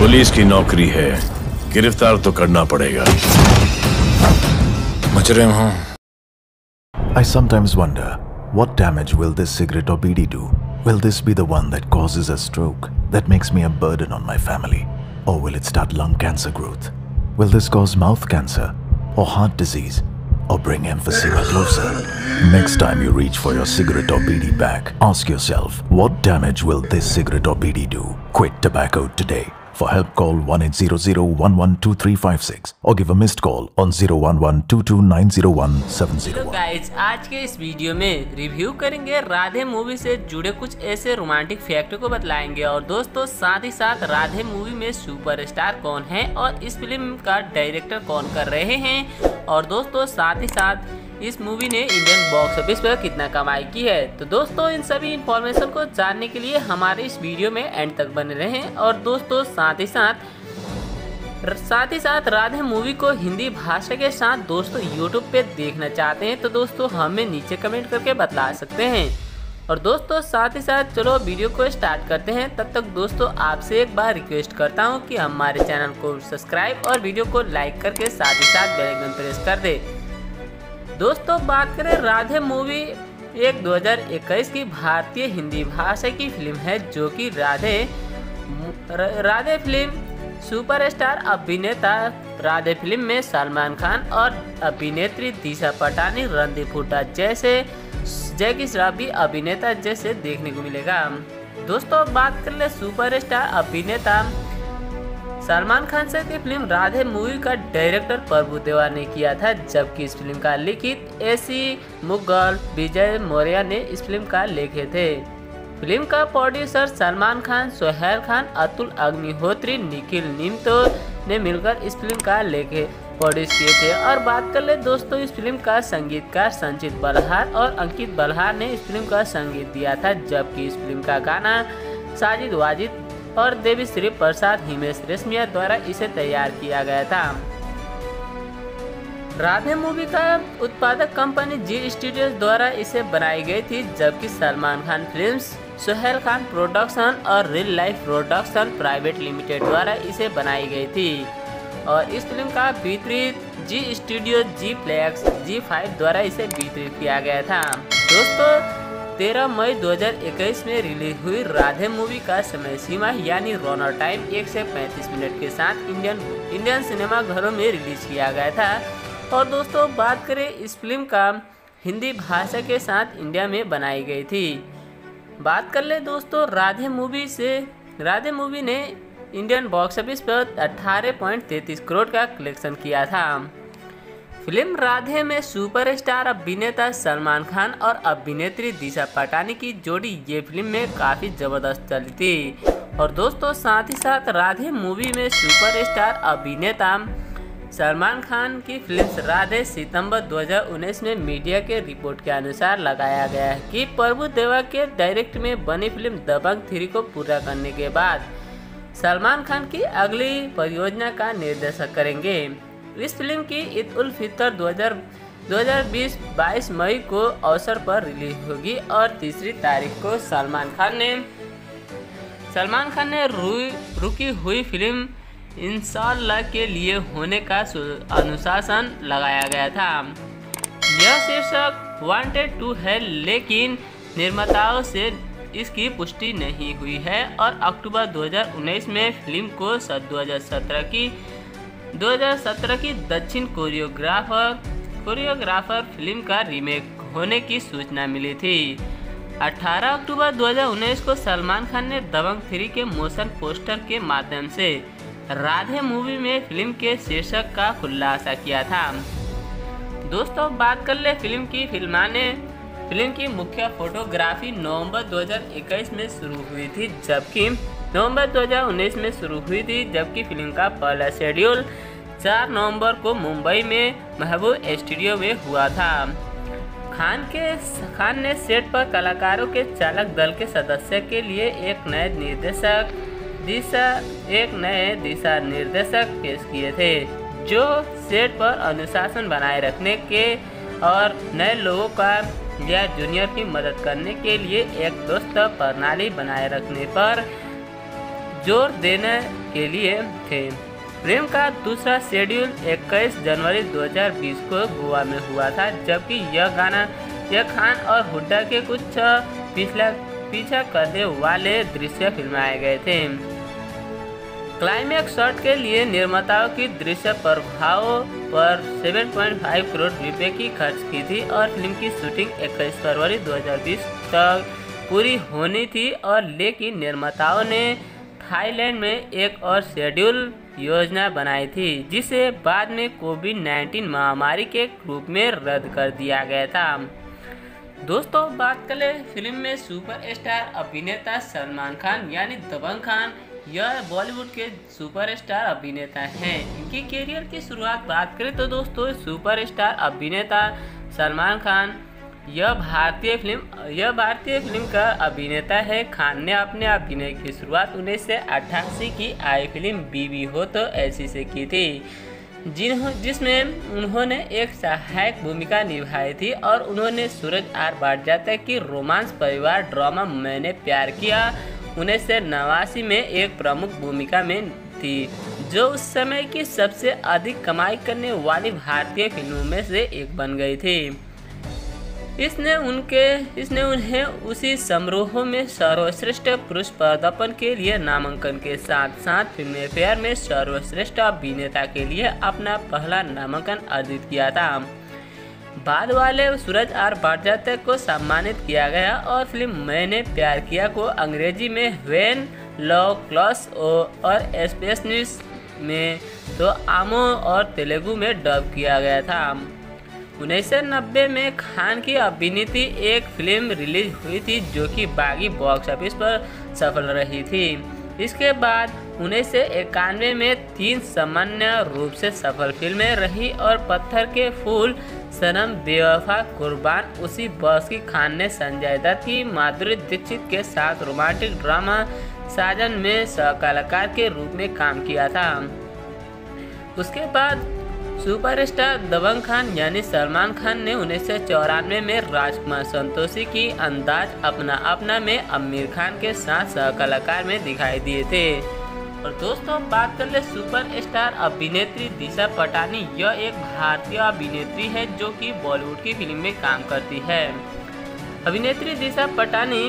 I sometimes wonder what damage will this cigarette or BD do? Will this be the one that causes a stroke that makes me a burden on my family? Or will it start lung cancer growth? Will this cause mouth cancer or heart disease or bring emphysema closer? Next time you reach for your cigarette or BD bag, ask yourself, what damage will this cigarette or BD do? Quit tobacco today. For help, call 1800112356 or give a missed call on 01122901701. So guys, आज के इस video में review करेंगे Radhe movie से जुड़े कुछ ऐसे romantic fact को बतलाएंगे और दोस्तों साथ ही साथ राधे मूवी में सुपरस्टार कौन है और इस फिल्म का डायरेक्टर कौन कर रहे हैं और दोस्तों साथ ही साथ इस मूवी ने इंडियन बॉक्स ऑफिस पर कितना कमाई की है तो दोस्तों इन सभी इंफॉर्मेशन को जानने के लिए हमारे इस वीडियो में एंड तक बने रहें और दोस्तों साथ ही साथ साथ ही साथ राधे मूवी को हिंदी भाषा के साथ दोस्तों यूट्यूब पे देखना चाहते हैं तो दोस्तों हमें नीचे कमेंट करके बता सकते हैं और दोस्तों साथ ही साथ चलो वीडियो को स्टार्ट करते हैं तब तक दोस्तों आपसे एक बार रिक्वेस्ट करता हूँ कि हमारे चैनल को सब्सक्राइब और वीडियो को लाइक करके साथ ही साथ बेल आइकन प्रेस कर दें दोस्तों बात करें राधे मूवी एक 2021 की भारतीय हिंदी भाषा की फिल्म है जो कि राधे राधे फिल्म सुपरस्टार अभिनेता राधे फिल्म में सलमान खान और अभिनेत्री दिशा पटानी रणदीप हुड्डा जैसे जैकी श्राबी अभिनेता जैसे देखने को मिलेगा दोस्तों बात कर ले सुपरस्टार अभिनेता सलमान खान से की फिल्म राधे मूवी का डायरेक्टर प्रभु देवा ने किया था जबकि इस फिल्म का लिखित एसी मुगल विजय मौर्य ने इस फिल्म का लिखे थे फिल्म का प्रोड्यूसर सलमान खान सोहेल खान अतुल अग्निहोत्री निखिल निम्तो ने मिलकर इस फिल्म का लेखे प्रोड्यूस किए थे और बात कर ले दोस्तों इस फिल्म का संगीतकार संचित बलहार और अंकित बलहार ने इस फिल्म का संगीत दिया था जबकि इस फिल्म का गाना साजिद वाजिद और देवी श्री प्रसाद हिमेश रेशमिया द्वारा इसे तैयार किया गया था राधे मूवी का उत्पादक कंपनी जी स्टूडियोज द्वारा इसे बनाई गई थी जबकि सलमान खान फिल्म्स, सुहेल खान प्रोडक्शन और real life production private limited द्वारा इसे बनाई गई थी और इस फिल्म का वितरित Zee studio Zee plex Zee five द्वारा इसे वितरित किया गया था दोस्तों तेरह मई 2021 में रिलीज हुई राधे मूवी का समय सीमा यानी रोनर टाइम एक से पैंतीस मिनट के साथ इंडियन इंडियन सिनेमा घरों में रिलीज किया गया था और दोस्तों बात करें इस फिल्म का हिंदी भाषा के साथ इंडिया में बनाई गई थी बात कर ले दोस्तों राधे मूवी से राधे मूवी ने इंडियन बॉक्स ऑफिस पर अट्ठारह करोड़ का कलेक्शन किया था फिल्म राधे में सुपरस्टार अभिनेता सलमान खान और अभिनेत्री दिशा पटानी की जोड़ी ये फिल्म में काफ़ी ज़बरदस्त चली थी और दोस्तों साथ ही साथ राधे मूवी में सुपरस्टार अभिनेता सलमान खान की फिल्म राधे सितंबर 2019 में मीडिया के रिपोर्ट के अनुसार लगाया गया है कि प्रभु देवा के डायरेक्ट में बनी फिल्म दबंग थ्री को पूरा करने के बाद सलमान खान की अगली परियोजना का निर्देशक करेंगे इस फिल्म की ईद उल फितर 2020 22 मई को अवसर पर रिलीज होगी और तीसरी तारीख को सलमान खान ने सलमान खान ने रुकी हुई फिल्म इंशाल्लाह के लिए होने का अनुशासन लगाया गया था यह शीर्षक वांटेड टू है लेकिन निर्माताओं से इसकी पुष्टि नहीं हुई है और अक्टूबर 2019 में फिल्म को 2017 की 2017 की दक्षिण कोरियोग्राफर कोरियोग्राफर फिल्म का रीमेक होने की सूचना मिली थी 18 अक्टूबर 2019 को सलमान खान ने दबंग थ्री के मोशन पोस्टर के माध्यम से राधे मूवी में फिल्म के शीर्षक का खुलासा किया था दोस्तों बात कर ले फिल्म की फिल्माने फिल्म की मुख्य फोटोग्राफी नवंबर 2021 में शुरू हुई थी जबकि नवंबर 2019 में शुरू हुई थी जबकि फिल्म का पहला शेड्यूल 4 नवंबर को मुंबई में महबूब स्टूडियो में हुआ था खान के खान ने सेट पर कलाकारों के चालक दल के सदस्य के लिए एक नए निर्देशक दिशा एक नए दिशा निर्देशक पेश किए थे जो सेट पर अनुशासन बनाए रखने के और नए लोगों का या जूनियर की मदद करने के लिए एक दोस्त प्रणाली बनाए रखने पर जोर देने के लिए थे प्रेम का दूसरा शेड्यूल 21 जनवरी 2020 को गोवा में हुआ था जबकि यह गाना यह खान और हुड्डा के कुछ पिछला पीछा करने वाले दृश्य फिल्माए गए थे क्लाइमैक्स शॉट के लिए निर्माताओं की दृश्य प्रभावों पर 7.5 करोड़ रुपए की खर्च की थी और फिल्म की शूटिंग 21 फरवरी 2020 तक पूरी होनी थी और लेकिन निर्माताओं ने थाईलैंड में एक और शेड्यूल योजना बनाई थी जिसे बाद में कोविड 19 महामारी के रूप में रद्द कर दिया गया था दोस्तों बात करें फिल्म में सुपरस्टार अभिनेता सलमान खान यानी दबंग खान यह बॉलीवुड के सुपरस्टार अभिनेता हैं इनकी करियर की शुरुआत बात करें तो दोस्तों सुपरस्टार अभिनेता सलमान खान यह भारतीय फिल्म यह भारतीय फिल्म का अभिनेता है खान ने अपने अभिनय की शुरुआत उन्नीस सौ अट्ठासी की आई फिल्म बीवी हो तो ऐसी से की थी जिन्हों जिसमें उन्होंने एक सहायक भूमिका निभाई थी और उन्होंने सूरज आर जाते की रोमांस परिवार ड्रामा मैंने प्यार किया उन्नीस सौ नवासी में एक प्रमुख भूमिका में थी जो उस समय की सबसे अधिक कमाई करने वाली भारतीय फिल्मों में से एक बन गई थी इसने उनके इसने उन्हें उसी समारोह में सर्वश्रेष्ठ पुरुष पदार्पण के लिए नामांकन के साथ साथ फिल्म फेयर में सर्वश्रेष्ठ अभिनेता के लिए अपना पहला नामांकन अर्जित किया था बाद वाले सूरज आर बाटजाते को सम्मानित किया गया और फिल्म मैंने प्यार किया को अंग्रेजी में वेन लव क्लॉस और स्पेस न्यूज में तो आमो और तेलुगु में डब किया गया था उन्नीस में खान की अभिनीत एक फिल्म रिलीज हुई थी जो कि बागी बॉक्स ऑफिस पर सफल रही थी इसके बाद उन्नीस में तीन सामान्य रूप से सफल फिल्में रही और पत्थर के फूल सनम बेवफा कुर्बान उसी बॉस की खान ने संजय दत्त की माधुरी दीक्षित के साथ रोमांटिक ड्रामा साजन में सहकलाकार के रूप में काम किया था उसके बाद सुपरस्टार दबंग खान यानी सलमान खान ने उन्नीस सौ चौरानवे में राजकुमार संतोषी की अंदाज अपना अपना में आमिर खान के साथ सहकलाकार में दिखाई दिए थे और दोस्तों बात कर ले सुपरस्टार अभिनेत्री दिशा पटानी यह एक भारतीय अभिनेत्री है जो कि बॉलीवुड की फिल्म में काम करती है अभिनेत्री दिशा पटानी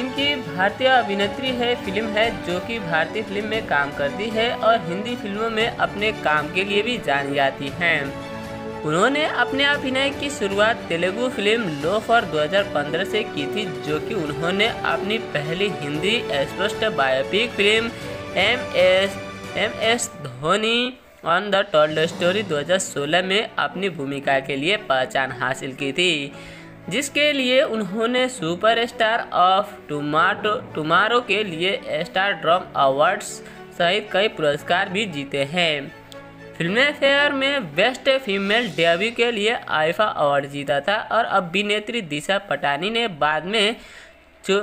इनकी भारतीय अभिनेत्री है फिल्म है जो कि भारतीय फिल्म में काम करती है और हिंदी फिल्मों में अपने काम के लिए भी जानी जाती हैं उन्होंने अपने अभिनय की शुरुआत तेलुगु फिल्म लो फॉर 2015 से की थी जो कि उन्होंने अपनी पहली हिंदी स्पष्ट biopic film M S M S Dhoni on the told story 2016 में अपनी भूमिका के लिए पहचान हासिल की थी जिसके लिए उन्होंने सुपरस्टार ऑफ टुमाटो टुमारो के लिए स्टार ड्रम अवार्ड्स सहित कई पुरस्कार भी जीते हैं फिल्म फेयर में बेस्ट फीमेल डेब्यू के लिए आइफा अवार्ड जीता था और अभिनेत्री दिशा पटानी ने बाद में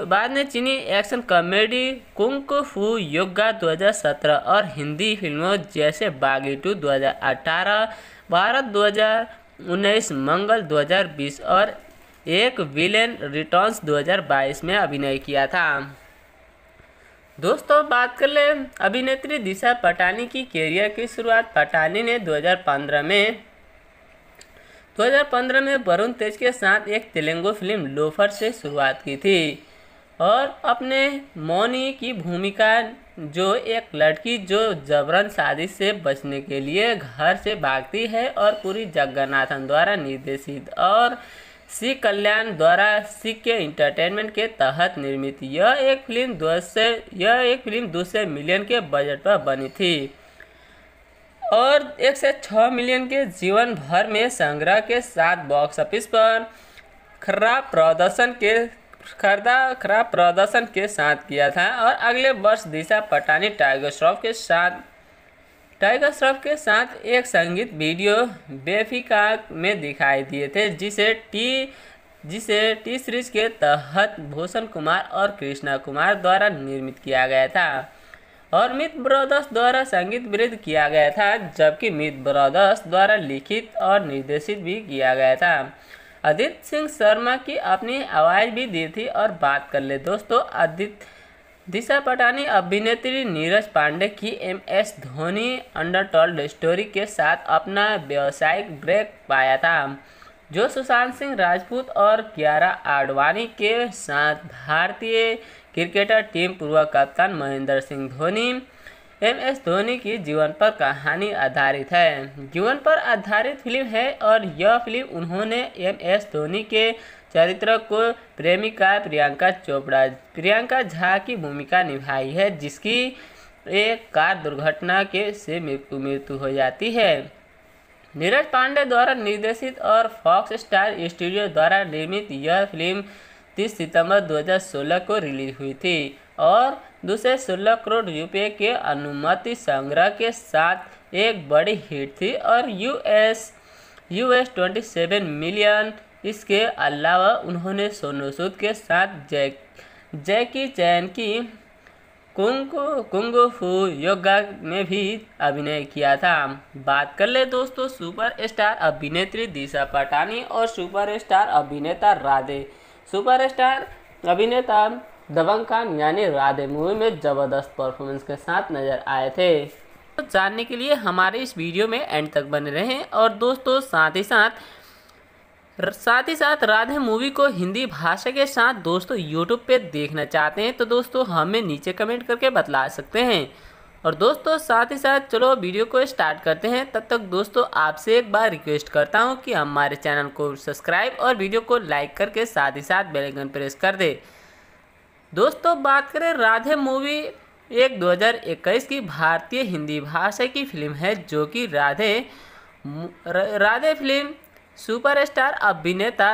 बाद में चीनी एक्शन कॉमेडी कुंक फू योगा 2017 और हिंदी फिल्मों जैसे बागी टू दो भारत 2019 मंगल 2020 और एक विलेन रिटर्न्स 2022 में अभिनय किया था दोस्तों बात कर ले अभिनेत्री दिशा पटानी की कैरियर की शुरुआत पटानी ने 2015 में 2015 में वरुण तेज के साथ एक तेलुगु फिल्म लोफर से शुरुआत की थी और अपने मौनी की भूमिका जो एक लड़की जो जबरन शादी से बचने के लिए घर से भागती है और पूरी जगन्नाथन द्वारा निर्देशित और सी कल्याण द्वारा सी के इंटरटेनमेंट के तहत निर्मित यह एक फिल्म दो यह एक फिल्म दो मिलियन के बजट पर बनी थी और एक से छः मिलियन के जीवन भर में संग्रह के साथ बॉक्स ऑफिस पर खराब प्रदर्शन के खरदा खराब प्रदर्शन के साथ किया था और अगले वर्ष दिशा पटानी टाइगर श्रॉफ के साथ टाइगर श्रॉफ के साथ एक संगीत वीडियो बेफिका में दिखाई दिए थे जिसे टी जिसे टी सीरीज के तहत भूषण कुमार और कृष्णा कुमार द्वारा निर्मित किया गया था और मित ब्रदर्स द्वारा संगीत वृद्ध किया गया था जबकि मित ब्रदर्स द्वारा लिखित और निर्देशित भी किया गया था अदित सिंह शर्मा की अपनी आवाज़ भी दी थी और बात कर ले दोस्तों आदित्य दिशा पटानी अभिनेत्री नीरज पांडे की M S Dhoni untold story के साथ अपना व्यावसायिक ब्रेक पाया था जो सुशांत सिंह राजपूत और कियारा आडवाणी के साथ भारतीय क्रिकेटर टीम पूर्व कप्तान महेंद्र सिंह धोनी एम एस धोनी की जीवन पर कहानी आधारित है जीवन पर आधारित फिल्म है और यह फिल्म उन्होंने एम एस धोनी के चरित्र को प्रेमिका प्रियंका चोपड़ा प्रियंका झा की भूमिका निभाई है जिसकी एक कार दुर्घटना के से मृत्यु हो जाती है नीरज पांडे द्वारा निर्देशित और फॉक्स स्टार स्टूडियो द्वारा निर्मित यह फिल्म 30 सितंबर 2016 को रिलीज हुई थी और दूसरे सोलह करोड़ रुपए के अनुमति संग्रह के साथ एक बड़ी हिट थी और यूएस यूएस 27 मिलियन इसके अलावा उन्होंने सोनू सूद के साथ जैक जैकी चैन की कुंग कुंग फू योगा में भी अभिनय किया था बात कर ले दोस्तों सुपरस्टार अभिनेत्री दिशा पटानी और सुपरस्टार अभिनेता राधे सुपरस्टार अभिनेता दबंग खान यानी राधे मूवी में ज़बरदस्त परफॉर्मेंस के साथ नज़र आए थे तो जानने के लिए हमारे इस वीडियो में एंड तक बने रहें और दोस्तों साथ ही साथ साथ ही साथ राधे मूवी को हिंदी भाषा के साथ दोस्तों यूट्यूब पे देखना चाहते हैं तो दोस्तों हमें नीचे कमेंट करके बतला सकते हैं और दोस्तों साथ ही साथ चलो वीडियो को स्टार्ट करते हैं तब तक दोस्तों आपसे एक बार रिक्वेस्ट करता हूं कि हमारे चैनल को सब्सक्राइब और वीडियो को लाइक करके साथ ही साथ बेलगन प्रेस कर दे दोस्तों बात करें राधे मूवी एक 2021 की भारतीय हिंदी भाषा की फिल्म है जो कि राधे राधे फिल्म सुपरस्टार अभिनेता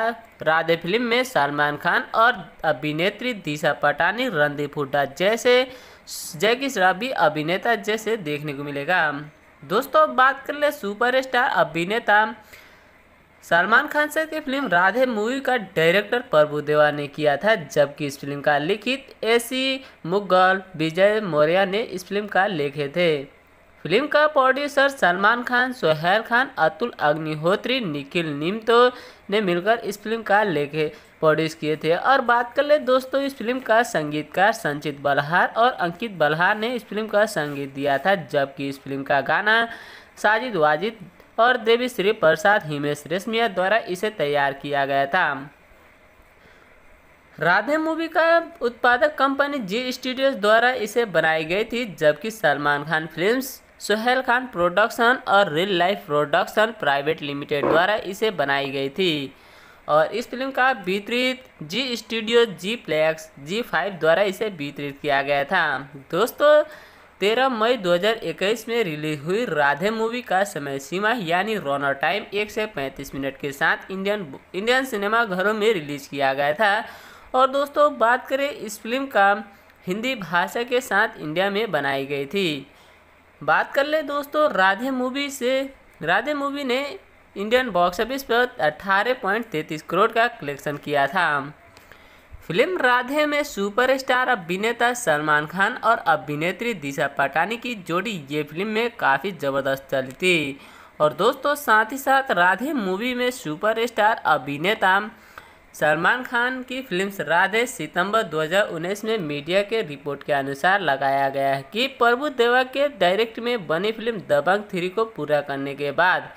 राधे फिल्म में सलमान खान और अभिनेत्री दिशा पटानी रणदीप हुड्डा जैसे जैकी श्रॉफी अभिनेता जैसे देखने को मिलेगा दोस्तों बात कर ले सुपरस्टार अभिनेता सलमान खान से की फिल्म राधे मूवी का डायरेक्टर प्रभु देवा ने किया था जबकि इस फिल्म का लिखित एसी मुगल विजय मौर्या ने इस फिल्म का लिखे थे फिल्म का प्रोड्यूसर सलमान खान सोहेल खान अतुल अग्निहोत्री निखिल निम्तो ने मिलकर इस फिल्म का लेखे प्रोड्यूस किए थे और बात कर ले दोस्तों इस फिल्म का संगीतकार संचित बलहार और अंकित बलहार ने इस फिल्म का संगीत दिया था जबकि इस फिल्म का गाना साजिद वाजिद और देवी श्री प्रसाद हिमेश रेशमिया द्वारा इसे तैयार किया गया था राधे मूवी का उत्पादक कंपनी जी स्टूडियोज द्वारा इसे बनाई गई थी जबकि सलमान खान फिल्म्स सोहेल खान प्रोडक्शन और real life production private limited द्वारा इसे बनाई गई थी और इस फिल्म का वितरित Zee studio Zee plex Zee five द्वारा इसे वितरित किया गया था दोस्तों तेरह मई 2021 में रिलीज हुई राधे मूवी का समय सीमा यानी रोनर टाइम एक से पैंतीस मिनट के साथ इंडियन इंडियन सिनेमा घरों में रिलीज किया गया था और दोस्तों बात करें इस फिल्म का हिंदी भाषा के साथ इंडिया में बनाई गई थी बात कर ले दोस्तों राधे मूवी से राधे मूवी ने इंडियन बॉक्स ऑफिस पर अट्ठारह पॉइंट तैंतीस करोड़ का कलेक्शन किया था फिल्म राधे में सुपरस्टार अभिनेता सलमान खान और अभिनेत्री दिशा पटानी की जोड़ी ये फिल्म में काफ़ी ज़बरदस्त चली थी और दोस्तों साथ ही साथ राधे मूवी में सुपरस्टार अभिनेता सलमान खान की फिल्म राधे सितंबर 2019 में मीडिया के रिपोर्ट के अनुसार लगाया गया है कि प्रभु देवा के डायरेक्ट में बनी फिल्म दबंग थ्री को पूरा करने के बाद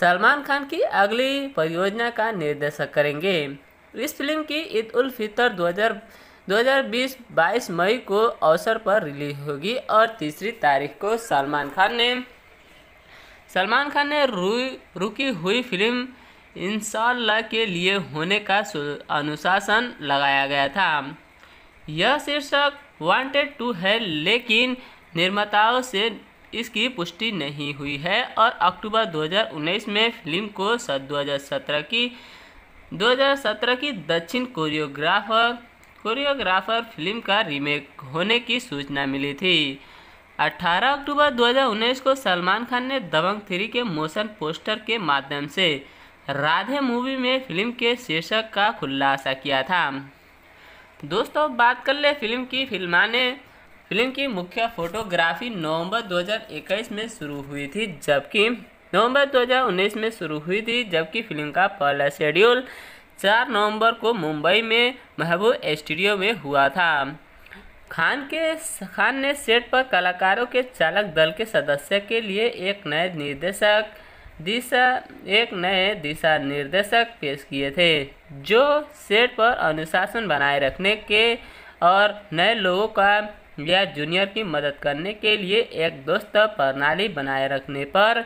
सलमान खान की अगली परियोजना का निर्देशक करेंगे इस फिल्म की ईद उल फितर हज़ार 2020 22 मई को अवसर पर रिलीज होगी और तीसरी तारीख को सलमान खान ने सलमान खान ने रुकी हुई फिल्म इंशाल्लाह के लिए होने का अनुशासन लगाया गया था यह शीर्षक वांटेड टू है लेकिन निर्माताओं से इसकी पुष्टि नहीं हुई है और अक्टूबर 2019 में फिल्म को 2017 की 2017 की दक्षिण कोरियोग्राफर कोरियोग्राफर फिल्म का रीमेक होने की सूचना मिली थी 18 अक्टूबर 2019 को सलमान खान ने दबंग थ्री के मोशन पोस्टर के माध्यम से राधे मूवी में फिल्म के शीर्षक का खुलासा किया था दोस्तों बात कर ले फिल्म की फिल्माने फिल्म की मुख्य फोटोग्राफी नवंबर 2021 में शुरू हुई थी जबकि नवंबर 2019 में शुरू हुई थी जबकि फिल्म का पहला शेड्यूल 4 नवंबर को मुंबई में महबूब स्टूडियो में हुआ था खान के खान ने सेट पर कलाकारों के चालक दल के सदस्य के लिए एक नए निर्देशक दिशा एक नए दिशा निर्देशक पेश किए थे जो सेट पर अनुशासन बनाए रखने के और नए लोगों का या जूनियर की मदद करने के लिए एक दोस्त प्रणाली बनाए रखने पर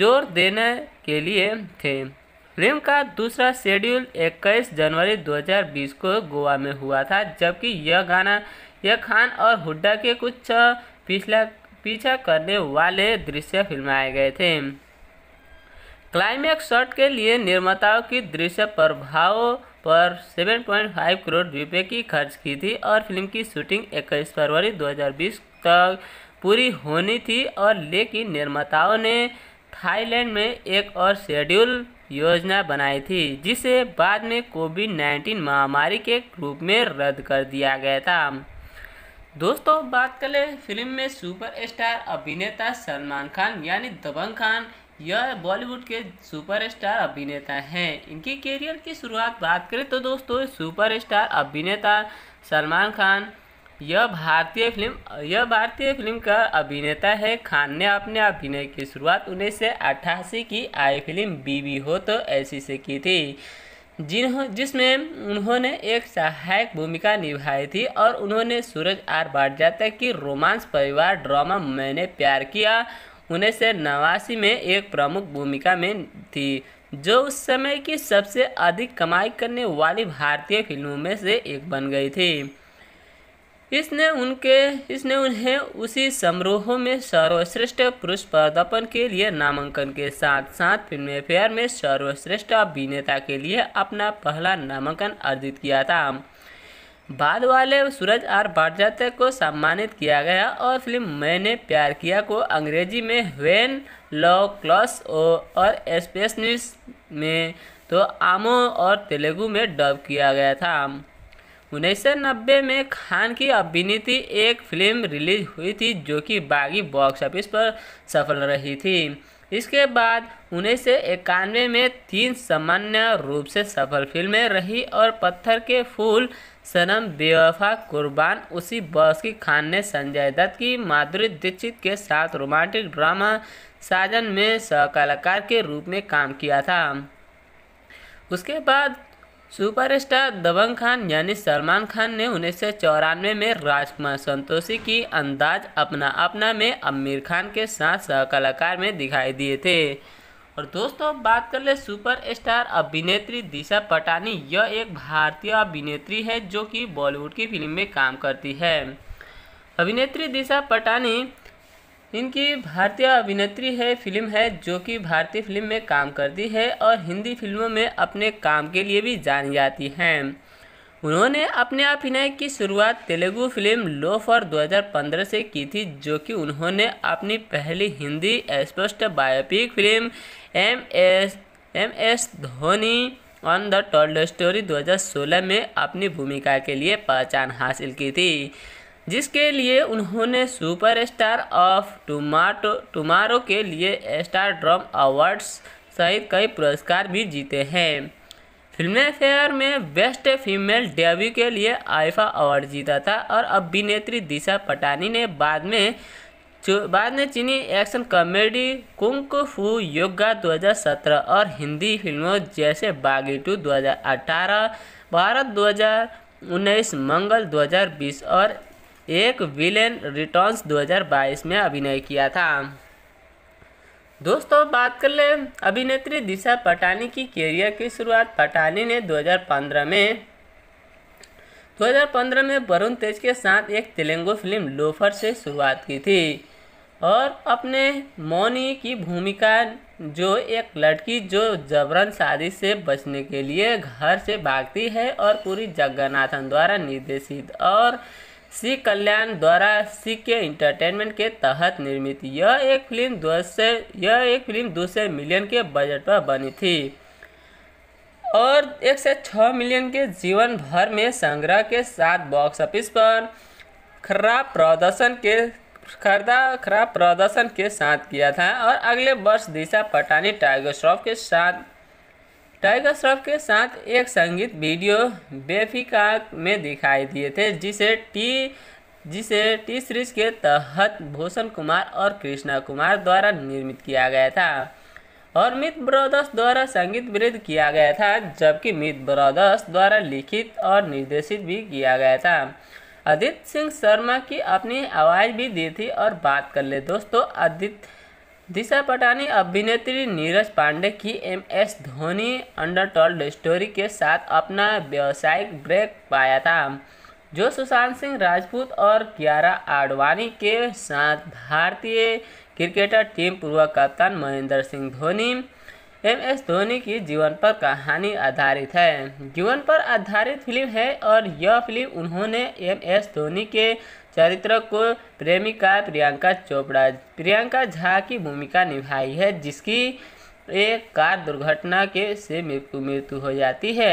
जोर देने के लिए थे फिल्म का दूसरा शेड्यूल 21 जनवरी 2020 को गोवा में हुआ था जबकि यह गाना यह खान और हुड्डा के कुछ पिछला पीछा करने वाले दृश्य फिल्माए गए थे क्लाइमैक्स शॉट के लिए निर्माताओं की दृश्य प्रभाव पर 7.5 करोड़ रुपए की खर्च की थी और फिल्म की शूटिंग 21 फरवरी 2020 तक पूरी होनी थी और लेकिन निर्माताओं ने थाईलैंड में एक और शेड्यूल योजना बनाई थी जिसे बाद में कोविड 19 महामारी के रूप में रद्द कर दिया गया था दोस्तों बात करें फिल्म में सुपरस्टार अभिनेता सलमान खान यानी दबंग खान यह बॉलीवुड के सुपरस्टार अभिनेता हैं इनके करियर की शुरुआत बात करें तो दोस्तों सुपरस्टार अभिनेता सलमान खान यह भारतीय फिल्म यह भारतीय फिल्म का अभिनेता है खान ने अपने अभिनय की शुरुआत उन्नीस की आई फिल्म बीबी हो तो ऐसी से की थी जिन्हों जिसमें उन्होंने एक सहायक भूमिका निभाई थी और उन्होंने सूरज आर तक की रोमांस परिवार ड्रामा मैंने प्यार किया उन्नीस सौ नवासी में एक प्रमुख भूमिका में थी जो उस समय की सबसे अधिक कमाई करने वाली भारतीय फिल्मों में से एक बन गई थी इसने उनके इसने उन्हें उसी समारोह में सर्वश्रेष्ठ पुरुष पदार्पण के लिए नामांकन के साथ साथ फिल्म फेयर में सर्वश्रेष्ठ अभिनेता के लिए अपना पहला नामांकन अर्जित किया था बाद वाले सूरज आर भाटजात्य को सम्मानित किया गया और फिल्म मैंने प्यार किया को अंग्रेजी में वेन लॉ क्लॉस और न्यूज में तो आमो और तेलुगु में डब किया गया था उन्नीस में खान की अभिनीति एक फिल्म रिलीज हुई थी जो कि बागी बॉक्स ऑफिस पर सफल रही थी इसके बाद उन्नीस में तीन सामान्य रूप से सफल फिल्में रही और पत्थर के फूल सनम बेवफा कुर्बान उसी की खान ने संजय दत्त की माधुरी दीक्षित के साथ रोमांटिक ड्रामा साजन में सहकलाकार के रूप में काम किया था उसके बाद सुपरस्टार दबंग खान यानी सलमान खान ने उन्नीस में राजकुमार संतोषी की अंदाज अपना अपना में आमिर खान के साथ सहकलाकार में दिखाई दिए थे और दोस्तों बात कर ले सुपरस्टार अभिनेत्री दिशा पटानी यह एक भारतीय अभिनेत्री है जो कि बॉलीवुड की फिल्म में काम करती है अभिनेत्री दिशा पटानी इनकी भारतीय अभिनेत्री है फिल्म है जो कि भारतीय फिल्म में काम करती है और हिंदी फिल्मों में अपने काम के लिए भी जानी जाती हैं उन्होंने अपने अभिनय की शुरुआत तेलुगु फिल्म लोफर 2015 से की थी जो कि उन्होंने अपनी पहली हिंदी स्पष्ट biopic film M S M S Dhoni on the told story 2016 में अपनी भूमिका के लिए पहचान हासिल की थी जिसके लिए उन्होंने सुपरस्टार ऑफ टुमाटो टुमारो के लिए स्टार ड्रम अवार्ड्स सहित कई पुरस्कार भी जीते हैं फिल्म फेयर में बेस्ट फीमेल डेब्यू के लिए आइफा अवार्ड जीता था और अभिनेत्री दिशा पटानी ने बाद में बाद में चीनी एक्शन कॉमेडी कुंक फू योगा 2017 और हिंदी फिल्मों जैसे बागी टू दो भारत 2019 मंगल 2020 और एक विलेन रिटर्न्स 2022 में अभिनय किया था दोस्तों बात कर ले अभिनेत्री दिशा पटानी की कैरियर की शुरुआत पटानी ने 2015 में 2015 में वरुण तेज के साथ एक तेलुगु फिल्म लोफर से शुरुआत की थी और अपने मौनी की भूमिका जो एक लड़की जो जबरन शादी से बचने के लिए घर से भागती है और पूरी जगन्नाथन द्वारा निर्देशित और सी कल्याण द्वारा सी के इंटरटेनमेंट के तहत निर्मित यह एक फिल्म दो यह एक फिल्म दो मिलियन के बजट पर बनी थी और एक से छः मिलियन के जीवन भर में संग्रह के साथ बॉक्स ऑफिस पर खराब प्रदर्शन के खरदा खराब प्रदर्शन के साथ किया था और अगले वर्ष दिशा पटानी टाइगर श्रॉफ के साथ टाइगर श्रॉफ के साथ एक संगीत वीडियो बेफिका में दिखाई दिए थे जिसे टी जिसे टी सीरीज के तहत भूषण कुमार और कृष्णा कुमार द्वारा निर्मित किया गया था और मित ब्रदर्स द्वारा संगीत वृद्ध किया गया था जबकि मित ब्रदर्स द्वारा लिखित और निर्देशित भी किया गया था आदित्य सिंह शर्मा की अपनी आवाज़ भी दी थी और बात कर ले दोस्तों आदित्य दिशा पटानी अभिनेत्री नीरज पांडे की M S Dhoni untold story के साथ अपना व्यावसायिक ब्रेक पाया था जो सुशांत सिंह राजपूत और कियारा आडवाणी के साथ भारतीय क्रिकेटर टीम पूर्व कप्तान महेंद्र सिंह धोनी एम एस धोनी की जीवन पर कहानी आधारित है जीवन पर आधारित फिल्म है और यह फिल्म उन्होंने एम एस धोनी के चरित्र को प्रेमिका प्रियंका चोपड़ा प्रियंका झा की भूमिका निभाई है जिसकी एक कार दुर्घटना के से मृत्यु मृत्यु हो जाती है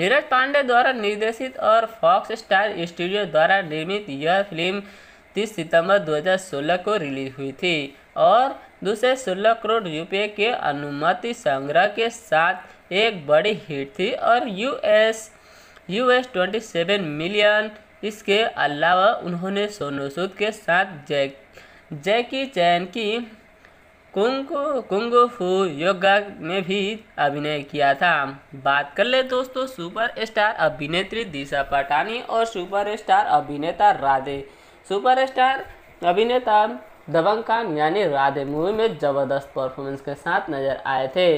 नीरज पांडे द्वारा निर्देशित और फॉक्स स्टार स्टूडियो द्वारा निर्मित यह फिल्म 30 सितंबर 2016 को रिलीज हुई थी और दूसरे 16 करोड़ रुपए के अनुमति संग्रह के साथ एक बड़ी हिट थी और यूएस यूएस 27 मिलियन इसके अलावा उन्होंने सोनू सूद के साथ जैक जैकी चैन की कुंग कुंगो फू योगा में भी अभिनय किया था बात कर ले दोस्तों सुपरस्टार अभिनेत्री दिशा पटानी और सुपरस्टार अभिनेता राधे सुपरस्टार अभिनेता दबंग खान यानी राधे मूवी में ज़बरदस्त परफॉर्मेंस के साथ नजर आए थे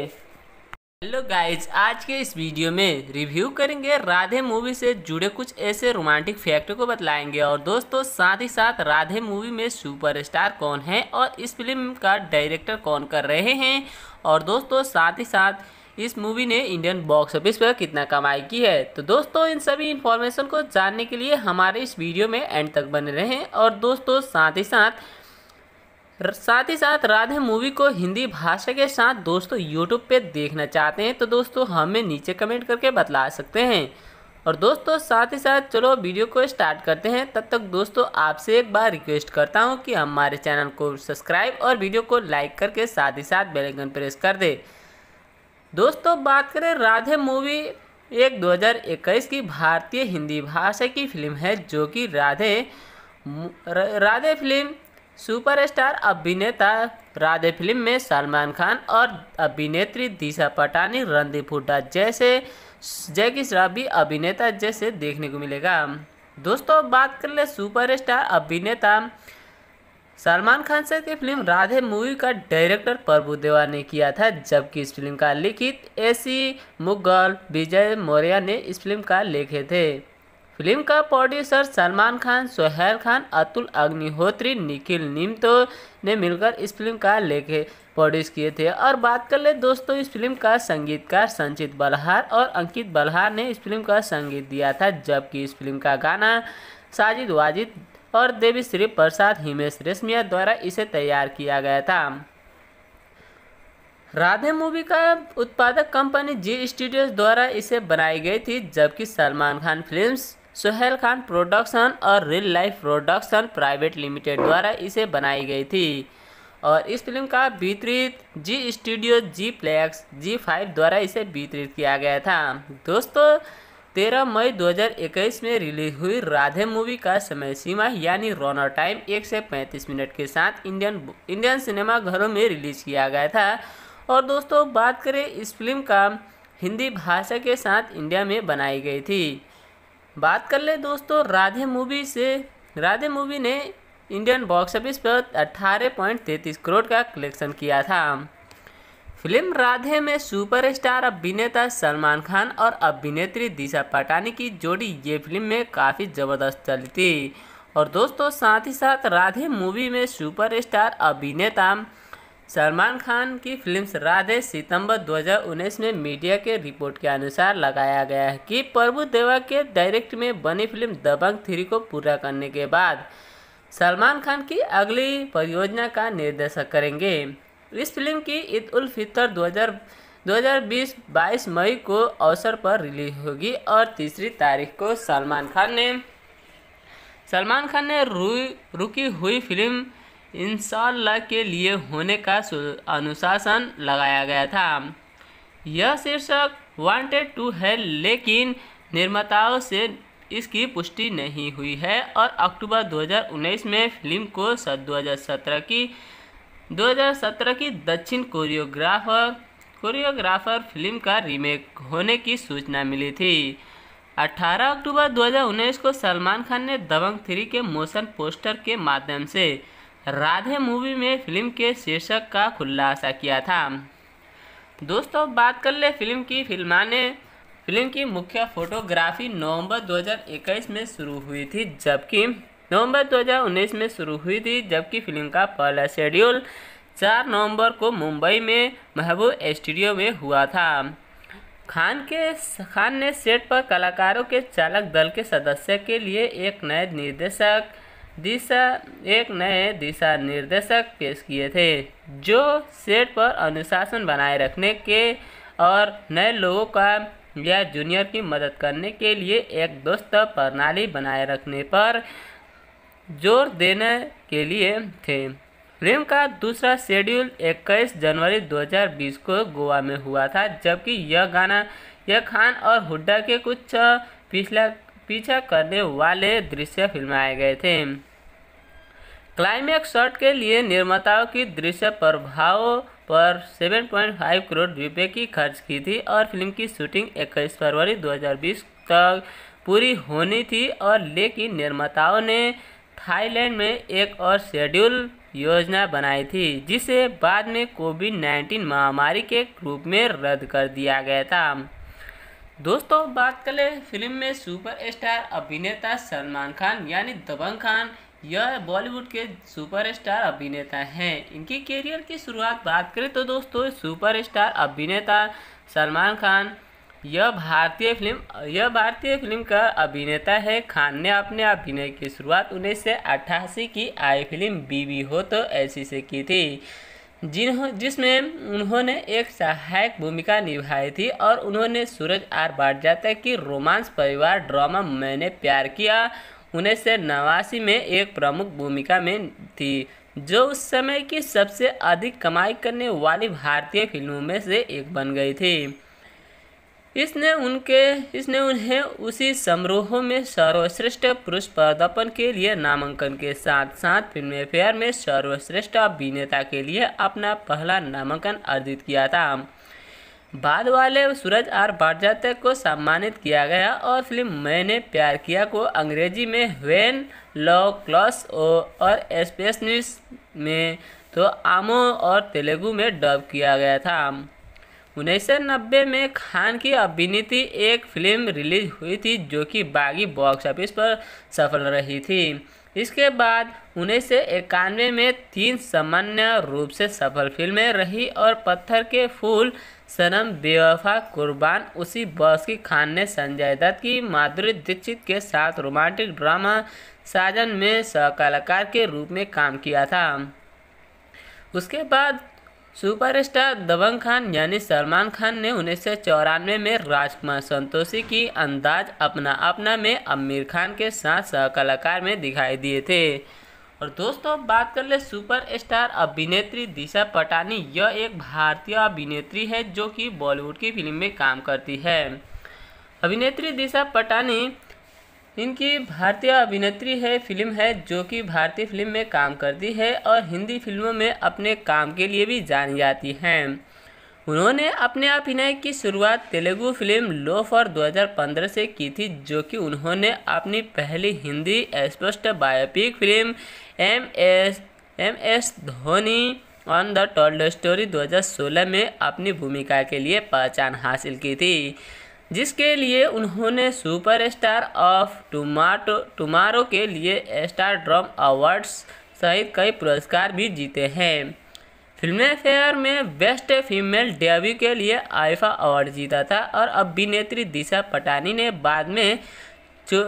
हेलो गाइज आज के इस वीडियो में रिव्यू करेंगे राधे मूवी से जुड़े कुछ ऐसे रोमांटिक फैक्ट को बतलाएंगे और दोस्तों साथ ही साथ राधे मूवी में सुपरस्टार कौन है और इस फिल्म का डायरेक्टर कौन कर रहे हैं और दोस्तों साथ ही साथ इस मूवी ने इंडियन बॉक्स ऑफिस पर कितना कमाई की है तो दोस्तों इन सभी इन्फॉर्मेशन को जानने के लिए हमारे इस वीडियो में एंड तक बने रहें और दोस्तों साथ ही साथ साथ ही साथ राधे मूवी को हिंदी भाषा के साथ दोस्तों यूट्यूब पे देखना चाहते हैं तो दोस्तों हमें नीचे कमेंट करके बतला सकते हैं और दोस्तों साथ ही साथ चलो वीडियो को स्टार्ट करते हैं तब तक दोस्तों आपसे एक बार रिक्वेस्ट करता हूं कि हमारे चैनल को सब्सक्राइब और वीडियो को लाइक करके साथ ही साथ बेलाइकन प्रेस कर दे दोस्तों बात करें राधे मूवी एक इक्कीस की भारतीय हिंदी भाषा की फिल्म है जो कि राधे राधे फिल्म सुपरस्टार अभिनेता राधे फिल्म में सलमान खान और अभिनेत्री दिशा पटानी रणदीप हुड्डा जैसे जैकी भी अभिनेता जैसे देखने को मिलेगा दोस्तों बात कर ले सुपरस्टार अभिनेता सलमान खान से की फिल्म राधे मूवी का डायरेक्टर प्रभु देवा ने किया था जबकि इस फिल्म का लिखित एसी मुगल विजय मौर्य ने इस फिल्म का लिखे थे फिल्म का प्रोड्यूसर सलमान खान सोहेल खान अतुल अग्निहोत्री निखिल निम्तो ने मिलकर इस फिल्म का लेखे प्रोड्यूस किए थे और बात कर ले दोस्तों इस फिल्म का संगीतकार संचित बलहार और अंकित बलहार ने इस फिल्म का संगीत दिया था जबकि इस फिल्म का गाना साजिद वाजिद और देवी श्री प्रसाद हिमेश रेशमिया द्वारा इसे तैयार किया गया था राधे मूवी का उत्पादक कंपनी जी स्टूडियोज द्वारा इसे बनाई गई थी जबकि सलमान खान फिल्म्स सोहेल खान प्रोडक्शन और real life production private limited द्वारा इसे बनाई गई थी और इस फिल्म का वितरित Zee studio Zee plex Zee five द्वारा इसे वितरित किया गया था दोस्तों तेरह मई 2021 में रिलीज हुई राधे मूवी का समय सीमा यानी रोनर टाइम एक से पैंतीस मिनट के साथ इंडियन इंडियन सिनेमा घरों में रिलीज किया गया था और दोस्तों बात करें इस फिल्म का हिंदी भाषा के साथ इंडिया में बनाई गई थी बात कर ले दोस्तों राधे मूवी से राधे मूवी ने इंडियन बॉक्स ऑफिस पर 18.33 करोड़ का कलेक्शन किया था फिल्म राधे में सुपरस्टार अभिनेता सलमान खान और अभिनेत्री दिशा पटानी की जोड़ी ये फिल्म में काफ़ी ज़बरदस्त चली थी और दोस्तों साथ ही साथ राधे मूवी में सुपरस्टार अभिनेता सलमान खान की फिल्म राधे सितंबर 2019 में मीडिया के रिपोर्ट के अनुसार लगाया गया है कि प्रभु देवा के डायरेक्ट में बनी फिल्म दबंग थ्री को पूरा करने के बाद सलमान खान की अगली परियोजना का निर्देशक करेंगे इस फिल्म की ईद उल फितर 2020 22 मई को अवसर पर रिलीज होगी और तीसरी तारीख को सलमान खान ने सलमान खान ने रुकी हुई फिल्म इंशाल्लाह के लिए होने का अनुशासन लगाया गया था यह शीर्षक वांटेड टू है लेकिन निर्माताओं से इसकी पुष्टि नहीं हुई है और अक्टूबर 2019 में फिल्म को 2017 की 2017 की दक्षिण कोरियोग्राफर कोरियोग्राफर फिल्म का रीमेक होने की सूचना मिली थी 18 अक्टूबर 2019 को सलमान खान ने दबंग थ्री के मोशन पोस्टर के माध्यम से राधे मूवी में फिल्म के शीर्षक का खुलासा किया था दोस्तों बात कर ले फिल्म की फिल्माने फिल्म की मुख्य फोटोग्राफी नवंबर 2021 में शुरू हुई थी जबकि नवंबर 2019 में शुरू हुई थी जबकि फिल्म का पहला शेड्यूल 4 नवंबर को मुंबई में महबूब स्टूडियो में हुआ था खान के खान ने सेट पर कलाकारों के चालक दल के सदस्य के लिए एक नए निर्देशक दिशा एक नए दिशा निर्देशक पेश किए थे जो सेट पर अनुशासन बनाए रखने के और नए लोगों का या जूनियर की मदद करने के लिए एक दोस्त प्रणाली बनाए रखने पर जोर देने के लिए थे फिल्म का दूसरा शेड्यूल 21 जनवरी 2020 को गोवा में हुआ था जबकि यह गाना यह खान और हुड्डा के कुछ पिछला पीछा करने वाले दृश्य फिल्माए गए थे क्लाइमैक्स शॉट के लिए निर्माताओं की दृश्य प्रभावों पर 7.5 करोड़ रुपए की खर्च की थी और फिल्म की शूटिंग 21 फरवरी 2020 तक पूरी होनी थी और लेकिन निर्माताओं ने थाईलैंड में एक और शेड्यूल योजना बनाई थी जिसे बाद में कोविड 19 महामारी के रूप में रद्द कर दिया गया था दोस्तों बात कर ले फिल्म में सुपरस्टार अभिनेता सलमान खान यानी दबंग खान यह बॉलीवुड के सुपरस्टार अभिनेता हैं इनकी कैरियर की शुरुआत बात करें तो दोस्तों सुपरस्टार अभिनेता सलमान खान यह भारतीय फिल्म यह भारतीय फिल्म का अभिनेता है खान ने अपने अभिनय की शुरुआत उन्नीस सौ अट्ठासी की आई फिल्म बीवी हो तो ऐसी से की थी जिन्हों जिसमें उन्होंने एक सहायक भूमिका निभाई थी और उन्होंने सूरज आर जाते की रोमांस परिवार ड्रामा मैंने प्यार किया उन्नीस सौ नवासी में एक प्रमुख भूमिका में थी जो उस समय की सबसे अधिक कमाई करने वाली भारतीय फिल्मों में से एक बन गई थी इसने उनके इसने उन्हें उसी समारोह में सर्वश्रेष्ठ पुरुष पदार्पण के लिए नामांकन के साथ साथ फिल्म फेयर में सर्वश्रेष्ठ अभिनेता के लिए अपना पहला नामांकन अर्जित किया था बाद वाले सूरज आर बाटजाते को सम्मानित किया गया और फिल्म मैंने प्यार किया को अंग्रेजी में वेन लॉ क्लॉस और स्पेसनिस में तो आमो और तेलुगु में डब किया गया था उन्नीस में खान की अभिनीत एक फिल्म रिलीज हुई थी जो कि बागी बॉक्स ऑफिस पर सफल रही थी इसके बाद उन्नीस में तीन सामान्य रूप से सफल फिल्में रही और पत्थर के फूल सनम बेवफा कुर्बान उसी बॉस की खान ने संजय दत्त की माधुरी दीक्षित के साथ रोमांटिक ड्रामा साजन में सहकलाकार के रूप में काम किया था उसके बाद सुपरस्टार दबंग खान यानी सलमान खान ने उन्नीस सौ चौरानवे में राजकुमार संतोषी की अंदाज अपना अपना में आमिर खान के साथ सहकलाकार में दिखाई दिए थे और दोस्तों बात कर ले सुपरस्टार अभिनेत्री दिशा पटानी यह एक भारतीय अभिनेत्री है जो कि बॉलीवुड की फिल्म में काम करती है अभिनेत्री दिशा पटानी इनकी भारतीय अभिनेत्री है फिल्म है जो कि भारतीय फिल्म में काम करती है और हिंदी फिल्मों में अपने काम के लिए भी जानी जाती हैं उन्होंने अपने अभिनय की शुरुआत तेलुगु फिल्म लो फॉर 2015 से की थी जो कि उन्होंने अपनी पहली हिंदी स्पष्ट biopic film M S M S Dhoni on the told story 2016 में अपनी भूमिका के लिए पहचान हासिल की थी जिसके लिए उन्होंने सुपरस्टार ऑफ टुमाटो टुमारो के लिए स्टार ड्रम अवार्ड्स सहित कई पुरस्कार भी जीते हैं फिल्म फेयर में बेस्ट फीमेल डेब्यू के लिए आइफा अवार्ड जीता था और अभिनेत्री दिशा पटानी ने बाद में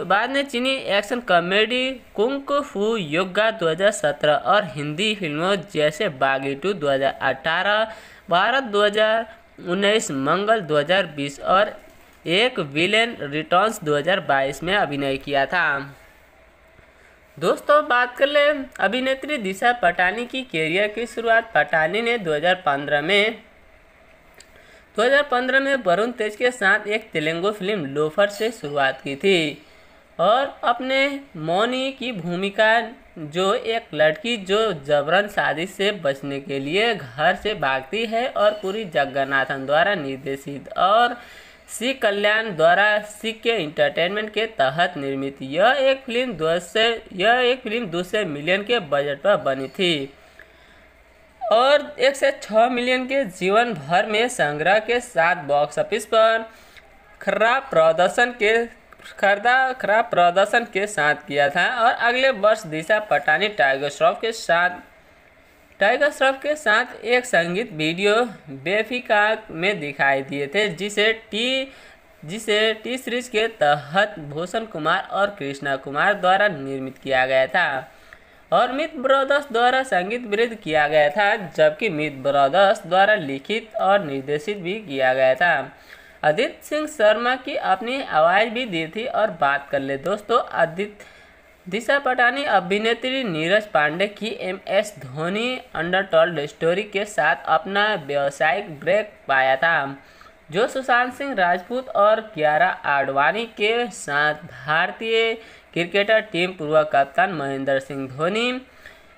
बाद में चीनी एक्शन कॉमेडी कुंक फू योगा 2017 और हिंदी फिल्मों जैसे बागी टू दो भारत 2019 मंगल 2020 और एक विलेन रिटर्न्स 2022 में अभिनय किया था दोस्तों बात कर ले अभिनेत्री दिशा पटानी की कैरियर की शुरुआत पटानी ने 2015 में 2015 में वरुण तेज के साथ एक तेलुगु फिल्म लोफर से शुरुआत की थी और अपने मौनी की भूमिका जो एक लड़की जो जबरन शादी से बचने के लिए घर से भागती है और पूरी जगन्नाथन द्वारा निर्देशित और सी कल्याण द्वारा सी के इंटरटेनमेंट के तहत निर्मित यह एक फिल्म दो यह एक फिल्म दो मिलियन के बजट पर बनी थी और एक से छ मिलियन के जीवन भर में संग्रह के साथ बॉक्स ऑफिस पर खराब प्रदर्शन के खरदा खराब प्रदर्शन के साथ किया था और अगले वर्ष दिशा पटानी टाइगर श्रॉफ के साथ टाइगर श्रॉफ के साथ एक संगीत वीडियो बेफिका में दिखाई दिए थे जिसे टी जिसे टी सीरीज के तहत भूषण कुमार और कृष्णा कुमार द्वारा निर्मित किया गया था और मित ब्रदर्स द्वारा संगीत वृद्ध किया गया था जबकि मित ब्रदर्स द्वारा लिखित और निर्देशित भी किया गया था अदित सिंह शर्मा की अपनी आवाज़ भी दी थी और बात कर ले दोस्तों आदित्य दिशा पटानी अभिनेत्री नीरज पांडे की M S Dhoni untold story के साथ अपना व्यावसायिक ब्रेक पाया था जो सुशांत सिंह राजपूत और कियारा आडवाणी के साथ भारतीय क्रिकेटर टीम पूर्व कप्तान महेंद्र सिंह धोनी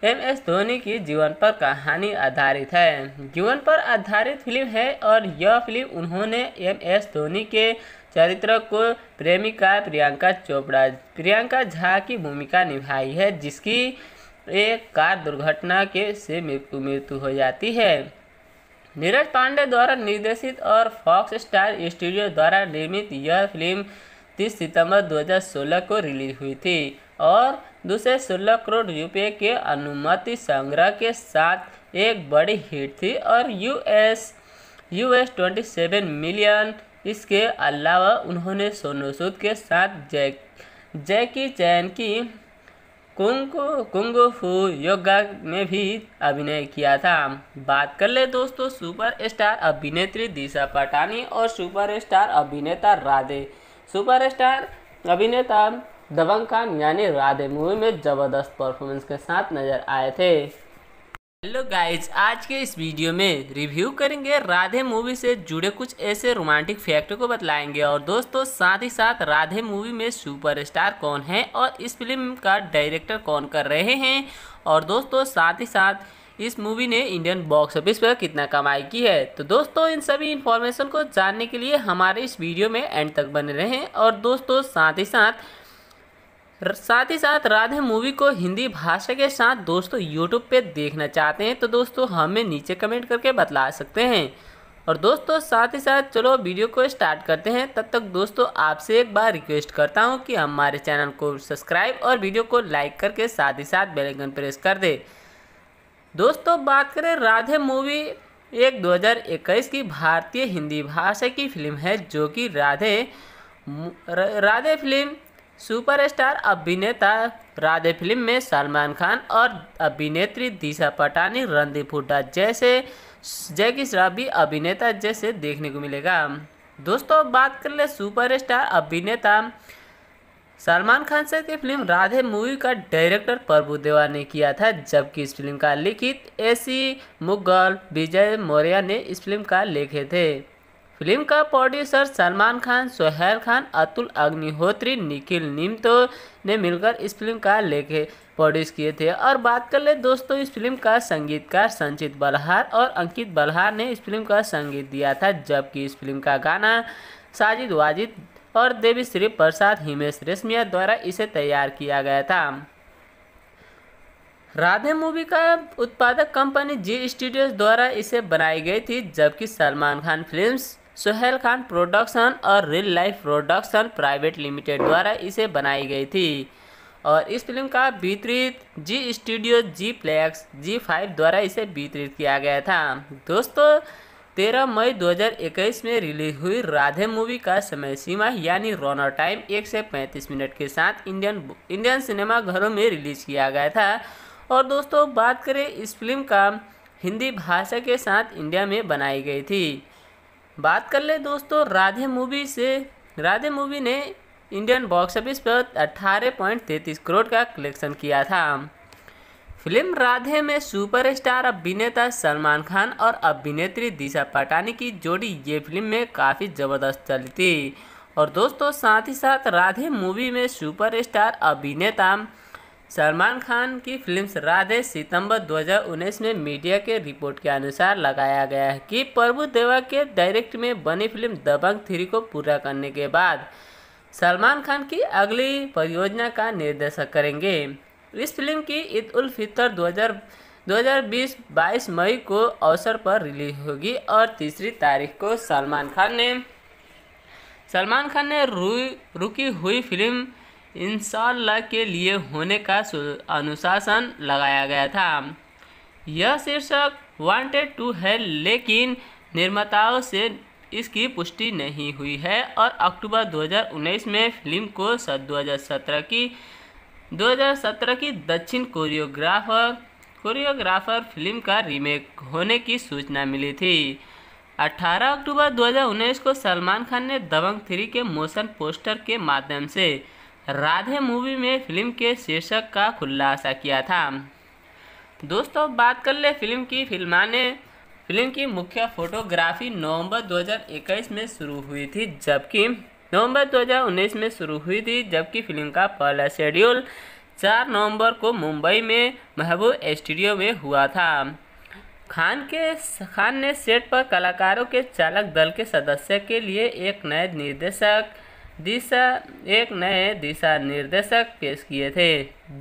एम एस धोनी की जीवन पर कहानी आधारित है जीवन पर आधारित फिल्म है और यह फिल्म उन्होंने एम एस धोनी के चरित्र को प्रेमिका प्रियंका चोपड़ा प्रियंका झा की भूमिका निभाई है जिसकी एक कार दुर्घटना के से मृत्यु हो जाती है नीरज पांडे द्वारा निर्देशित और फॉक्स स्टार स्टूडियो द्वारा निर्मित यह फिल्म 30 सितंबर 2016 को रिलीज हुई थी और दूसरे सोलह करोड़ रुपए के अनुमति संग्रह के साथ एक बड़ी हिट थी और यूएस यूएस 27 मिलियन इसके अलावा उन्होंने सोनू सूद के साथ जैक जैकी चैन की कुंग कुंग फू योगा में भी अभिनय किया था बात कर ले दोस्तों सुपरस्टार अभिनेत्री दिशा पटानी और सुपरस्टार अभिनेता राधे सुपरस्टार अभिनेता दबंग खान यानी राधे मूवी में ज़बरदस्त परफॉर्मेंस के साथ नजर आए थे हेलो गाइस आज के इस वीडियो में रिव्यू करेंगे राधे मूवी से जुड़े कुछ ऐसे रोमांटिक फैक्ट को बतलाएंगे और दोस्तों साथ ही साथ राधे मूवी में सुपरस्टार कौन है और इस फिल्म का डायरेक्टर कौन कर रहे हैं और दोस्तों साथ ही साथ इस मूवी ने इंडियन बॉक्स ऑफिस पर कितना कमाई की है तो दोस्तों इन सभी इन्फॉर्मेशन को जानने के लिए हमारे इस वीडियो में एंड तक बने रहें और दोस्तों साथ ही साथ साथ ही साथ राधे मूवी को हिंदी भाषा के साथ दोस्तों यूट्यूब पे देखना चाहते हैं तो दोस्तों हमें नीचे कमेंट करके बतला सकते हैं और दोस्तों साथ ही साथ चलो वीडियो को स्टार्ट करते हैं तब तक दोस्तों आपसे एक बार रिक्वेस्ट करता हूं कि हमारे चैनल को सब्सक्राइब और वीडियो को लाइक करके साथ ही साथ बेलगन प्रेस कर दे दोस्तों बात करें राधे मूवी एक दो की भारतीय हिंदी भाषा की फिल्म है जो कि राधे राधे फिल्म सुपरस्टार अभिनेता राधे फिल्म में सलमान खान और अभिनेत्री दिशा पटानी रणदीप हुड्डा जैसे जैकी श्रॉफ अभिनेता जैसे देखने को मिलेगा दोस्तों बात कर ले सुपरस्टार अभिनेता सलमान खान से की फिल्म राधे मूवी का डायरेक्टर प्रभु देवा ने किया था जबकि इस फिल्म का लिखित एसी मुगल विजय मौर्या ने इस फिल्म का लिखे थे फिल्म का प्रोड्यूसर सलमान खान सोहेल खान अतुल अग्निहोत्री निखिल निम्तो ने मिलकर इस फिल्म का लेखे प्रोड्यूस किए थे और बात कर ले दोस्तों इस फिल्म का संगीतकार संचित बलहार और अंकित बलहार ने इस फिल्म का संगीत दिया था जबकि इस फिल्म का गाना साजिद वाजिद और देवी श्री प्रसाद हिमेश रेशमिया द्वारा इसे तैयार किया गया था राधे मूवी का उत्पादक कंपनी जी स्टूडियोज द्वारा इसे बनाई गई थी जबकि सलमान खान फिल्म्स सोहेल खान प्रोडक्शन और real life production private limited द्वारा इसे बनाई गई थी और इस फिल्म का वितरित Zee studio Zee plex Zee five द्वारा इसे वितरित किया गया था दोस्तों तेरह मई 2021 में रिलीज हुई राधे मूवी का समय सीमा यानी रोनर टाइम एक से पैंतीस मिनट के साथ इंडियन इंडियन सिनेमा घरों में रिलीज किया गया था और दोस्तों बात करें इस फिल्म का हिंदी भाषा के साथ इंडिया में बनाई गई थी बात कर ले दोस्तों राधे मूवी से राधे मूवी ने इंडियन बॉक्स ऑफिस पर अट्ठारह करोड़ का कलेक्शन किया था फिल्म राधे में सुपरस्टार अभिनेता सलमान खान और अभिनेत्री दिशा पटानी की जोड़ी ये फिल्म में काफ़ी ज़बरदस्त चली थी और दोस्तों साथ ही साथ राधे मूवी में सुपरस्टार अभिनेता सलमान खान की फिल्म राधे सितंबर 2019 में मीडिया के रिपोर्ट के अनुसार लगाया गया है कि प्रभु देवा के डायरेक्ट में बनी फिल्म दबंग थ्री को पूरा करने के बाद सलमान खान की अगली परियोजना का निर्देशक करेंगे इस फिल्म की ईद उल फितर 2020 22 मई को अवसर पर रिलीज होगी और तीसरी तारीख को सलमान खान ने सलमान खान ने रुकी हुई फिल्म इंशाल्लाह के लिए होने का अनुशासन लगाया गया था यह शीर्षक वांटेड टू है लेकिन निर्माताओं से इसकी पुष्टि नहीं हुई है और अक्टूबर 2019 में फिल्म को 2017 की 2017 की दक्षिण कोरियोग्राफर कोरियोग्राफर फिल्म का रीमेक होने की सूचना मिली थी 18 अक्टूबर 2019 को सलमान खान ने दबंग थ्री के मोशन पोस्टर के माध्यम से राधे मूवी में फिल्म के शीर्षक का खुलासा किया था दोस्तों बात कर ले फिल्म की फिल्माने फिल्म की मुख्य फोटोग्राफी नवंबर 2021 में शुरू हुई थी जबकि नवंबर 2019 में शुरू हुई थी जबकि फिल्म का पहला शेड्यूल 4 नवंबर को मुंबई में महबूब स्टूडियो में हुआ था खान के खान ने सेट पर कलाकारों के चालक दल के सदस्य के लिए एक नए निर्देशक दिशा एक नए दिशा निर्देशक पेश किए थे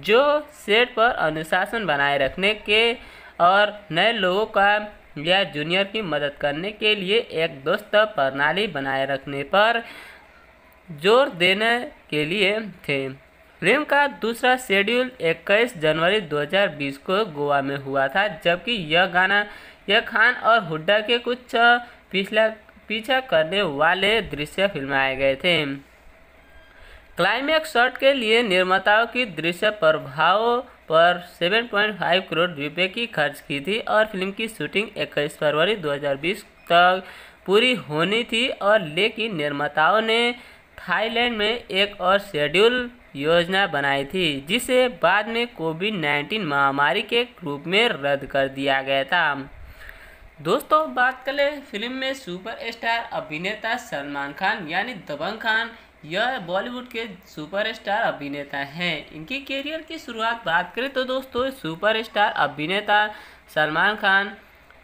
जो सेट पर अनुशासन बनाए रखने के और नए लोगों का या जूनियर की मदद करने के लिए एक दोस्त प्रणाली बनाए रखने पर जोर देने के लिए थे फिल्म का दूसरा शेड्यूल 21 जनवरी 2020 को गोवा में हुआ था जबकि यह गाना यह खान और हुड्डा के कुछ पिछला पीछा करने वाले दृश्य फिल्माए गए थे क्लाइमैक्स शॉट के लिए निर्माताओं की दृश्य प्रभाव पर 7.5 करोड़ रुपए की खर्च की थी और फिल्म की शूटिंग 21 फरवरी 2020 तक पूरी होनी थी और लेकिन निर्माताओं ने थाईलैंड में एक और शेड्यूल योजना बनाई थी जिसे बाद में कोविड 19 महामारी के रूप में रद्द कर दिया गया था दोस्तों बात करें फिल्म में सुपरस्टार अभिनेता सलमान खान यानी दबंग खान यह बॉलीवुड के सुपरस्टार अभिनेता हैं इनके करियर की शुरुआत बात करें तो दोस्तों सुपरस्टार अभिनेता सलमान खान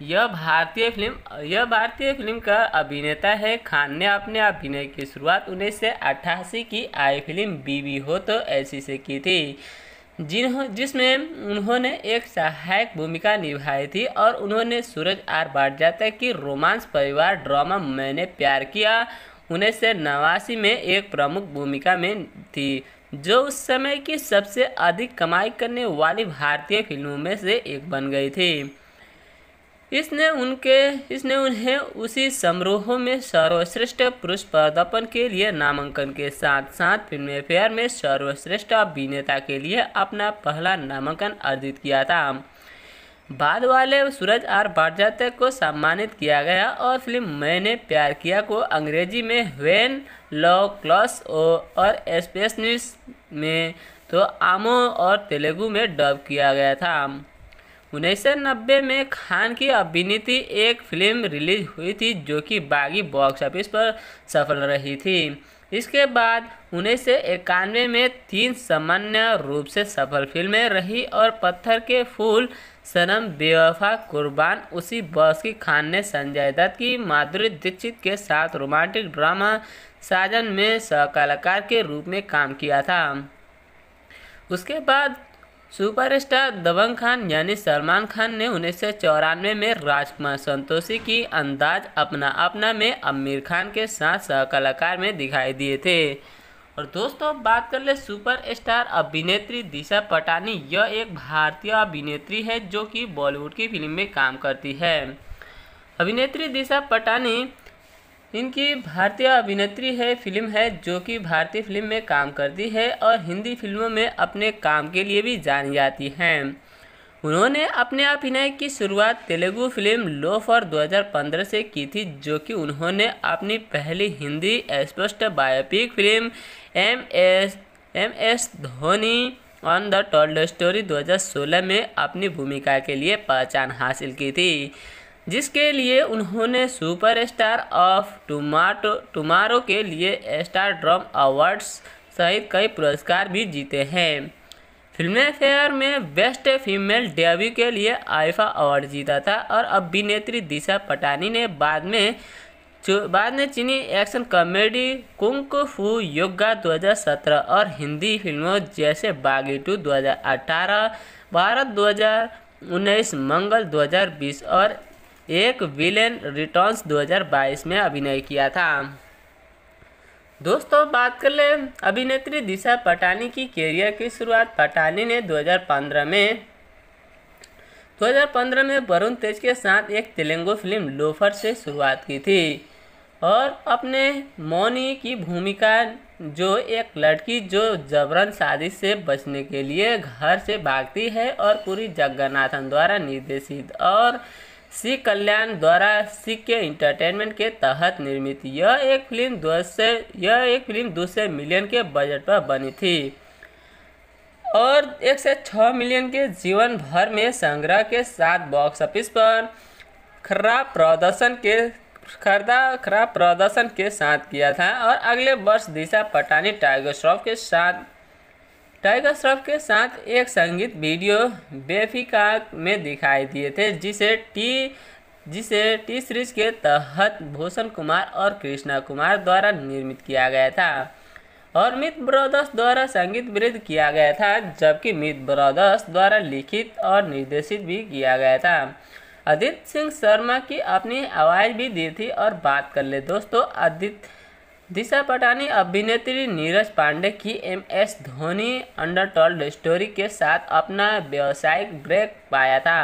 यह भारतीय फिल्म यह भारतीय फिल्म का अभिनेता है खान ने अपने अभिनय की शुरुआत उन्नीस सौ अट्ठासी की आई फिल्म बीवी हो तो ऐसी से की थी जिन्हों जिसमें उन्होंने एक सहायक भूमिका निभाई थी और उन्होंने सूरज आर बाटजाता की रोमांस परिवार ड्रामा मैंने प्यार किया उन्नीस सौ नवासी में एक प्रमुख भूमिका में थी जो उस समय की सबसे अधिक कमाई करने वाली भारतीय फिल्मों में से एक बन गई थी इसने उनके इसने उन्हें उसी समारोह में सर्वश्रेष्ठ पुरुष पदार्पण के लिए नामांकन के साथ साथ फिल्म फेयर में सर्वश्रेष्ठ अभिनेता के लिए अपना पहला नामांकन अर्जित किया था बाद वाले सूरज आर भारजात्य को सम्मानित किया गया और फिल्म मैंने प्यार किया को अंग्रेजी में वेन लॉ क्लॉस और न्यूज में तो आमो और तेलुगु में डब किया गया था उन्नीस में खान की अभिनीत एक फिल्म रिलीज हुई थी जो कि बागी बॉक्स ऑफिस पर सफल रही थी इसके बाद उन्नीस सौ इक्यानवे में तीन सामान्य रूप से सफल फिल्में रही और पत्थर के फूल सनम बेवफा कुर्बान उसी बॉस की खान ने संजय दत्त की माधुरी दीक्षित के साथ रोमांटिक ड्रामा साजन में सहकलाकार के रूप में काम किया था उसके बाद सुपरस्टार दबंग खान यानी सलमान खान ने उन्नीस सौ चौरानवे में राजकुमार संतोषी की अंदाज अपना अपना में आमिर खान के साथ सहकलाकार में दिखाई दिए थे और दोस्तों बात कर ले सुपरस्टार अभिनेत्री दिशा पटानी यह एक भारतीय अभिनेत्री है जो कि बॉलीवुड की फिल्म में काम करती है अभिनेत्री दिशा पटानी इनकी भारतीय अभिनेत्री है फिल्म है जो कि भारतीय फिल्म में काम करती है और हिंदी फिल्मों में अपने काम के लिए भी जानी जाती हैं उन्होंने अपने अभिनय की शुरुआत तेलुगु फिल्म लो फॉर 2015 से की थी जो कि उन्होंने अपनी पहली हिंदी स्पष्ट biopic film M S M S Dhoni on the told story 2016 में अपनी भूमिका के लिए पहचान हासिल की थी जिसके लिए उन्होंने सुपरस्टार ऑफ टुमाटो टुमारो के लिए स्टार ड्रम अवार्ड्स सहित कई पुरस्कार भी जीते हैं फिल्म फेयर में बेस्ट फीमेल डेब्यू के लिए आइफा अवार्ड जीता था और अभिनेत्री दिशा पटानी ने बाद में बाद में चीनी एक्शन कॉमेडी कुंक फू योगा 2017 और हिंदी फिल्मों जैसे बागी टू दो भारत 2019 मंगल 2020 और एक विलेन रिटर्न्स 2022 में अभिनय किया था दोस्तों बात कर ले अभिनेत्री दिशा पटानी की कैरियर की शुरुआत पटानी ने 2015 में 2015 में वरुण तेज के साथ एक तेलुगु फिल्म लोफर से शुरुआत की थी और अपने मौनी की भूमिका जो एक लड़की जो जबरन शादी से बचने के लिए घर से भागती है और पूरी जगन्नाथन द्वारा निर्देशित और सी कल्याण द्वारा सी के इंटरटेनमेंट के तहत निर्मित यह एक फिल्म दो यह एक फिल्म दो मिलियन के बजट पर बनी थी और एक से छः मिलियन के जीवन भर में संग्रह के साथ बॉक्स ऑफिस पर खराब प्रदर्शन के खरदा खराब प्रदर्शन के साथ किया था और अगले वर्ष दिशा पटानी टाइगर श्रॉफ के साथ टाइगर श्रॉफ के साथ एक संगीत वीडियो बेफिका में दिखाई दिए थे जिसे टी जिसे टी सीरीज के तहत भूषण कुमार और कृष्णा कुमार द्वारा निर्मित किया गया था और मित ब्रदर्स द्वारा संगीत वृद्ध किया गया था जबकि मित ब्रदर्स द्वारा लिखित और निर्देशित भी किया गया था अदित सिंह शर्मा की अपनी आवाज़ भी दी थी और बात कर ले दोस्तों आदित्य दिशा पटानी अभिनेत्री नीरज पांडे की M S Dhoni untold story के साथ अपना व्यावसायिक ब्रेक पाया था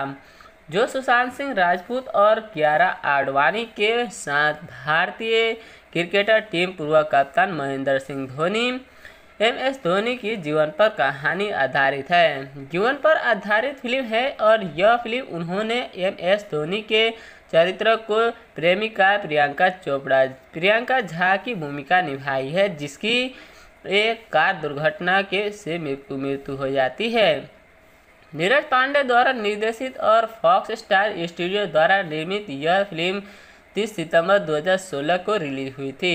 जो सुशांत सिंह राजपूत और कियारा आडवाणी के साथ भारतीय क्रिकेटर टीम पूर्व कप्तान महेंद्र सिंह धोनी एम एस धोनी की जीवन पर कहानी आधारित है जीवन पर आधारित फिल्म है और यह फिल्म उन्होंने एम एस धोनी के चरित्र को प्रेमिका प्रियंका चोपड़ा प्रियंका झा की भूमिका निभाई है जिसकी एक कार दुर्घटना के से मृत्यु मृत्यु हो जाती है नीरज पांडे द्वारा निर्देशित और फॉक्स स्टार स्टूडियो द्वारा निर्मित यह फिल्म 30 सितंबर 2016 को रिलीज हुई थी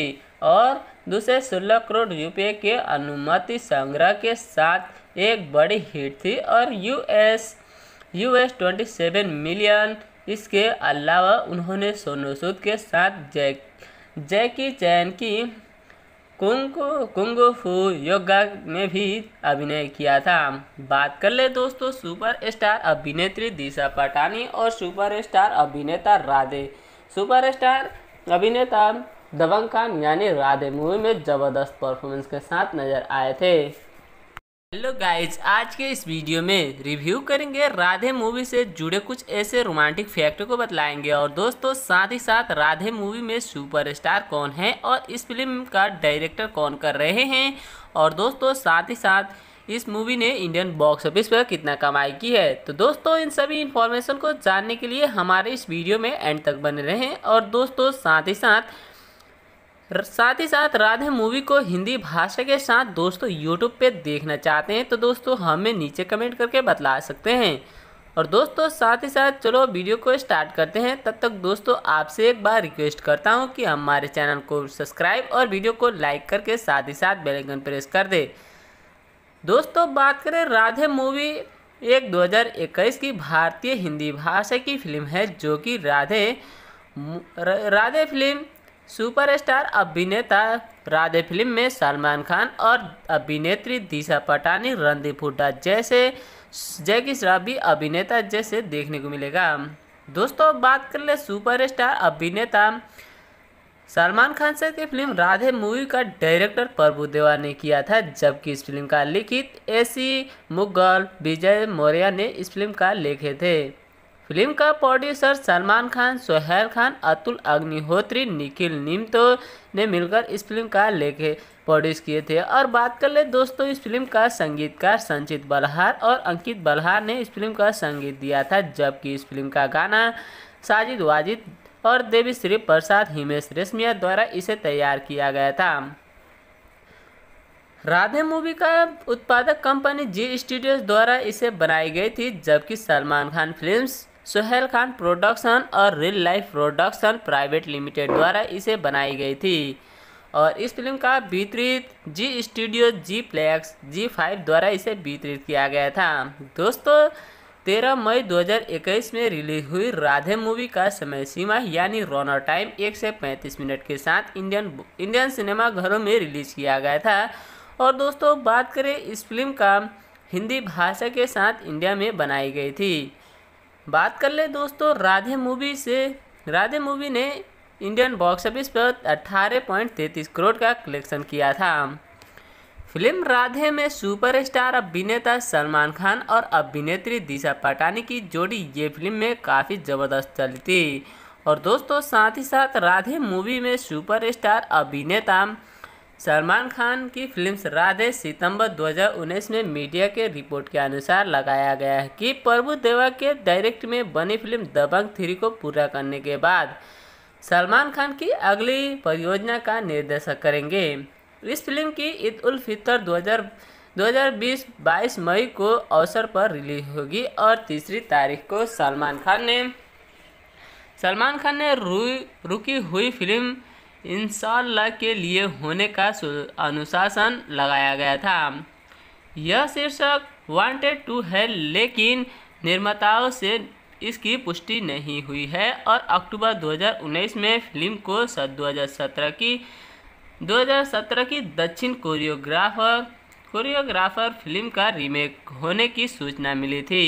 और दूसरे सोलह करोड़ रुपए के अनुमति संग्रह के साथ एक बड़ी हिट थी और यूएस यूएस 27 मिलियन इसके अलावा उन्होंने सोनू सूद के साथ जैक जैकी चैन की कुंग कुंग फू योगा में भी अभिनय किया था बात कर ले दोस्तों सुपरस्टार अभिनेत्री दिशा पटानी और सुपरस्टार अभिनेता राधे सुपरस्टार अभिनेता दबंग खान यानी राधे मूवी में ज़बरदस्त परफॉर्मेंस के साथ नजर आए थे हेलो गाइस आज के इस वीडियो में रिव्यू करेंगे राधे मूवी से जुड़े कुछ ऐसे रोमांटिक फैक्ट को बतलाएंगे और दोस्तों साथ ही साथ राधे मूवी में सुपरस्टार कौन है और इस फिल्म का डायरेक्टर कौन कर रहे हैं और दोस्तों साथ ही साथ इस मूवी ने इंडियन बॉक्स ऑफिस पर कितना कमाई की है तो दोस्तों इन सभी इन्फॉर्मेशन को जानने के लिए हमारे इस वीडियो में एंड तक बने रहें और दोस्तों साथ ही साथ साथ ही साथ राधे मूवी को हिंदी भाषा के साथ दोस्तों यूट्यूब पे देखना चाहते हैं तो दोस्तों हमें नीचे कमेंट करके बतला सकते हैं और दोस्तों साथ ही साथ चलो वीडियो को स्टार्ट करते हैं तब तक दोस्तों आपसे एक बार रिक्वेस्ट करता हूं कि हमारे चैनल को सब्सक्राइब और वीडियो को लाइक करके साथ ही साथ बेलाइकन प्रेस कर दे दोस्तों बात करें राधे मूवी एक इक्कीस की भारतीय हिंदी भाषा की फिल्म है जो कि राधे राधे फिल्म सुपरस्टार अभिनेता राधे फिल्म में सलमान खान और अभिनेत्री दिशा पटानी रणदीप हुड्डा जैसे जैकी भी अभिनेता जैसे देखने को मिलेगा दोस्तों बात कर ले सुपरस्टार अभिनेता सलमान खान सर की फिल्म राधे मूवी का डायरेक्टर प्रभु देवा ने किया था जबकि इस फिल्म का लिखित एसी मुगल विजय मौर्या ने इस फिल्म का लिखे थे फिल्म का प्रोड्यूसर सलमान खान सोहेल खान अतुल अग्निहोत्री निखिल निम्तो ने मिलकर इस फिल्म का लेखे प्रोड्यूस किए थे और बात कर ले दोस्तों इस फिल्म का संगीतकार संचित बलहार और अंकित बलहार ने इस फिल्म का संगीत दिया था जबकि इस फिल्म का गाना साजिद वाजिद और देवी श्री प्रसाद हिमेश रेशमिया द्वारा इसे तैयार किया गया था राधे मूवी का उत्पादक कंपनी जी स्टूडियोज द्वारा इसे बनाई गई थी जबकि सलमान खान फिल्म्स सोहेल खान प्रोडक्शन और real life production private limited द्वारा इसे बनाई गई थी और इस फिल्म का वितरित Zee studio Zee plex Zee five द्वारा इसे वितरित किया गया था दोस्तों तेरह मई 2021 में रिलीज हुई राधे मूवी का समय सीमा यानी रोनर टाइम एक से पैंतीस मिनट के साथ इंडियन इंडियन सिनेमा घरों में रिलीज किया गया था और दोस्तों बात करें इस फिल्म का हिंदी भाषा के साथ इंडिया में बनाई गई थी बात कर ले दोस्तों राधे मूवी से राधे मूवी ने इंडियन बॉक्स ऑफिस पर 18.33 करोड़ का कलेक्शन किया था फिल्म राधे में सुपरस्टार अभिनेता सलमान खान और अभिनेत्री दिशा पटानी की जोड़ी ये फिल्म में काफ़ी ज़बरदस्त चली थी और दोस्तों साथ ही साथ राधे मूवी में सुपरस्टार अभिनेता सलमान खान की फिल्म राधे सितंबर 2019 में मीडिया के रिपोर्ट के अनुसार लगाया गया है कि प्रभु देवा के डायरेक्ट में बनी फिल्म दबंग थ्री को पूरा करने के बाद सलमान खान की अगली परियोजना का निर्देशक करेंगे इस फिल्म की ईद उल फितर 2020 22 मई को अवसर पर रिलीज होगी और तीसरी तारीख को सलमान खान ने सलमान खान ने रुकी हुई फिल्म इंशाल्लाह के लिए होने का अनुशासन लगाया गया था यह शीर्षक वांटेड टू है लेकिन निर्माताओं से इसकी पुष्टि नहीं हुई है और अक्टूबर 2019 में फिल्म को 2017 की 2017 की दक्षिण कोरियोग्राफर कोरियोग्राफर फिल्म का रीमेक होने की सूचना मिली थी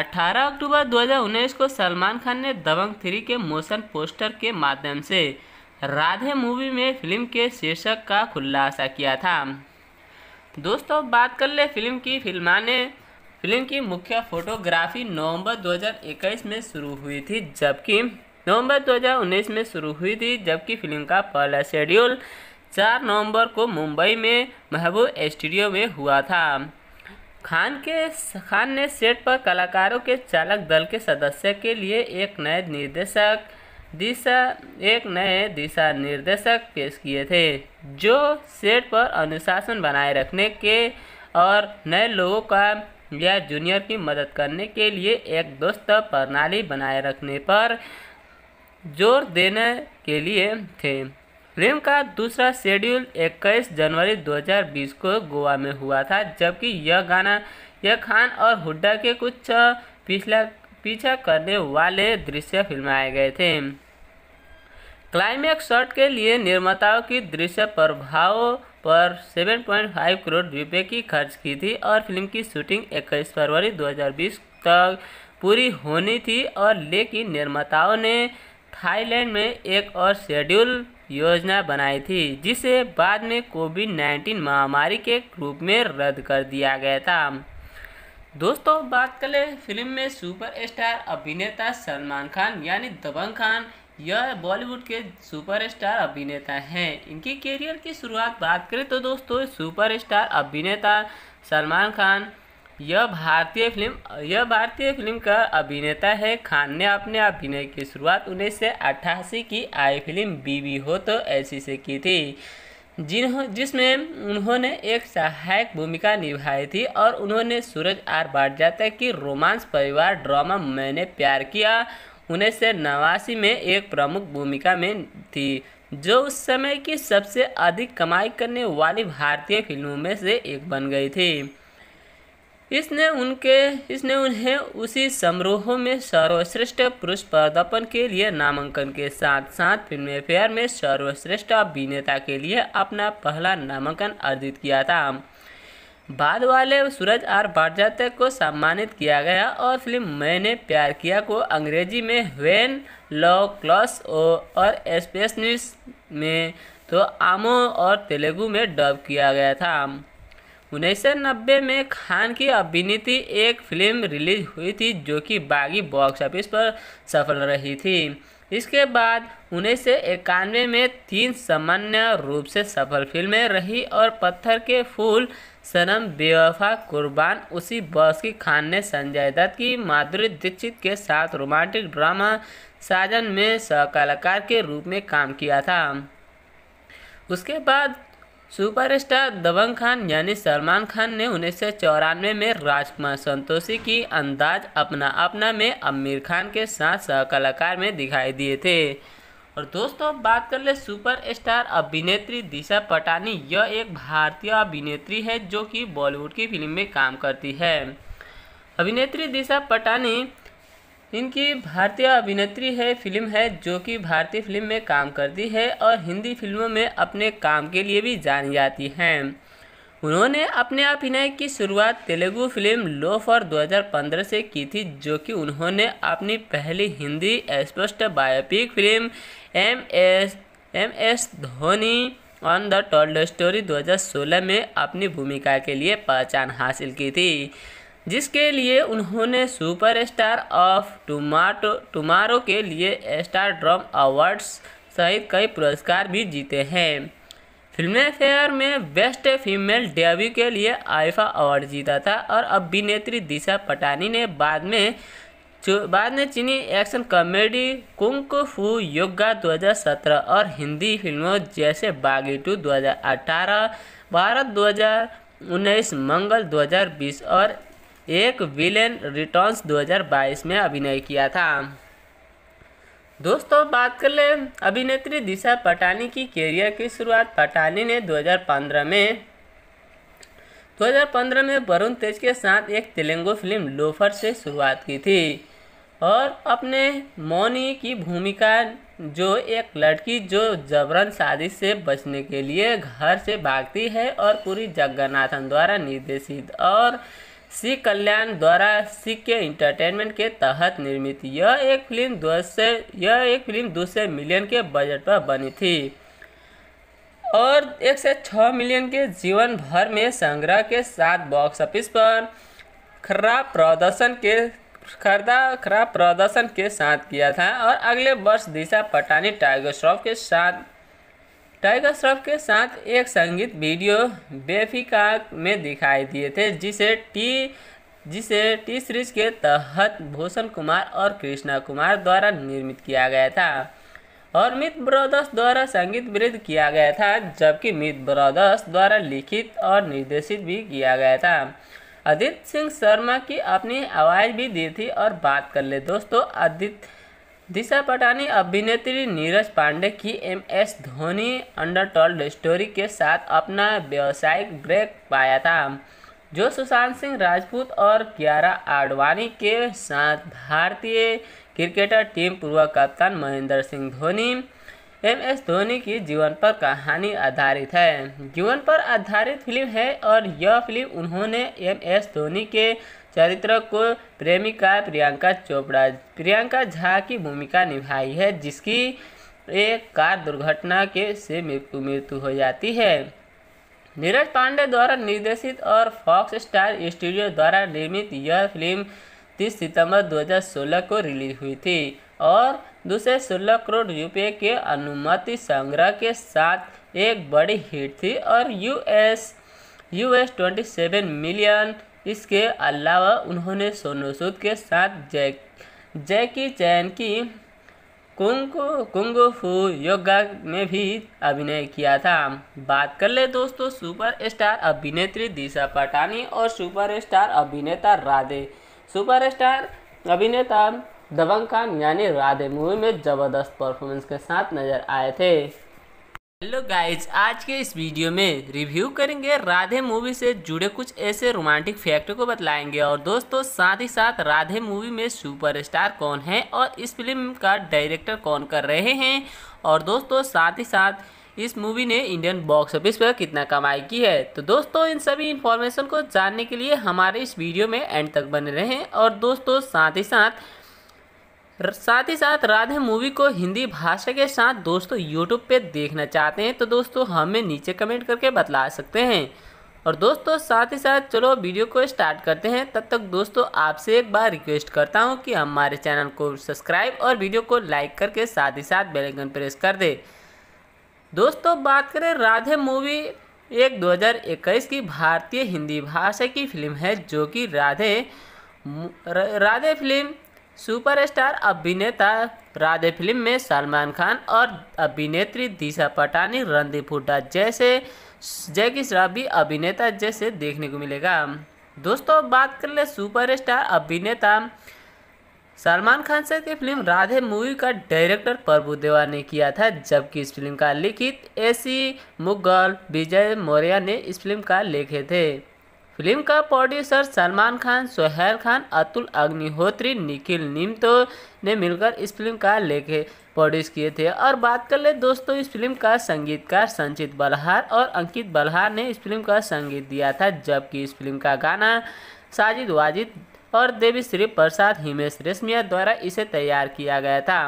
18 अक्टूबर 2019 को सलमान खान ने दबंग थ्री के मोशन पोस्टर के माध्यम से राधे मूवी में फिल्म के शीर्षक का खुलासा किया था दोस्तों बात कर ले फिल्म की फिल्माने फिल्म की मुख्य फोटोग्राफी नवंबर 2021 में शुरू हुई थी जबकि नवंबर 2019 में शुरू हुई थी जबकि फिल्म का पहला शेड्यूल 4 नवंबर को मुंबई में महबूब स्टूडियो में हुआ था खान के खान ने सेट पर कलाकारों के चालक दल के सदस्य के लिए एक नए निर्देशक दिशा एक नए दिशा निर्देशक पेश किए थे जो सेट पर अनुशासन बनाए रखने के और नए लोगों का या जूनियर की मदद करने के लिए एक दोस्त प्रणाली बनाए रखने पर जोर देने के लिए थे फिल्म का दूसरा शेड्यूल 21 जनवरी 2020 को गोवा में हुआ था जबकि यह गाना यह खान और हुड्डा के कुछ पिछला पीछा करने वाले दृश्य फिल्माए गए थे क्लाइमैक्स शॉट के लिए निर्माताओं की दृश्य प्रभावों पर 7.5 करोड़ रुपए की खर्च की थी और फिल्म की शूटिंग 21 फरवरी 2020 तक पूरी होनी थी और लेकिन निर्माताओं ने थाईलैंड में एक और शेड्यूल योजना बनाई थी जिसे बाद में कोविड 19 महामारी के रूप में रद्द कर दिया गया था दोस्तों बात कर ले फिल्म में सुपरस्टार अभिनेता सलमान खान यानी दबंग खान यह बॉलीवुड के सुपरस्टार अभिनेता हैं इनकी कैरियर की शुरुआत बात करें तो दोस्तों सुपरस्टार अभिनेता सलमान खान यह भारतीय फिल्म यह भारतीय फिल्म का अभिनेता है खान ने अपने अभिनय की शुरुआत उन्नीस सौ अट्ठासी की आई फिल्म बीवी हो तो ऐसी से की थी जिन्हों जिसमें उन्होंने एक सहायक भूमिका निभाई थी और उन्होंने सूरज आर जाते की रोमांस परिवार ड्रामा मैंने प्यार किया उन्नीस सौ नवासी में एक प्रमुख भूमिका में थी जो उस समय की सबसे अधिक कमाई करने वाली भारतीय फिल्मों में से एक बन गई थी इसने उनके इसने उन्हें उसी समारोह में सर्वश्रेष्ठ पुरुष पदार्पण के लिए नामांकन के साथ साथ फिल्म फेयर में सर्वश्रेष्ठ अभिनेता के लिए अपना पहला नामांकन अर्जित किया था बाद वाले सूरज आर बाटजाते को सम्मानित किया गया और फिल्म मैंने प्यार किया को अंग्रेजी में वेन लॉ क्लॉस और स्पेसनिस में तो आमो और तेलुगु में डब किया गया था उन्नीस में खान की अभिनीत एक फिल्म रिलीज हुई थी जो कि बागी बॉक्स ऑफिस पर सफल रही थी इसके बाद उन्नीस में तीन सामान्य रूप से सफल फिल्में रही और पत्थर के फूल सनम बेवफा कुर्बान उसी बॉस की खान ने संजय दत्त की माधुरी दीक्षित के साथ रोमांटिक ड्रामा साजन में सहकलाकार के रूप में काम किया था उसके बाद सुपरस्टार दबंग खान यानी सलमान खान ने उन्नीस सौ चौरानवे में राजकुमार संतोषी की अंदाज अपना अपना में आमिर खान के साथ सहकलाकार में दिखाई दिए थे और दोस्तों अब बात कर ले सुपरस्टार अभिनेत्री दिशा पटानी यह एक भारतीय अभिनेत्री है जो कि बॉलीवुड की फिल्म में काम करती है अभिनेत्री दिशा पटानी इनकी भारतीय अभिनेत्री है फिल्म है जो कि भारतीय फिल्म में काम करती है और हिंदी फिल्मों में अपने काम के लिए भी जानी जाती हैं उन्होंने अपने अभिनय की शुरुआत तेलुगु फिल्म लो फॉर 2015 से की थी जो कि उन्होंने अपनी पहली हिंदी स्पष्ट biopic film M S M S Dhoni on the told story 2016 में अपनी भूमिका के लिए पहचान हासिल की थी जिसके लिए उन्होंने सुपरस्टार ऑफ टुमाटो टुमारो के लिए स्टार ड्रम अवार्ड्स सहित कई पुरस्कार भी जीते हैं फिल्म फेयर में बेस्ट फीमेल डेब्यू के लिए आइफा अवार्ड जीता था और अभिनेत्री दिशा पटानी ने बाद में बाद में चीनी एक्शन कॉमेडी कुंक फू योगा 2017 और हिंदी फिल्मों जैसे बागी टू दो भारत 2019 मंगल 2020 और एक विलेन रिटर्न्स 2022 में अभिनय किया था दोस्तों बात कर ले अभिनेत्री दिशा पटानी की कैरियर की शुरुआत पटानी ने 2015 में 2015 में वरुण तेज के साथ एक तेलुगु फिल्म लोफर से शुरुआत की थी और अपने मौनी की भूमिका जो एक लड़की जो जबरन शादी से बचने के लिए घर से भागती है और पूरी जगन्नाथन द्वारा निर्देशित और सी कल्याण द्वारा सी के इंटरटेनमेंट के तहत निर्मित यह एक फिल्म दो यह एक फिल्म दो मिलियन के बजट पर बनी थी और एक से छः मिलियन के जीवन भर में संग्रह के साथ बॉक्स ऑफिस पर खराब प्रदर्शन के खरदा खराब प्रदर्शन के साथ किया था और अगले वर्ष दिशा पटानी टाइगर श्रॉफ के साथ टाइगर श्रॉफ के साथ एक संगीत वीडियो बेफिका में दिखाई दिए थे जिसे टी जिसे टी सीरीज के तहत भूषण कुमार और कृष्णा कुमार द्वारा निर्मित किया गया था और मित ब्रदर्स द्वारा संगीत वृद्ध किया गया था जबकि मित ब्रदर्स द्वारा लिखित और निर्देशित भी किया गया था अदित सिंह शर्मा की अपनी आवाज़ भी दी थी और बात कर ले दोस्तों आदित्य दिशा पटानी अभिनेत्री नीरज पांडे की M S Dhoni untold story के साथ अपना व्यावसायिक ब्रेक पाया था जो सुशांत सिंह राजपूत और कियारा आडवाणी के साथ भारतीय क्रिकेटर टीम पूर्व कप्तान महेंद्र सिंह धोनी एम एस धोनी की जीवन पर कहानी आधारित है जीवन पर आधारित फिल्म है और यह फिल्म उन्होंने एम एस धोनी के चरित्र को प्रेमिका प्रियंका चोपड़ा प्रियंका झा की भूमिका निभाई है जिसकी एक कार दुर्घटना के से मृत्यु हो जाती है नीरज पांडे द्वारा निर्देशित और फॉक्स स्टार स्टूडियो द्वारा निर्मित यह फिल्म 30 सितंबर 2016 को रिलीज हुई थी और दूसरे सोलह करोड़ रुपए के अनुमति संग्रह के साथ एक बड़ी हिट थी और यूएस यूएस 27 मिलियन इसके अलावा उन्होंने सोनू सूद के साथ जैक जैकी चैन की कुंग कुंग फू योगा में भी अभिनय किया था बात कर ले दोस्तों सुपरस्टार अभिनेत्री दिशा पटानी और सुपरस्टार अभिनेता राधे सुपरस्टार अभिनेता दबंग खान यानी राधे मूवी में ज़बरदस्त परफॉर्मेंस के साथ नजर आए थे हेलो गाइज आज के इस वीडियो में रिव्यू करेंगे राधे मूवी से जुड़े कुछ ऐसे रोमांटिक फैक्ट को बतलाएंगे और दोस्तों साथ ही साथ राधे मूवी में सुपरस्टार कौन है और इस फिल्म का डायरेक्टर कौन कर रहे हैं और दोस्तों साथ ही साथ इस मूवी ने इंडियन बॉक्स ऑफिस पर कितना कमाई की है तो दोस्तों इन सभी इन्फॉर्मेशन को जानने के लिए हमारे इस वीडियो में एंड तक बने रहें और दोस्तों साथ ही साथ साथ ही साथ राधे मूवी को हिंदी भाषा के साथ दोस्तों यूट्यूब पे देखना चाहते हैं तो दोस्तों हमें नीचे कमेंट करके बतला सकते हैं और दोस्तों साथ ही साथ चलो वीडियो को स्टार्ट करते हैं तब तक दोस्तों आपसे एक बार रिक्वेस्ट करता हूं कि हमारे चैनल को सब्सक्राइब और वीडियो को लाइक करके साथ ही साथ बेल प्रेस कर दे दोस्तों बात करें राधे मूवी एक 2021 की भारतीय हिंदी भाषा की फिल्म है जो कि राधे राधे फिल्म सुपरस्टार अभिनेता राधे फिल्म में सलमान खान और अभिनेत्री दिशा पटानी रणदीप हुड्डा जैसे जैकी श्रावी अभिनेता जैसे देखने को मिलेगा दोस्तों बात कर ले सुपरस्टार अभिनेता सलमान खान सर की फिल्म राधे मूवी का डायरेक्टर प्रभु देवा ने किया था जबकि इस फिल्म का लिखित एसी मुगल विजय मौर्या ने इस फिल्म का लिखे थे फिल्म का प्रोड्यूसर सलमान खान सोहेल खान अतुल अग्निहोत्री निखिल निम्तो ने मिलकर इस फिल्म का लेखे प्रोड्यूस किए थे और बात कर ले दोस्तों इस फिल्म का संगीतकार संचित बलहार और अंकित बलहार ने इस फिल्म का संगीत दिया था जबकि इस फिल्म का गाना साजिद वाजिद और देवी श्री प्रसाद हिमेश रेशमिया द्वारा इसे तैयार किया गया था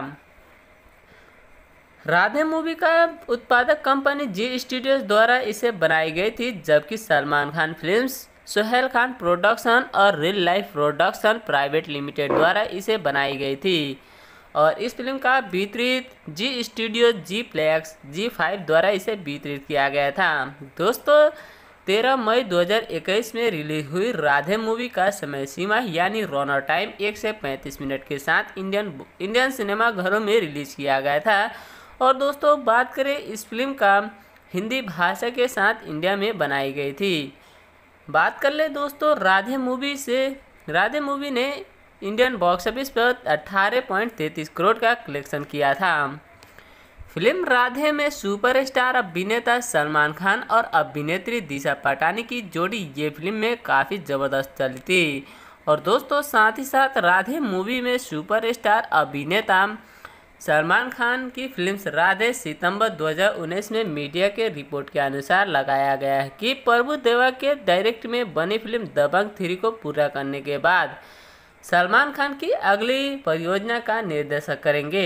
राधे मूवी का उत्पादक कंपनी जी स्टूडियोज द्वारा इसे बनाई गई थी जबकि सलमान खान फिल्म्स सोहेल खान प्रोडक्शन और real life production private limited द्वारा इसे बनाई गई थी और इस फिल्म का वितरित Zee studio Zee plex Zee five द्वारा इसे वितरित किया गया था दोस्तों तेरह मई 2021 में रिलीज हुई राधे मूवी का समय सीमा यानी रोनर टाइम एक से पैंतीस मिनट के साथ इंडियन इंडियन सिनेमा घरों में रिलीज किया गया था और दोस्तों बात करें इस फिल्म का हिंदी भाषा के साथ इंडिया में बनाई गई थी बात कर ले दोस्तों राधे मूवी से राधे मूवी ने इंडियन बॉक्स ऑफिस पर अट्ठारह पॉइंट तैंतीस करोड़ का कलेक्शन किया था फिल्म राधे में सुपरस्टार अभिनेता सलमान खान और अभिनेत्री दिशा पटानी की जोड़ी ये फिल्म में काफ़ी ज़बरदस्त चली थी और दोस्तों साथ ही साथ राधे मूवी में सुपरस्टार अभिनेता सलमान खान की फिल्म राधे सितंबर 2019 में मीडिया के रिपोर्ट के अनुसार लगाया गया है कि प्रभु देवा के डायरेक्ट में बनी फिल्म दबंग थ्री को पूरा करने के बाद सलमान खान की अगली परियोजना का निर्देशक करेंगे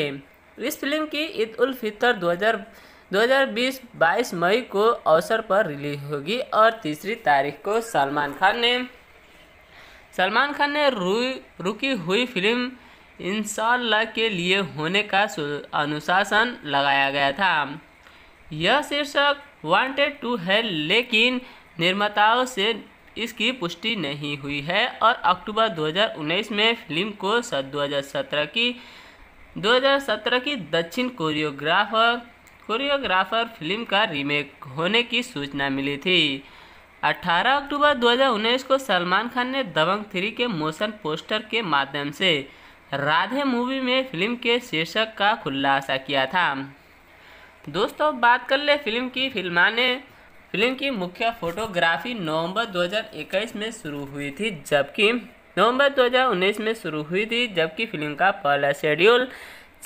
इस फिल्म की ईद उल फितर 2000 2020 22 मई को अवसर पर रिलीज होगी और तीसरी तारीख को सलमान खान ने सलमान खान ने रुकी हुई फिल्म इंशाल्लाह के लिए होने का अनुशासन लगाया गया था यह शीर्षक वांटेड टू है लेकिन निर्माताओं से इसकी पुष्टि नहीं हुई है और अक्टूबर 2019 में फिल्म को 2017 की 2017 की दक्षिण कोरियोग्राफर कोरियोग्राफर फिल्म का रीमेक होने की सूचना मिली थी 18 अक्टूबर 2019 को सलमान खान ने दबंग थ्री के मोशन पोस्टर के माध्यम से राधे मूवी में फिल्म के शीर्षक का खुलासा किया था दोस्तों बात कर ले फिल्म की फिल्माने फिल्म की मुख्य फोटोग्राफी नवंबर 2021 में शुरू हुई थी जबकि नवंबर 2019 में शुरू हुई थी जबकि फिल्म का पहला शेड्यूल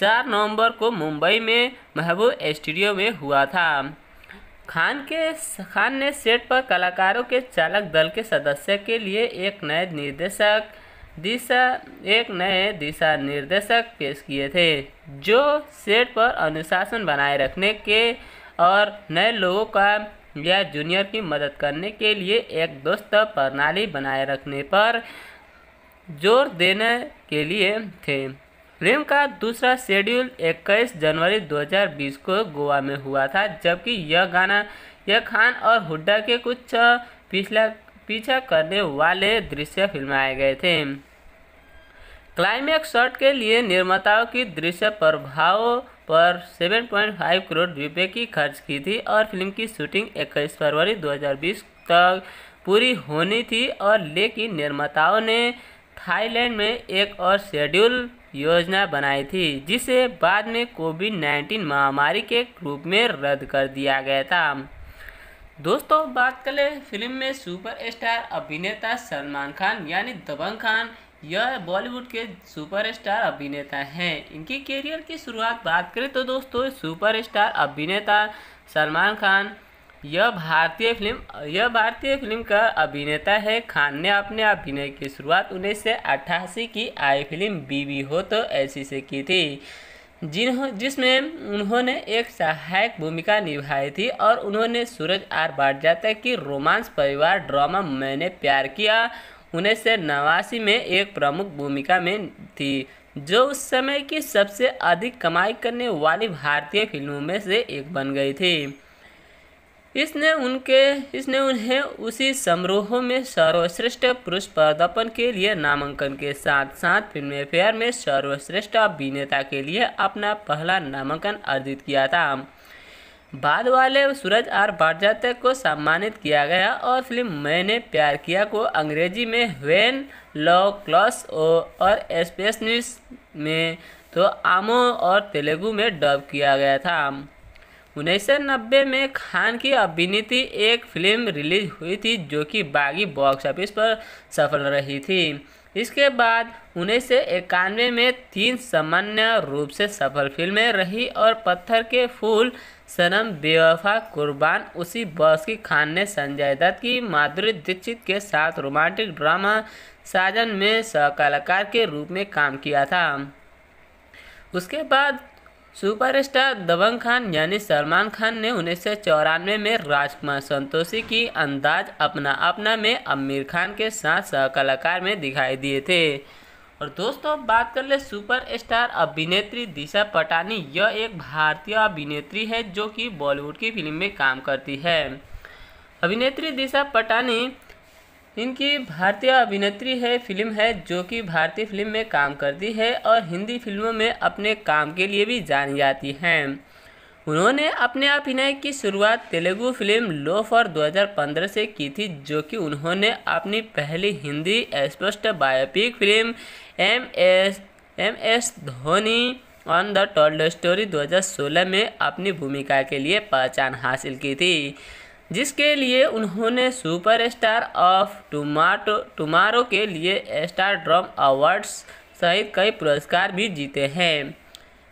4 नवंबर को मुंबई में महबूब स्टूडियो में हुआ था खान के खान ने सेट पर कलाकारों के चालक दल के सदस्य के लिए एक नए निर्देशक दिशा एक नए दिशा निर्देशक पेश किए थे जो सेट पर अनुशासन बनाए रखने के और नए लोगों का या जूनियर की मदद करने के लिए एक दोस्त प्रणाली बनाए रखने पर जोर देने के लिए थे फिल्म का दूसरा शेड्यूल 21 जनवरी 2020 को गोवा में हुआ था जबकि यह गाना यह खान और हुड्डा के कुछ पिछला पीछा करने वाले दृश्य फिल्माए गए थे क्लाइमैक्स शॉट के लिए निर्माताओं की दृश्य प्रभाव पर 7.5 करोड़ रुपए की खर्च की थी और फिल्म की शूटिंग 21 फरवरी 2020 तक पूरी होनी थी और लेकिन निर्माताओं ने थाईलैंड में एक और शेड्यूल योजना बनाई थी जिसे बाद में कोविड 19 महामारी के रूप में रद्द कर दिया गया था दोस्तों बात करें फिल्म में सुपरस्टार अभिनेता सलमान खान यानी दबंग खान यह बॉलीवुड के सुपरस्टार अभिनेता हैं इनके करियर की शुरुआत बात करें तो दोस्तों सुपरस्टार अभिनेता सलमान खान यह भारतीय फिल्म यह भारतीय फिल्म का अभिनेता है खान ने अपने अभिनय की शुरुआत उन्नीस की आई फिल्म बीवी हो तो ऐसी से की थी जिन्हों जिसमें उन्होंने एक सहायक भूमिका निभाई थी और उन्होंने सूरज आर जाता की रोमांस परिवार ड्रामा मैंने प्यार किया उन्नीस सौ नवासी में एक प्रमुख भूमिका में थी जो उस समय की सबसे अधिक कमाई करने वाली भारतीय फिल्मों में से एक बन गई थी इसने उनके इसने उन्हें उसी समारोह में सर्वश्रेष्ठ पुरुष पदार्पण के लिए नामांकन के साथ साथ फिल्म फेयर में सर्वश्रेष्ठ अभिनेता के लिए अपना पहला नामांकन अर्जित किया था बाद वाले सूरज आर भारजात्य को सम्मानित किया गया और फिल्म मैंने प्यार किया को अंग्रेजी में वेन लॉ क्लॉस और न्यूज में तो आमो और तेलुगु में डब किया गया था उन्नीस में खान की अभिनीति एक फिल्म रिलीज हुई थी जो कि बागी बॉक्स ऑफिस पर सफल रही थी इसके बाद उन्नीस में तीन सामान्य रूप से सफल फिल्में रही और पत्थर के फूल सनम बेवफा कुर्बान उसी बॉस की खान ने संजय दत्त की माधुरी दीक्षित के साथ रोमांटिक ड्रामा साजन में सहकलाकार के रूप में काम किया था उसके बाद सुपरस्टार दबंग खान यानी सलमान खान ने उन्नीस में राजकुमार संतोषी की अंदाज अपना अपना में आमिर खान के साथ सहकलाकार में दिखाई दिए थे और दोस्तों अब बात कर ले सुपरस्टार अभिनेत्री दिशा पटानी यह एक भारतीय अभिनेत्री है जो कि बॉलीवुड की फिल्म में काम करती है अभिनेत्री दिशा पटानी इनकी भारतीय अभिनेत्री है फिल्म है जो कि भारतीय फिल्म में काम करती है और हिंदी फिल्मों में अपने काम के लिए भी जानी जाती हैं उन्होंने अपने अभिनय की शुरुआत तेलुगु फिल्म लो फॉर 2015 से की थी जो कि उन्होंने अपनी पहली हिंदी स्पष्ट biopic film M S M S Dhoni on the told story 2016 में अपनी भूमिका के लिए पहचान हासिल की थी जिसके लिए उन्होंने सुपरस्टार ऑफ टुमाटो टुमारो के लिए स्टार ड्रम अवार्ड्स सहित कई पुरस्कार भी जीते हैं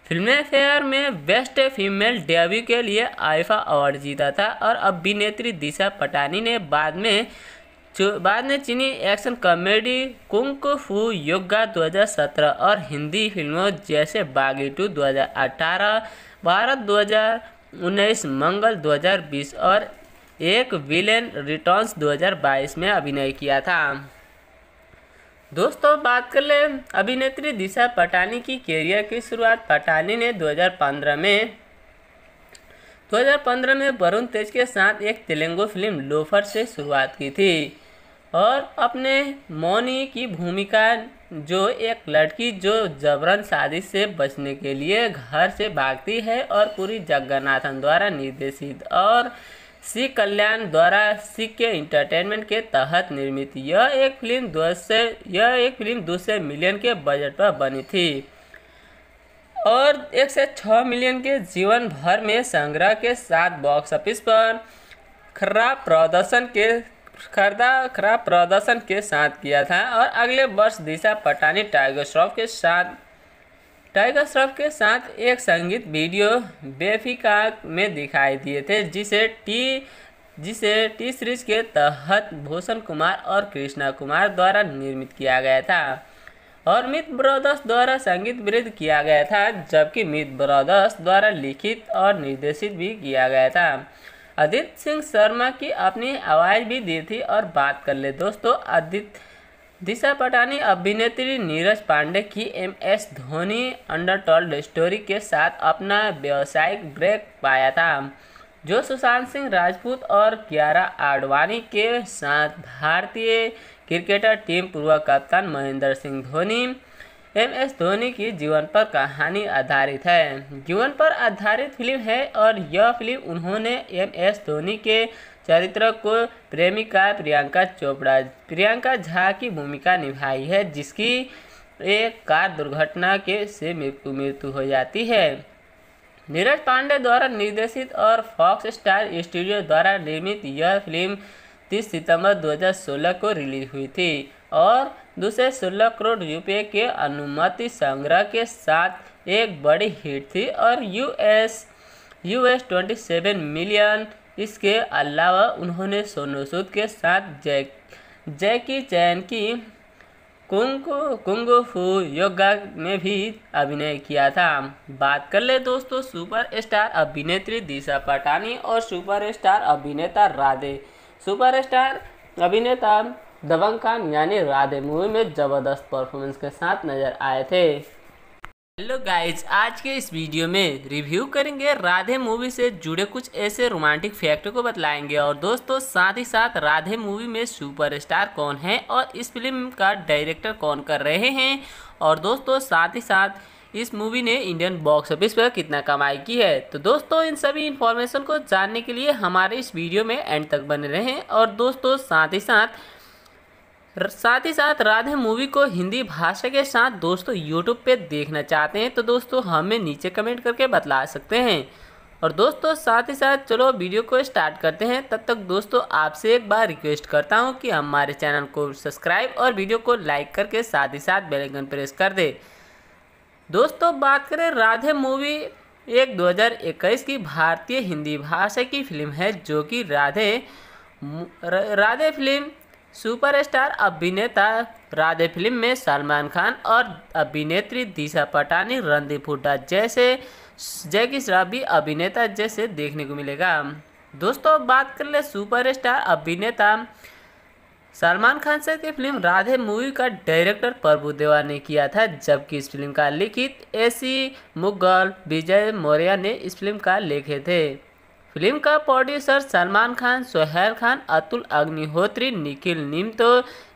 फिल्म फेयर में बेस्ट फीमेल डेब्यू के लिए आइफा अवार्ड जीता था और अभिनेत्री दिशा पटानी ने बाद में बाद में चीनी एक्शन कॉमेडी कुंक फू योगा 2017 और हिंदी फिल्मों जैसे बागी टू दो भारत 2019 मंगल 2020 और एक विलेन रिटर्न्स 2022 में अभिनय किया था दोस्तों बात कर लें अभिनेत्री दिशा पटानी की कैरियर की शुरुआत पटानी ने 2015 में 2015 में वरुण तेज के साथ एक तेलुगु फिल्म लोफर से शुरुआत की थी और अपने मौनी की भूमिका जो एक लड़की जो जबरन शादी से बचने के लिए घर से भागती है और पूरी जगन्नाथन द्वारा निर्देशित और सी कल्याण द्वारा सी के इंटरटेनमेंट के तहत निर्मित यह एक फिल्म दो यह एक फिल्म दो सौ मिलियन के बजट पर बनी थी और एक से छः मिलियन के जीवन भर में संग्रह के साथ बॉक्स ऑफिस पर खराब प्रदर्शन के खरदा खराब प्रदर्शन के साथ किया था और अगले वर्ष दिशा पटानी टाइगर श्रॉफ के साथ टाइगर श्रॉफ के साथ एक संगीत वीडियो बेफिका में दिखाई दिए थे जिसे टी जिसे टी सीरीज के तहत भूषण कुमार और कृष्णा कुमार द्वारा निर्मित किया गया था और मित ब्रदर्स द्वारा संगीत वृद्ध किया गया था जबकि मित ब्रदर्स द्वारा लिखित और निर्देशित भी किया गया था अदित सिंह शर्मा की अपनी आवाज़ भी दी थी और बात कर ले दोस्तों अदित दिशा पटानी अभिनेत्री नीरज पांडे की M S Dhoni untold story के साथ अपना व्यावसायिक ब्रेक पाया था जो सुशांत सिंह राजपूत और कियारा आडवाणी के साथ भारतीय क्रिकेटर टीम पूर्व कप्तान महेंद्र सिंह धोनी एम एस धोनी की जीवन पर कहानी आधारित है जीवन पर आधारित फिल्म है और यह फिल्म उन्होंने एम एस धोनी के चरित्र को प्रेमिका प्रियंका चोपड़ा प्रियंका झा की भूमिका निभाई है जिसकी एक कार दुर्घटना के से मृत्यु मृत्यु हो जाती है नीरज पांडे द्वारा निर्देशित और फॉक्स स्टार स्टूडियो द्वारा निर्मित यह फिल्म 30 सितंबर 2016 को रिलीज हुई थी और दूसरे सोलह करोड़ रुपए के अनुमति संग्रह के साथ एक बड़ी हिट थी और यूएस यूएस 27 मिलियन इसके अलावा उन्होंने सोनू सूद के साथ जैक जैकी चैन की कुंग कुंग फू योगा में भी अभिनय किया था बात कर ले दोस्तों सुपरस्टार अभिनेत्री दिशा पटानी और सुपरस्टार अभिनेता राधे सुपरस्टार अभिनेता दबंग खान यानी राधे मूवी में ज़बरदस्त परफॉर्मेंस के साथ नजर आए थे हेलो गाइज आज के इस वीडियो में रिव्यू करेंगे राधे मूवी से जुड़े कुछ ऐसे रोमांटिक फैक्ट को बतलाएंगे और दोस्तों साथ ही साथ राधे मूवी में सुपरस्टार कौन है और इस फिल्म का डायरेक्टर कौन कर रहे हैं और दोस्तों साथ ही साथ इस मूवी ने इंडियन बॉक्स ऑफिस पर कितना कमाई की है तो दोस्तों इन सभी इन्फॉर्मेशन को जानने के लिए हमारे इस वीडियो में एंड तक बने रहें और दोस्तों साथ ही साथ साथ ही साथ राधे मूवी को हिंदी भाषा के साथ दोस्तों यूट्यूब पे देखना चाहते हैं तो दोस्तों हमें नीचे कमेंट करके बतला सकते हैं और दोस्तों साथ ही साथ चलो वीडियो को स्टार्ट करते हैं तब तक दोस्तों आपसे एक बार रिक्वेस्ट करता हूं कि हमारे चैनल को सब्सक्राइब और वीडियो को लाइक करके साथ ही साथ बेल प्रेस कर दे दोस्तों बात करें राधे मूवी एक 2021 की भारतीय हिंदी भाषा की फिल्म है जो कि राधे राधे फिल्म सुपरस्टार अभिनेता राधे फिल्म में सलमान खान और अभिनेत्री दिशा पटानी रणदीप हुड्डा जैसे जैकी भी अभिनेता जैसे देखने को मिलेगा दोस्तों बात कर ले सुपरस्टार अभिनेता सलमान खान सर की फिल्म राधे मूवी का डायरेक्टर प्रभु देवा ने किया था जबकि इस फिल्म का लिखित एसी मुगल विजय मौर्या ने इस फिल्म का लिखे थे फिल्म का प्रोड्यूसर सलमान खान सोहेल खान अतुल अग्निहोत्री निखिल निम्तो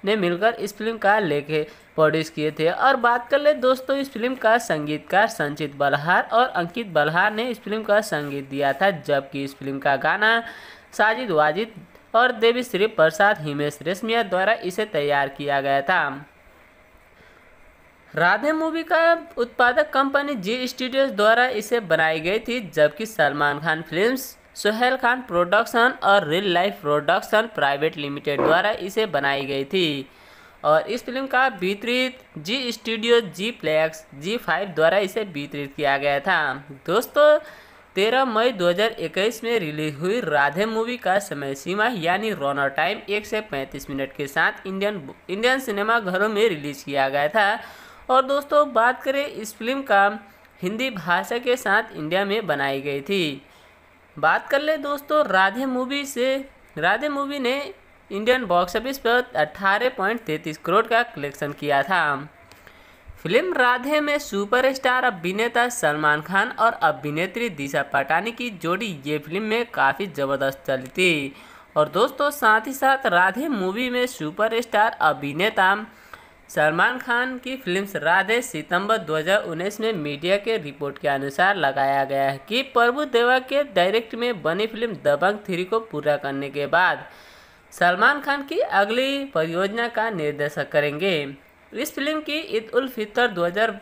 ने मिलकर इस फिल्म का लेखे प्रोड्यूस किए थे और बात कर ले दोस्तों इस फिल्म का संगीतकार संचित बलहार और अंकित बलहार ने इस फिल्म का संगीत दिया था जबकि इस फिल्म का गाना साजिद वाजिद और देवी श्री प्रसाद हिमेश रेशमिया द्वारा इसे तैयार किया गया था राधे मूवी का उत्पादक कंपनी जी स्टूडियोज द्वारा इसे बनाई गई थी जबकि सलमान खान फिल्म्स सोहेल खान प्रोडक्शन और real life production private limited द्वारा इसे बनाई गई थी और इस फिल्म का वितरित Zee studio Zee plex Zee five द्वारा इसे वितरित किया गया था दोस्तों तेरह मई 2021 में रिलीज हुई राधे मूवी का समय सीमा यानी रोनर टाइम एक से पैंतीस मिनट के साथ इंडियन इंडियन सिनेमा घरों में रिलीज किया गया था और दोस्तों बात करें इस फिल्म का हिंदी भाषा के साथ इंडिया में बनाई गई थी बात कर ले दोस्तों राधे मूवी से राधे मूवी ने इंडियन बॉक्स ऑफिस पर 18.33 करोड़ का कलेक्शन किया था फिल्म राधे में सुपरस्टार अभिनेता सलमान खान और अभिनेत्री दिशा पटानी की जोड़ी ये फिल्म में काफ़ी ज़बरदस्त चली थी और दोस्तों साथ ही साथ राधे मूवी में सुपरस्टार अभिनेता सलमान खान की फिल्म राधे सितंबर 2019 में मीडिया के रिपोर्ट के अनुसार लगाया गया है कि प्रभु देवा के डायरेक्ट में बनी फिल्म दबंग थ्री को पूरा करने के बाद सलमान खान की अगली परियोजना का निर्देशक करेंगे इस फिल्म की ईद उल फितर हज़ार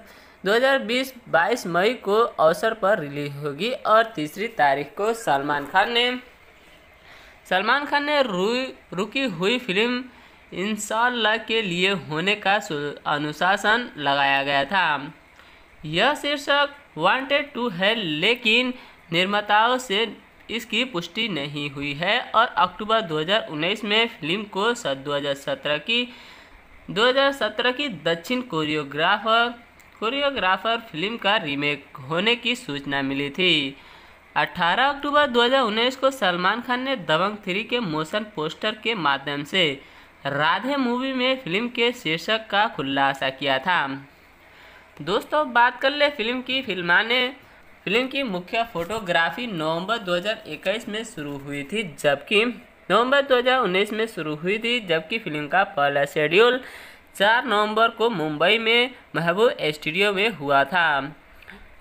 2020 22 मई को अवसर पर रिलीज होगी और तीसरी तारीख को सलमान खान ने सलमान खान ने रुकी हुई फिल्म इंशाला के लिए होने का अनुशासन लगाया गया था यह शीर्षक वांटेड टू है लेकिन निर्माताओं से इसकी पुष्टि नहीं हुई है और अक्टूबर 2019 में फिल्म को 2017 की 2017 की दक्षिण कोरियोग्राफर कोरियोग्राफर फिल्म का रीमेक होने की सूचना मिली थी 18 अक्टूबर 2019 को सलमान खान ने दबंग थ्री के मोशन पोस्टर के माध्यम से राधे मूवी में फिल्म के शीर्षक का खुलासा किया था दोस्तों बात कर ले फिल्म की फिल्माने फिल्म की मुख्य फोटोग्राफी नवंबर 2021 में शुरू हुई थी जबकि नवंबर 2019 में शुरू हुई थी जबकि फिल्म का पहला शेड्यूल 4 नवंबर को मुंबई में महबूब स्टूडियो में हुआ था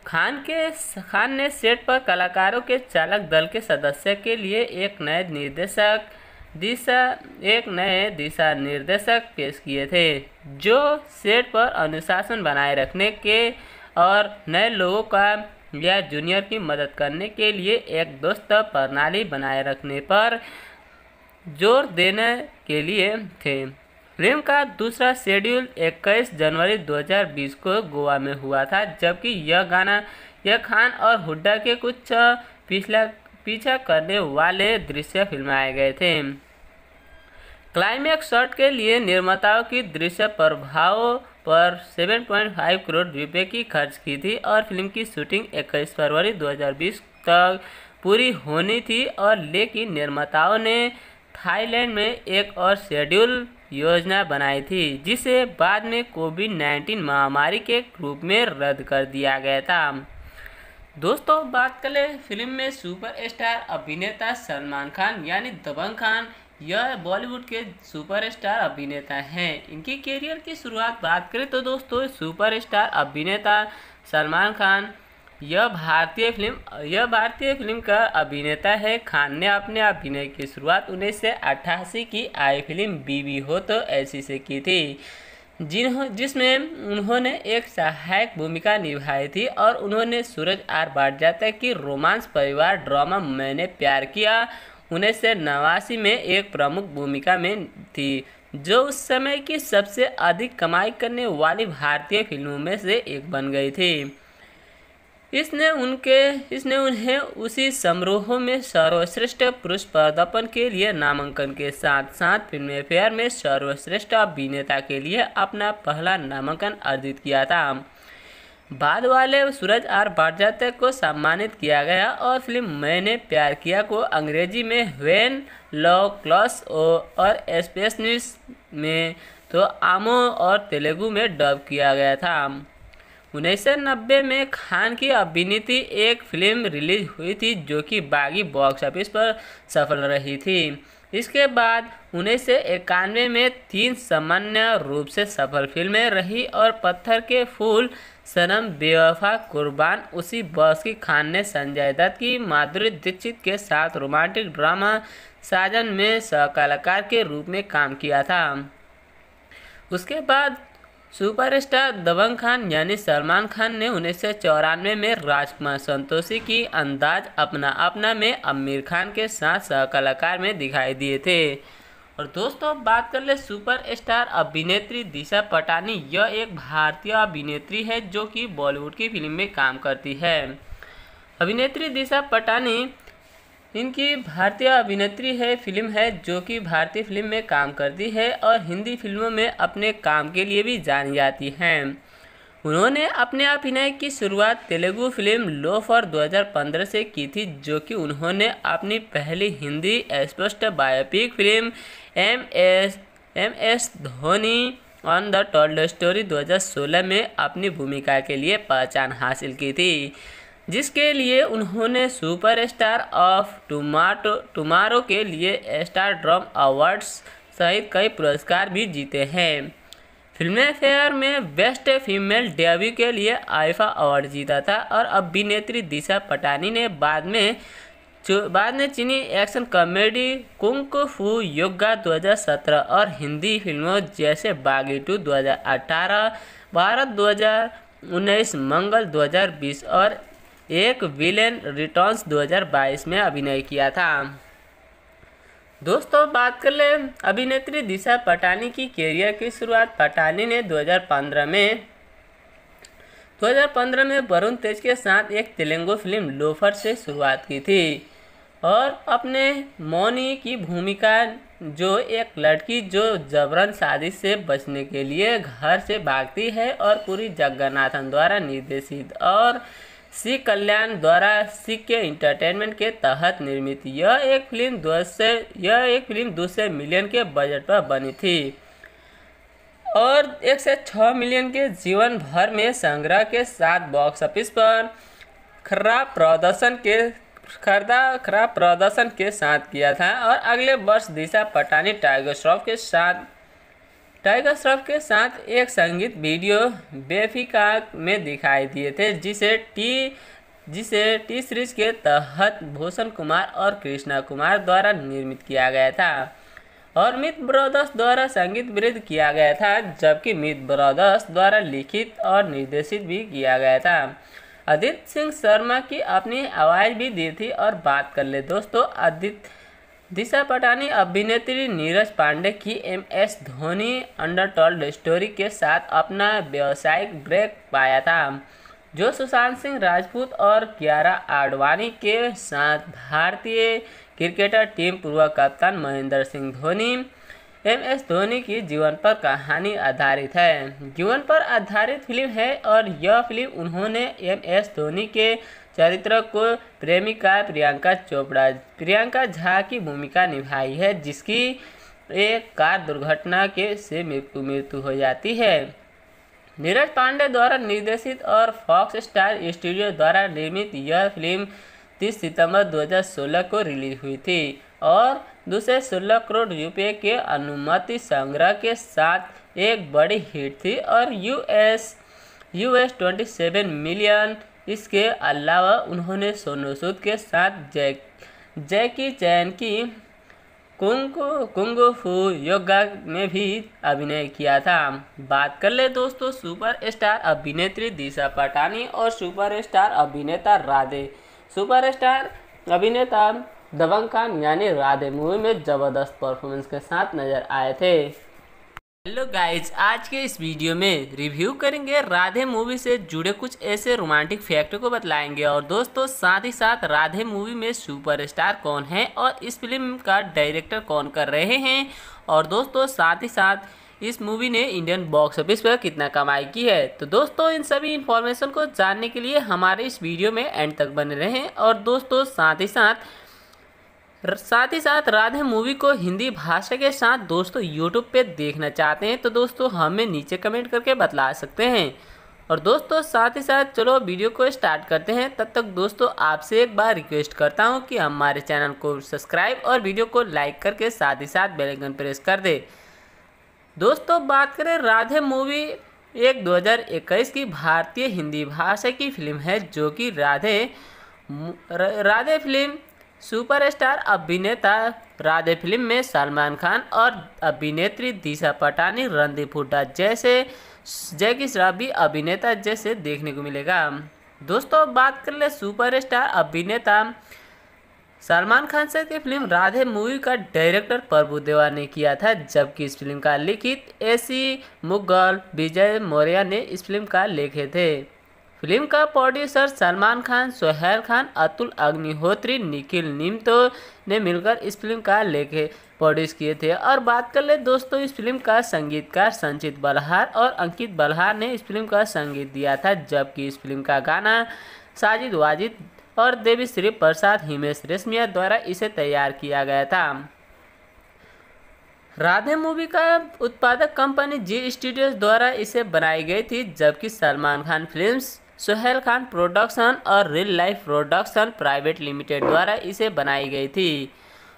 खान के खान ने सेट पर कलाकारों के चालक दल के सदस्य के लिए एक नए निर्देशक दिशा एक नए दिशा निर्देशक पेश किए थे जो सेट पर अनुशासन बनाए रखने के और नए लोगों का या जूनियर की मदद करने के लिए एक दोस्त प्रणाली बनाए रखने पर जोर देने के लिए थे फिल्म का दूसरा शेड्यूल 21 जनवरी 2020 को गोवा में हुआ था जबकि यह गाना यह खान और हुड्डा के कुछ पिछला पीछा करने वाले दृश्य फिल्माए गए थे क्लाइमैक्स शॉट के लिए निर्माताओं की दृश्य प्रभावों पर 7.5 करोड़ रुपए की खर्च की थी और फिल्म की शूटिंग 21 फरवरी 2020 तक पूरी होनी थी और लेकिन निर्माताओं ने थाईलैंड में एक और शेड्यूल योजना बनाई थी जिसे बाद में कोविड 19 महामारी के रूप में रद्द कर दिया गया था दोस्तों बात कर ले फिल्म में सुपर स्टार अभिनेता सलमान खान यानी दबंग खान यह बॉलीवुड के सुपरस्टार अभिनेता हैं इनकी करियर की शुरुआत बात करें तो दोस्तों सुपरस्टार अभिनेता सलमान खान यह भारतीय फिल्म यह भारतीय फिल्म का अभिनेता है खान ने अपने अभिनय की शुरुआत उन्नीस की आई फिल्म बीवी हो तो ऐसी से की थी जिन्हों जिसमें उन्होंने एक सहायक भूमिका निभाई थी और उन्होंने सूरज आर जाते की रोमांस परिवार ड्रामा मैंने प्यार किया उन्नीस सौ नवासी में एक प्रमुख भूमिका में थी जो उस समय की सबसे अधिक कमाई करने वाली भारतीय फिल्मों में से एक बन गई थी इसने उनके इसने उन्हें उसी समारोह में सर्वश्रेष्ठ पुरुष पदार्पण के लिए नामांकन के साथ साथ फिल्म फेयर में सर्वश्रेष्ठ अभिनेता के लिए अपना पहला नामांकन अर्जित किया था बाद वाले सूरज आर भारजात्य को सम्मानित किया गया और फिल्म मैंने प्यार किया को अंग्रेजी में वेन लॉ क्लॉस और स्पेसनिस में तो आमो और तेलुगु में डब किया गया था उन्नीस में खान की अभिनीत एक फिल्म रिलीज हुई थी जो कि बागी बॉक्स ऑफिस पर सफल रही थी इसके बाद उन्नीस में तीन सामान्य रूप से सफल फिल्में रही और पत्थर के फूल सनम बेवफा कुर्बान उसी बॉस की खान ने संजय दत्त की माधुरी दीक्षित के साथ रोमांटिक ड्रामा साजन में सहकलाकार के रूप में काम किया था उसके बाद सुपरस्टार दबंग खान यानी सलमान खान ने उन्नीस सौ चौरानवे में राजकुमार संतोषी की अंदाज अपना अपना में आमिर खान के साथ सहकलाकार में दिखाई दिए थे और दोस्तों बात कर ले सुपरस्टार अभिनेत्री दिशा पटानी यह एक भारतीय अभिनेत्री है जो कि बॉलीवुड की फिल्म में काम करती है अभिनेत्री दिशा पटानी इनकी भारतीय अभिनेत्री है फिल्म है जो कि भारतीय फिल्म में काम करती है और हिंदी फिल्मों में अपने काम के लिए भी जानी जाती हैं उन्होंने अपने अभिनय की शुरुआत तेलुगु फिल्म लो फॉर 2015 से की थी जो कि उन्होंने अपनी पहली हिंदी स्पष्ट biopic film M S M S Dhoni on the told story 2016 में अपनी भूमिका के लिए पहचान हासिल की थी जिसके लिए उन्होंने सुपरस्टार ऑफ टुमाटो टुमारो के लिए स्टार ड्रम अवार्ड्स सहित कई पुरस्कार भी जीते हैं फिल्म फेयर में बेस्ट फीमेल डेब्यू के लिए आइफा अवार्ड जीता था और अभिनेत्री दिशा पटानी ने बाद में बाद में चीनी एक्शन कॉमेडी कुंक फू योगा 2017 और हिंदी फिल्मों जैसे बागी टू दो भारत 2019 मंगल 2020 और एक विलेन रिटर्न्स 2022 में अभिनय किया था दोस्तों बात कर ले अभिनेत्री दिशा पटानी की कैरियर की शुरुआत पटानी ने 2015 में 2015 में वरुण तेज के साथ एक तेलुगु फिल्म लोफर से शुरुआत की थी और अपने मौनी की भूमिका जो एक लड़की जो जबरन शादी से बचने के लिए घर से भागती है और पूरी जगन्नाथन द्वारा निर्देशित और सी कल्याण द्वारा सी के इंटरटेनमेंट के तहत निर्मित यह एक फिल्म दो यह एक फिल्म दो मिलियन के बजट पर बनी थी और एक से छः मिलियन के जीवन भर में संग्रह के साथ बॉक्स ऑफिस पर खराब प्रदर्शन के खरदा खराब प्रदर्शन के साथ किया था और अगले वर्ष दिशा पटानी टाइगर श्रॉफ के साथ टाइगर श्रॉफ के साथ एक संगीत वीडियो बेफिका में दिखाई दिए थे जिसे टी जिसे टी सीरीज के तहत भूषण कुमार और कृष्णा कुमार द्वारा निर्मित किया गया था और मित ब्रदर्स द्वारा संगीत वृद्ध किया गया था जबकि मित ब्रदर्स द्वारा लिखित और निर्देशित भी किया गया था अदित सिंह शर्मा की अपनी आवाज़ भी दी थी और बात कर ले दोस्तों आदित्य दिशा पटानी अभिनेत्री नीरज पांडे की M S Dhoni untold story के साथ अपना व्यावसायिक ब्रेक पाया था जो सुशांत सिंह राजपूत और कियारा आडवाणी के साथ भारतीय क्रिकेटर टीम पूर्व कप्तान महेंद्र सिंह धोनी एम एस धोनी की जीवन पर कहानी आधारित है जीवन पर आधारित फिल्म है और यह फिल्म उन्होंने एम एस धोनी के चरित्र को प्रेमिका प्रियंका चोपड़ा प्रियंका झा की भूमिका निभाई है जिसकी एक कार दुर्घटना के से मृत्यु मृत्यु हो जाती है नीरज पांडे द्वारा निर्देशित और फॉक्स स्टार स्टूडियो द्वारा निर्मित यह फिल्म 30 सितंबर 2016 को रिलीज हुई थी और दूसरे सोलह करोड़ रुपए के अनुमति संग्रह के साथ एक बड़ी हिट थी और यूएस यूएस 27 मिलियन इसके अलावा उन्होंने सोनू सूद के साथ जै जैकी चैन की कुंग कुंग फू योगा में भी अभिनय किया था बात कर ले दोस्तों सुपरस्टार अभिनेत्री दिशा पटानी और सुपरस्टार अभिनेता राधे सुपरस्टार अभिनेता दबंग खान यानी राधे मूवी में ज़बरदस्त परफॉर्मेंस के साथ नजर आए थे हेलो गाइस आज के इस वीडियो में रिव्यू करेंगे राधे मूवी से जुड़े कुछ ऐसे रोमांटिक फैक्ट को बतलाएंगे और दोस्तों साथ ही साथ राधे मूवी में सुपरस्टार कौन है और इस फिल्म का डायरेक्टर कौन कर रहे हैं और दोस्तों साथ ही साथ इस मूवी ने इंडियन बॉक्स ऑफिस पर कितना कमाई की है तो दोस्तों इन सभी इन्फॉर्मेशन को जानने के लिए हमारे इस वीडियो में एंड तक बने रहें और दोस्तों साथ ही साथ साथ ही साथ राधे मूवी को हिंदी भाषा के साथ दोस्तों यूट्यूब पे देखना चाहते हैं तो दोस्तों हमें नीचे कमेंट करके बतला सकते हैं और दोस्तों साथ ही साथ चलो वीडियो को स्टार्ट करते हैं तब तक दोस्तों आपसे एक बार रिक्वेस्ट करता हूं कि हमारे चैनल को सब्सक्राइब और वीडियो को लाइक करके साथ ही साथ बेलाइकन प्रेस कर दे दोस्तों बात करें राधे मूवी एक दो की भारतीय हिंदी भाषा की फिल्म है जो कि राधे राधे फिल्म सुपरस्टार अभिनेता राधे फिल्म में सलमान खान और अभिनेत्री दिशा पटानी रणदीप हुड्डा जैसे जैकी भी अभिनेता जैसे देखने को मिलेगा दोस्तों बात कर ले सुपरस्टार अभिनेता सलमान खान से की फिल्म राधे मूवी का डायरेक्टर प्रभु देवा ने किया था जबकि इस फिल्म का लिखित एसी मुगल विजय मौर्या ने इस फिल्म का लिखे थे फिल्म का प्रोड्यूसर सलमान खान सोहेल खान अतुल अग्निहोत्री निखिल निम्तो ने मिलकर इस फिल्म का लेखे प्रोड्यूस किए थे और बात कर ले दोस्तों इस फिल्म का संगीतकार संचित बलहार और अंकित बलहार ने इस फिल्म का संगीत दिया था जबकि इस फिल्म का गाना साजिद वाजिद और देवी श्री प्रसाद हिमेश रेशमिया द्वारा इसे तैयार किया गया था राधे मूवी का उत्पादक कंपनी जी स्टूडियोज द्वारा इसे बनाई गई थी जबकि सलमान खान फिल्म्स सोहेल खान प्रोडक्शन और real life production private limited द्वारा इसे बनाई गई थी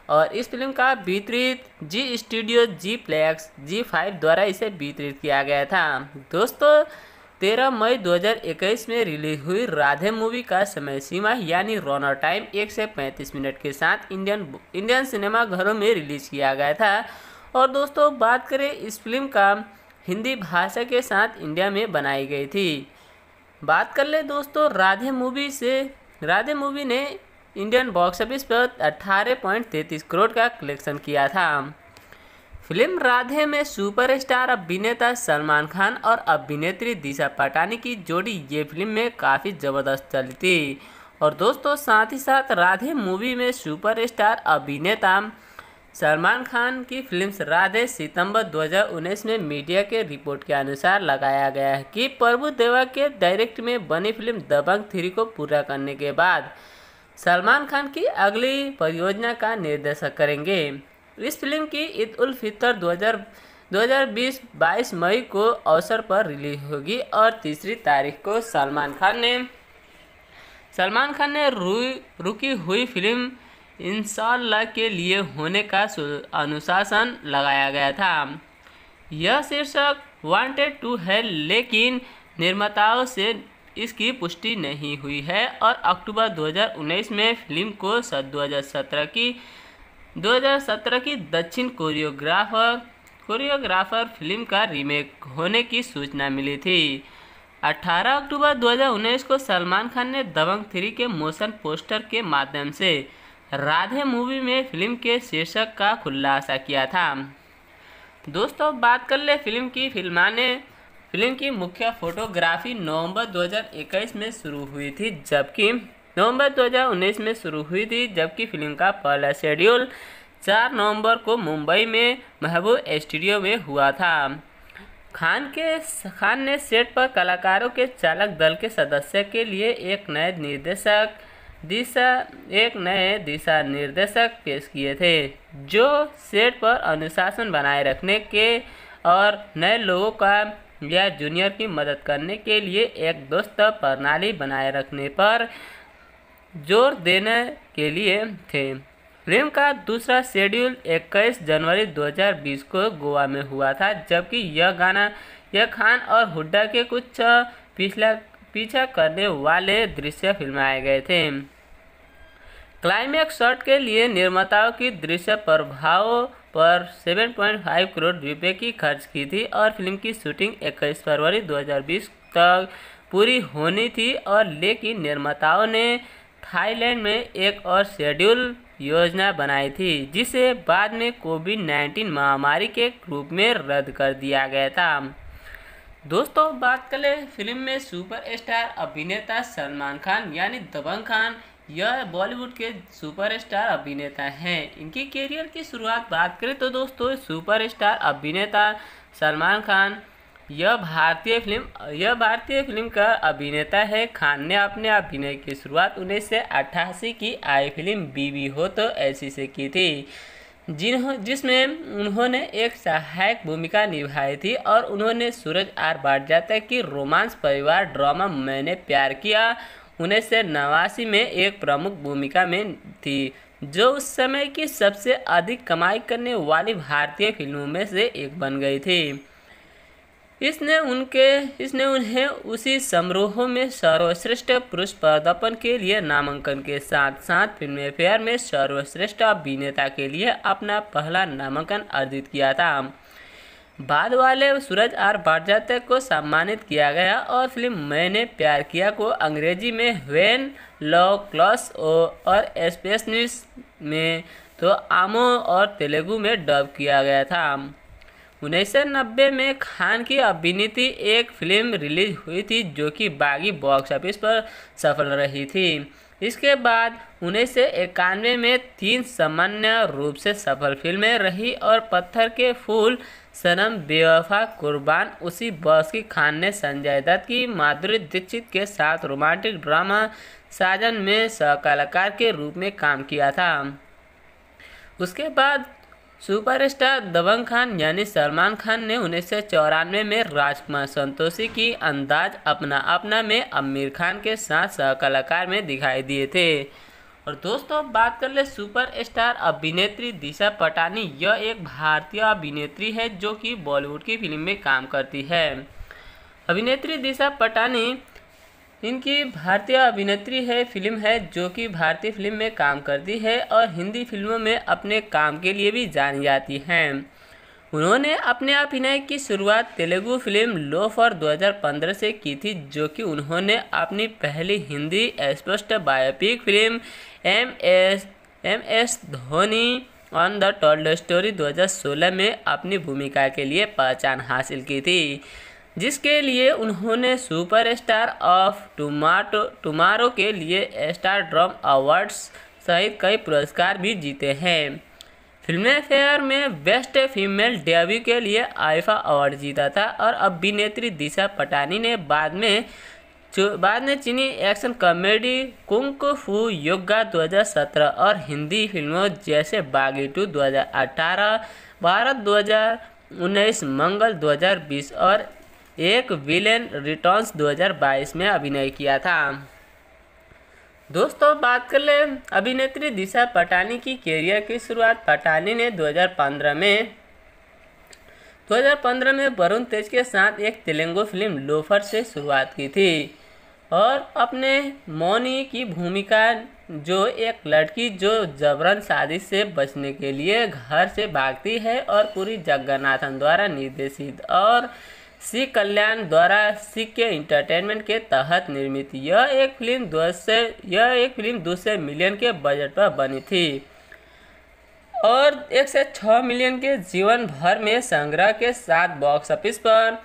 और इस फिल्म का वितरित Zee studio Zee plex Zee five द्वारा इसे वितरित किया गया था दोस्तों तेरह मई 2021 में रिलीज हुई राधे मूवी का समय सीमा यानी रोनर टाइम एक से पैंतीस मिनट के साथ इंडियन इंडियन सिनेमा घरों में रिलीज किया गया था और दोस्तों बात करें इस फिल्म का हिंदी भाषा के साथ इंडिया में बनाई गई थी बात कर ले दोस्तों राधे मूवी से राधे मूवी ने इंडियन बॉक्स ऑफिस पर 18.33 करोड़ का कलेक्शन किया था फिल्म राधे में सुपरस्टार अभिनेता सलमान खान और अभिनेत्री दिशा पटानी की जोड़ी ये फिल्म में काफ़ी ज़बरदस्त चली थी और दोस्तों साथ ही साथ राधे मूवी में सुपरस्टार अभिनेता सलमान खान की फिल्म राधे सितंबर 2019 में मीडिया के रिपोर्ट के अनुसार लगाया गया है कि प्रभु देवा के डायरेक्ट में बनी फिल्म दबंग थ्री को पूरा करने के बाद सलमान खान की अगली परियोजना का निर्देशक करेंगे इस फिल्म की ईद उल फितर 2020 22 मई को अवसर पर रिलीज होगी और तीसरी तारीख को सलमान खान ने सलमान खान ने रुकी हुई फिल्म इंशाल्लाह के लिए होने का अनुशासन लगाया गया था यह शीर्षक वांटेड टू है लेकिन निर्माताओं से इसकी पुष्टि नहीं हुई है और अक्टूबर 2019 में फिल्म को 2017 की 2017 की दक्षिण कोरियोग्राफर कोरियोग्राफर फिल्म का रीमेक होने की सूचना मिली थी 18 अक्टूबर 2019 को सलमान खान ने दबंग थ्री के मोशन पोस्टर के माध्यम से राधे मूवी में फिल्म के शीर्षक का खुलासा किया था दोस्तों बात कर ले फिल्म की फिल्माने फिल्म की मुख्य फोटोग्राफी नवंबर 2021 में शुरू हुई थी जबकि नवंबर 2019 में शुरू हुई थी जबकि फिल्म का पहला शेड्यूल 4 नवंबर को मुंबई में महबूब स्टूडियो में हुआ था खान के खान ने सेट पर कलाकारों के चालक दल के सदस्य के लिए एक नए निर्देशक दिशा एक नए दिशा निर्देशक पेश किए थे जो सेट पर अनुशासन बनाए रखने के और नए लोगों का या जूनियर की मदद करने के लिए एक दोस्त प्रणाली बनाए रखने पर जोर देने के लिए थे फिल्म का दूसरा शेड्यूल 21 जनवरी 2020 को गोवा में हुआ था जबकि यह गाना यह खान और हुड्डा के कुछ पिछला पीछा करने वाले दृश्य फिल्माए गए थे क्लाइमैक्स शॉट के लिए निर्माताओं की दृश्य प्रभाव पर 7.5 करोड़ रुपए की खर्च की थी और फिल्म की शूटिंग 21 फरवरी 2020 तक पूरी होनी थी और लेकिन निर्माताओं ने थाईलैंड में एक और शेड्यूल योजना बनाई थी जिसे बाद में कोविड 19 महामारी के रूप में रद्द कर दिया गया था दोस्तों बात कर ले फिल्म में सुपरस्टार अभिनेता सलमान खान यानी दबंग खान यह बॉलीवुड के सुपरस्टार अभिनेता हैं इनकी करियर की शुरुआत बात करें तो दोस्तों सुपरस्टार अभिनेता सलमान खान यह भारतीय फिल्म यह भारतीय फिल्म का अभिनेता है खान ने अपने अभिनय की शुरुआत उन्नीस सौ अट्ठासी की आई फिल्म बीवी हो तो ऐसी से की थी जिन्हों जिसमें उन्होंने एक सहायक भूमिका निभाई थी और उन्होंने सूरज आर जाते की रोमांस परिवार ड्रामा मैंने प्यार किया उन्नीस सौ नवासी में एक प्रमुख भूमिका में थी जो उस समय की सबसे अधिक कमाई करने वाली भारतीय फिल्मों में से एक बन गई थी इसने उनके इसने उन्हें उसी समारोह में सर्वश्रेष्ठ पुरुष पदार्पण के लिए नामांकन के साथ साथ फिल्म फेयर में सर्वश्रेष्ठ अभिनेता के लिए अपना पहला नामांकन अर्जित किया था बाद वाले सूरज आर बाटजाते को सम्मानित किया गया और फिल्म मैंने प्यार किया को अंग्रेजी में वेन लॉ क्लॉस और स्पेस में तो आमो और तेलुगु में डब किया गया था उन्नीस में खान की अभिनीत एक फिल्म रिलीज हुई थी जो कि बागी बॉक्स ऑफिस पर सफल रही थी इसके बाद उन्नीस में तीन सामान्य रूप से सफल फिल्में रही और पत्थर के फूल सनम बेवफा कुर्बान उसी बॉस की खान ने संजय दत्त की माधुरी दीक्षित के साथ रोमांटिक ड्रामा साजन में सहकलाकार के रूप में काम किया था उसके बाद सुपरस्टार दबंग खान यानी सलमान खान ने उन्नीस सौ चौरानवे में राजकुमार संतोषी की अंदाज अपना अपना में आमिर खान के साथ सहकलाकार में दिखाई दिए थे और दोस्तों अब बात कर ले सुपरस्टार अभिनेत्री दिशा पटानी यह एक भारतीय अभिनेत्री है जो कि बॉलीवुड की फिल्म में काम करती है अभिनेत्री दिशा पटानी इनकी भारतीय अभिनेत्री है फिल्म है जो कि भारतीय फिल्म में काम करती है और हिंदी फिल्मों में अपने काम के लिए भी जानी जाती हैं उन्होंने अपने अभिनय की शुरुआत तेलुगु फिल्म लो फॉर 2015 से की थी जो कि उन्होंने अपनी पहली हिंदी स्पष्ट biopic film M S M S Dhoni on the told story 2016 में अपनी भूमिका के लिए पहचान हासिल की थी जिसके लिए उन्होंने सुपरस्टार ऑफ टुमाटो टुमारो के लिए स्टार ड्रम अवार्ड्स सहित कई पुरस्कार भी जीते हैं फिल्म फेयर में बेस्ट फीमेल डेब्यू के लिए आइफा अवार्ड जीता था और अभिनेत्री दिशा पटानी ने बाद में बाद में चीनी एक्शन कॉमेडी कुंक फू योगा 2017 और हिंदी फिल्मों जैसे बागी टू दो भारत 2019 मंगल 2020 और एक विलेन रिटर्न्स 2022 में अभिनय किया था दोस्तों बात कर ले अभिनेत्री दिशा पटानी की कैरियर की शुरुआत पटानी ने 2015 में 2015 में वरुण तेज के साथ एक तेलुगु फिल्म लोफर से शुरुआत की थी और अपने मौनी की भूमिका जो एक लड़की जो जबरन शादी से बचने के लिए घर से भागती है और पूरी जगन्नाथन द्वारा निर्देशित और सी कल्याण द्वारा सी के इंटरटेनमेंट के तहत निर्मित यह एक फिल्म दो यह एक फिल्म दो मिलियन के बजट पर बनी थी और एक से छः मिलियन के जीवन भर में संग्रह के साथ बॉक्स ऑफिस पर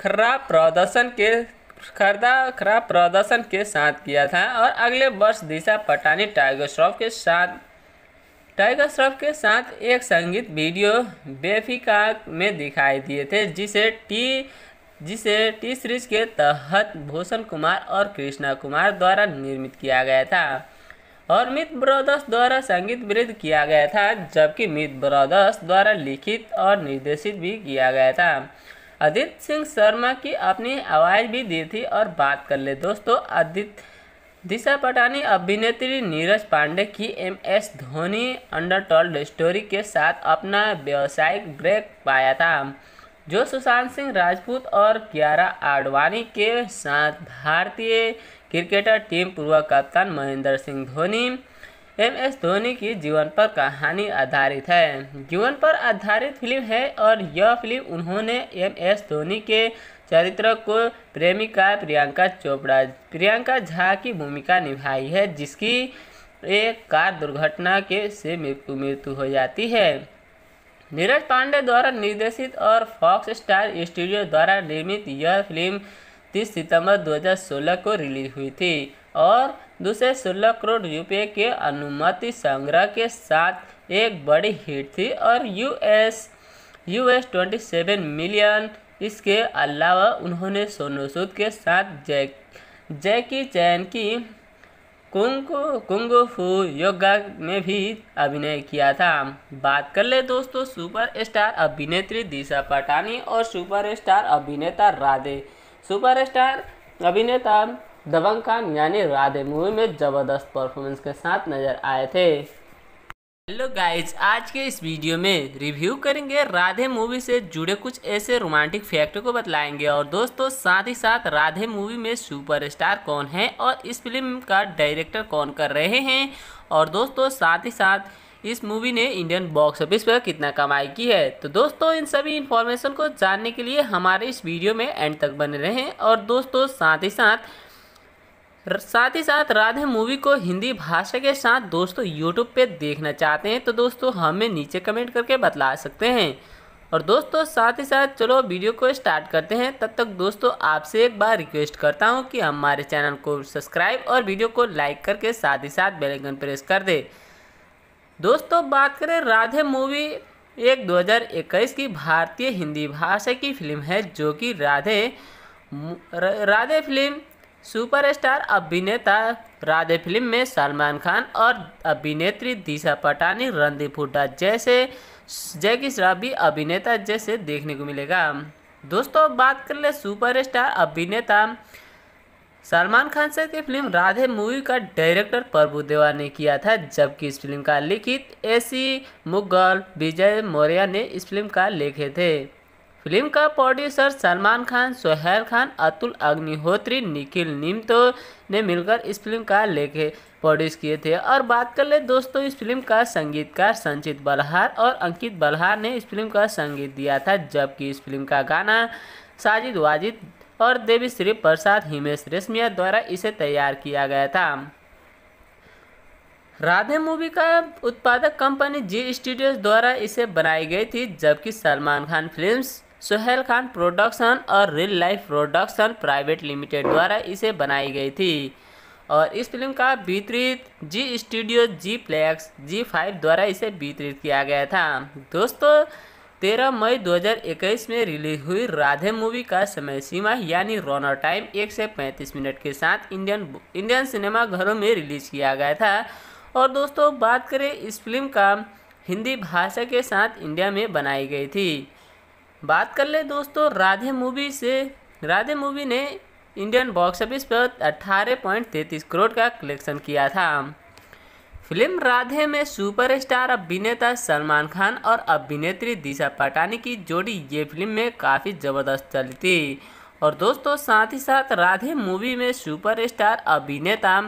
खराब प्रदर्शन के खरदा खराब प्रदर्शन के साथ किया था और अगले वर्ष दिशा पटानी टाइगर श्रॉफ के साथ टाइगर श्रॉफ के साथ एक संगीत वीडियो बेफिका में दिखाई दिए थे जिसे टी जिसे टी सीरीज के तहत भूषण कुमार और कृष्णा कुमार द्वारा निर्मित किया गया था और मित ब्रदर्स द्वारा संगीत वृद्ध किया गया था जबकि मित ब्रदर्स द्वारा लिखित और निर्देशित भी किया गया था आदित्य सिंह शर्मा की अपनी आवाज़ भी दी थी और बात कर ले दोस्तों आदित्य दिशा पटानी अभिनेत्री नीरज पांडे की M S Dhoni untold story के साथ अपना व्यवसायिक ब्रेक पाया था जो सुशांत सिंह राजपूत और कियारा आडवाणी के साथ भारतीय क्रिकेटर टीम पूर्व कप्तान महेंद्र सिंह धोनी एम एस धोनी की जीवन पर कहानी आधारित है जीवन पर आधारित फिल्म है और यह फिल्म उन्होंने एम एस धोनी के चरित्र को प्रेमिका प्रियंका चोपड़ा प्रियंका झा की भूमिका निभाई है जिसकी एक कार दुर्घटना के से मृत्यु हो जाती है नीरज पांडे द्वारा निर्देशित और फॉक्स स्टार स्टूडियो द्वारा निर्मित यह फिल्म 30 सितंबर 2016 को रिलीज हुई थी और दूसरे सोलह करोड़ रुपए के अनुमति संग्रह के साथ एक बड़ी हिट थी और यूएस यूएस 27 मिलियन इसके अलावा उन्होंने सोनू सूद के साथ जैक जैकी चैन की कुंग कुंग फू योगा में भी अभिनय किया था बात कर ले दोस्तों सुपरस्टार अभिनेत्री दिशा पटानी और सुपरस्टार अभिनेता राधे सुपरस्टार अभिनेता दबंग खान यानी राधे मूवी में ज़बरदस्त परफॉर्मेंस के साथ नजर आए थे हेलो गाइज आज के इस वीडियो में रिव्यू करेंगे राधे मूवी से जुड़े कुछ ऐसे रोमांटिक फैक्ट को बतलाएंगे और दोस्तों साथ ही साथ राधे मूवी में सुपरस्टार कौन है और इस फिल्म का डायरेक्टर कौन कर रहे हैं और दोस्तों साथ ही साथ इस मूवी ने इंडियन बॉक्स ऑफिस पर कितना कमाई की है तो दोस्तों इन सभी इन्फॉर्मेशन को जानने के लिए हमारे इस वीडियो में एंड तक बने रहें और दोस्तों साथ ही साथ साथ ही साथ राधे मूवी को हिंदी भाषा के साथ दोस्तों यूट्यूब पे देखना चाहते हैं तो दोस्तों हमें नीचे कमेंट करके बतला सकते हैं और दोस्तों साथ ही साथ चलो वीडियो को स्टार्ट करते हैं तब तक दोस्तों आपसे एक बार रिक्वेस्ट करता हूं कि हमारे चैनल को सब्सक्राइब और वीडियो को लाइक करके साथ ही साथ बेलगन प्रेस कर दे दोस्तों बात करें राधे मूवी एक 2021 की भारतीय हिंदी भाषा की फिल्म है जो कि राधे राधे फिल्म सुपरस्टार अभिनेता राधे फिल्म में सलमान खान और अभिनेत्री दिशा पटानी रणदीप हुड्डा जैसे जैकी श्रावी अभिनेता जैसे देखने को मिलेगा दोस्तों बात कर ले सुपरस्टार अभिनेता सलमान खान से की फिल्म राधे मूवी का डायरेक्टर प्रभु देवा ने किया था जबकि इस फिल्म का लिखित एसी मुगल विजय मौर्य ने इस फिल्म का लिखे थे फिल्म का प्रोड्यूसर सलमान खान सोहेल खान अतुल अग्निहोत्री निखिल निम्तो ने मिलकर इस फिल्म का लेखे प्रोड्यूस किए थे और बात कर ले दोस्तों इस फिल्म का संगीतकार संचित बलहार और अंकित बलहार ने इस फिल्म का संगीत दिया था जबकि इस फिल्म का गाना साजिद वाजिद और देवी श्री प्रसाद हिमेश रेशमिया द्वारा इसे तैयार किया गया था राधे मूवी का उत्पादक कंपनी जी स्टूडियोज द्वारा इसे बनाई गई थी जबकि सलमान खान फिल्म्स सोहेल खान प्रोडक्शन और real life production private limited द्वारा इसे बनाई गई थी और इस फिल्म का वितरित Zee studio Zee plex Zee five द्वारा इसे वितरित किया गया था दोस्तों तेरह मई 2021 में रिलीज हुई राधे मूवी का समय सीमा यानी रोनर टाइम एक से पैंतीस मिनट के साथ इंडियन इंडियन सिनेमा घरों में रिलीज किया गया था और दोस्तों बात करें इस फिल्म का हिंदी भाषा के साथ इंडिया में बनाई गई थी बात कर ले दोस्तों राधे मूवी से राधे मूवी ने इंडियन बॉक्स ऑफिस पर अट्ठारह पॉइंट तैंतीस करोड़ का कलेक्शन किया था फिल्म राधे में सुपरस्टार अभिनेता सलमान खान और अभिनेत्री दिशा पटानी की जोड़ी ये फिल्म में काफ़ी ज़बरदस्त चली थी और दोस्तों साथ ही साथ राधे मूवी में सुपरस्टार अभिनेता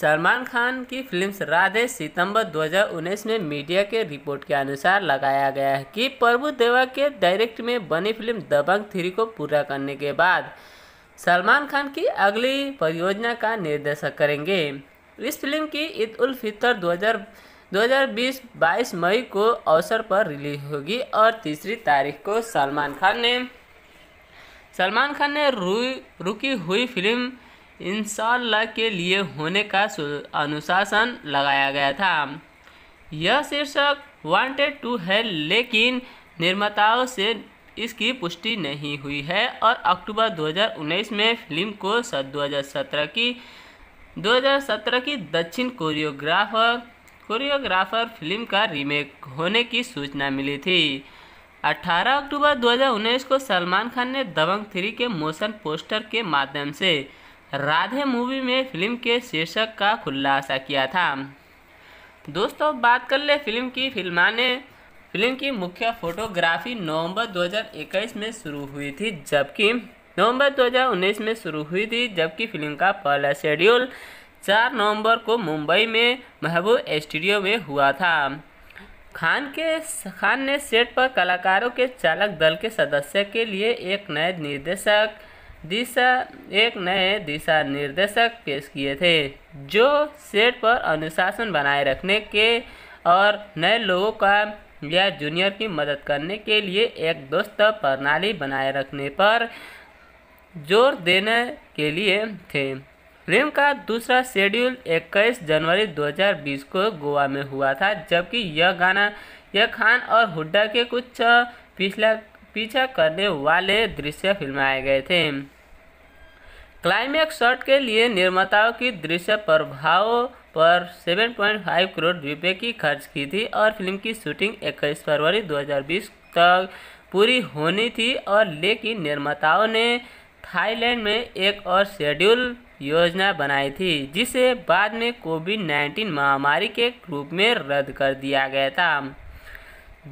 सलमान खान की फिल्म राधे सितंबर 2019 में मीडिया के रिपोर्ट के अनुसार लगाया गया है कि प्रभु देवा के डायरेक्ट में बनी फिल्म दबंग थ्री को पूरा करने के बाद सलमान खान की अगली परियोजना का निर्देशक करेंगे इस फिल्म की ईद उल फितर 2020 22 मई को अवसर पर रिलीज होगी और तीसरी तारीख को सलमान खान ने सलमान खान ने रुकी हुई फिल्म इंशाल्लाह के लिए होने का अनुशासन लगाया गया था यह शीर्षक वांटेड टू है लेकिन निर्माताओं से इसकी पुष्टि नहीं हुई है और अक्टूबर 2019 में फिल्म को 2017 की 2017 की दक्षिण कोरियोग्राफर कोरियोग्राफर फिल्म का रीमेक होने की सूचना मिली थी 18 अक्टूबर 2019 को सलमान खान ने दबंग थ्री के मोशन पोस्टर के माध्यम से राधे मूवी में फिल्म के शीर्षक का खुलासा किया था दोस्तों बात कर ले फिल्म की फिल्माने फिल्म की मुख्य फोटोग्राफी नवंबर 2021 में शुरू हुई थी जबकि नवंबर 2019 में शुरू हुई थी जबकि फिल्म का पहला शेड्यूल 4 नवंबर को मुंबई में महबूब स्टूडियो में हुआ था खान के खान ने सेट पर कलाकारों के चालक दल के सदस्य के लिए एक नए निर्देशक दिशा एक नए दिशा निर्देशक पेश किए थे जो सेट पर अनुशासन बनाए रखने के और नए लोगों का या जूनियर की मदद करने के लिए एक दोस्त प्रणाली बनाए रखने पर जोर देने के लिए थे फिल्म का दूसरा शेड्यूल 21 जनवरी 2020 को गोवा में हुआ था जबकि यह गाना यह खान और हुड्डा के कुछ पिछला पीछा करने वाले दृश्य फिल्माए गए थे क्लाइमैक्स शॉट के लिए निर्माताओं की दृश्य प्रभाव पर 7.5 करोड़ रुपए की खर्च की थी और फिल्म की शूटिंग 21 फरवरी 2020 तक पूरी होनी थी और लेकिन निर्माताओं ने थाईलैंड में एक और शेड्यूल योजना बनाई थी जिसे बाद में कोविड 19 महामारी के रूप में रद्द कर दिया गया था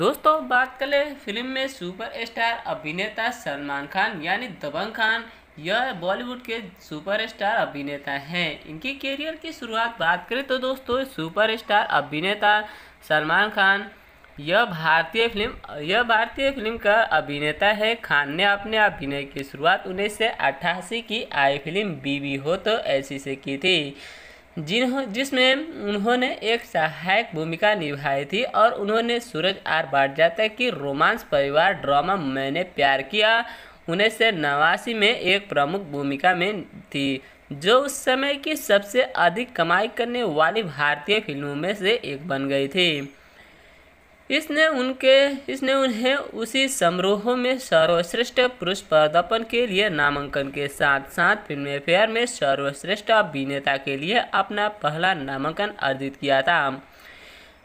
दोस्तों बात करें फिल्म में सुपरस्टार अभिनेता सलमान खान यानी दबंग खान यह बॉलीवुड के सुपरस्टार अभिनेता हैं इनके करियर की शुरुआत बात करें तो दोस्तों सुपरस्टार अभिनेता सलमान खान यह भारतीय फिल्म यह भारतीय फिल्म का अभिनेता है खान ने अपने अभिनय की शुरुआत उन्नीस की आई फिल्म बीवी हो तो ऐसी से की थी जिन्हों जिसमें उन्होंने एक सहायक भूमिका निभाई थी और उन्होंने सूरज आर बाटजाता की रोमांस परिवार ड्रामा मैंने प्यार किया उन्नीस सौ नवासी में एक प्रमुख भूमिका में थी जो उस समय की सबसे अधिक कमाई करने वाली भारतीय फिल्मों में से एक बन गई थी इसने उनके इसने उन्हें उसी समारोह में सर्वश्रेष्ठ पुरुष पदार्पण के लिए नामांकन के साथ साथ फिल्म फेयर में सर्वश्रेष्ठ अभिनेता के लिए अपना पहला नामांकन अर्जित किया था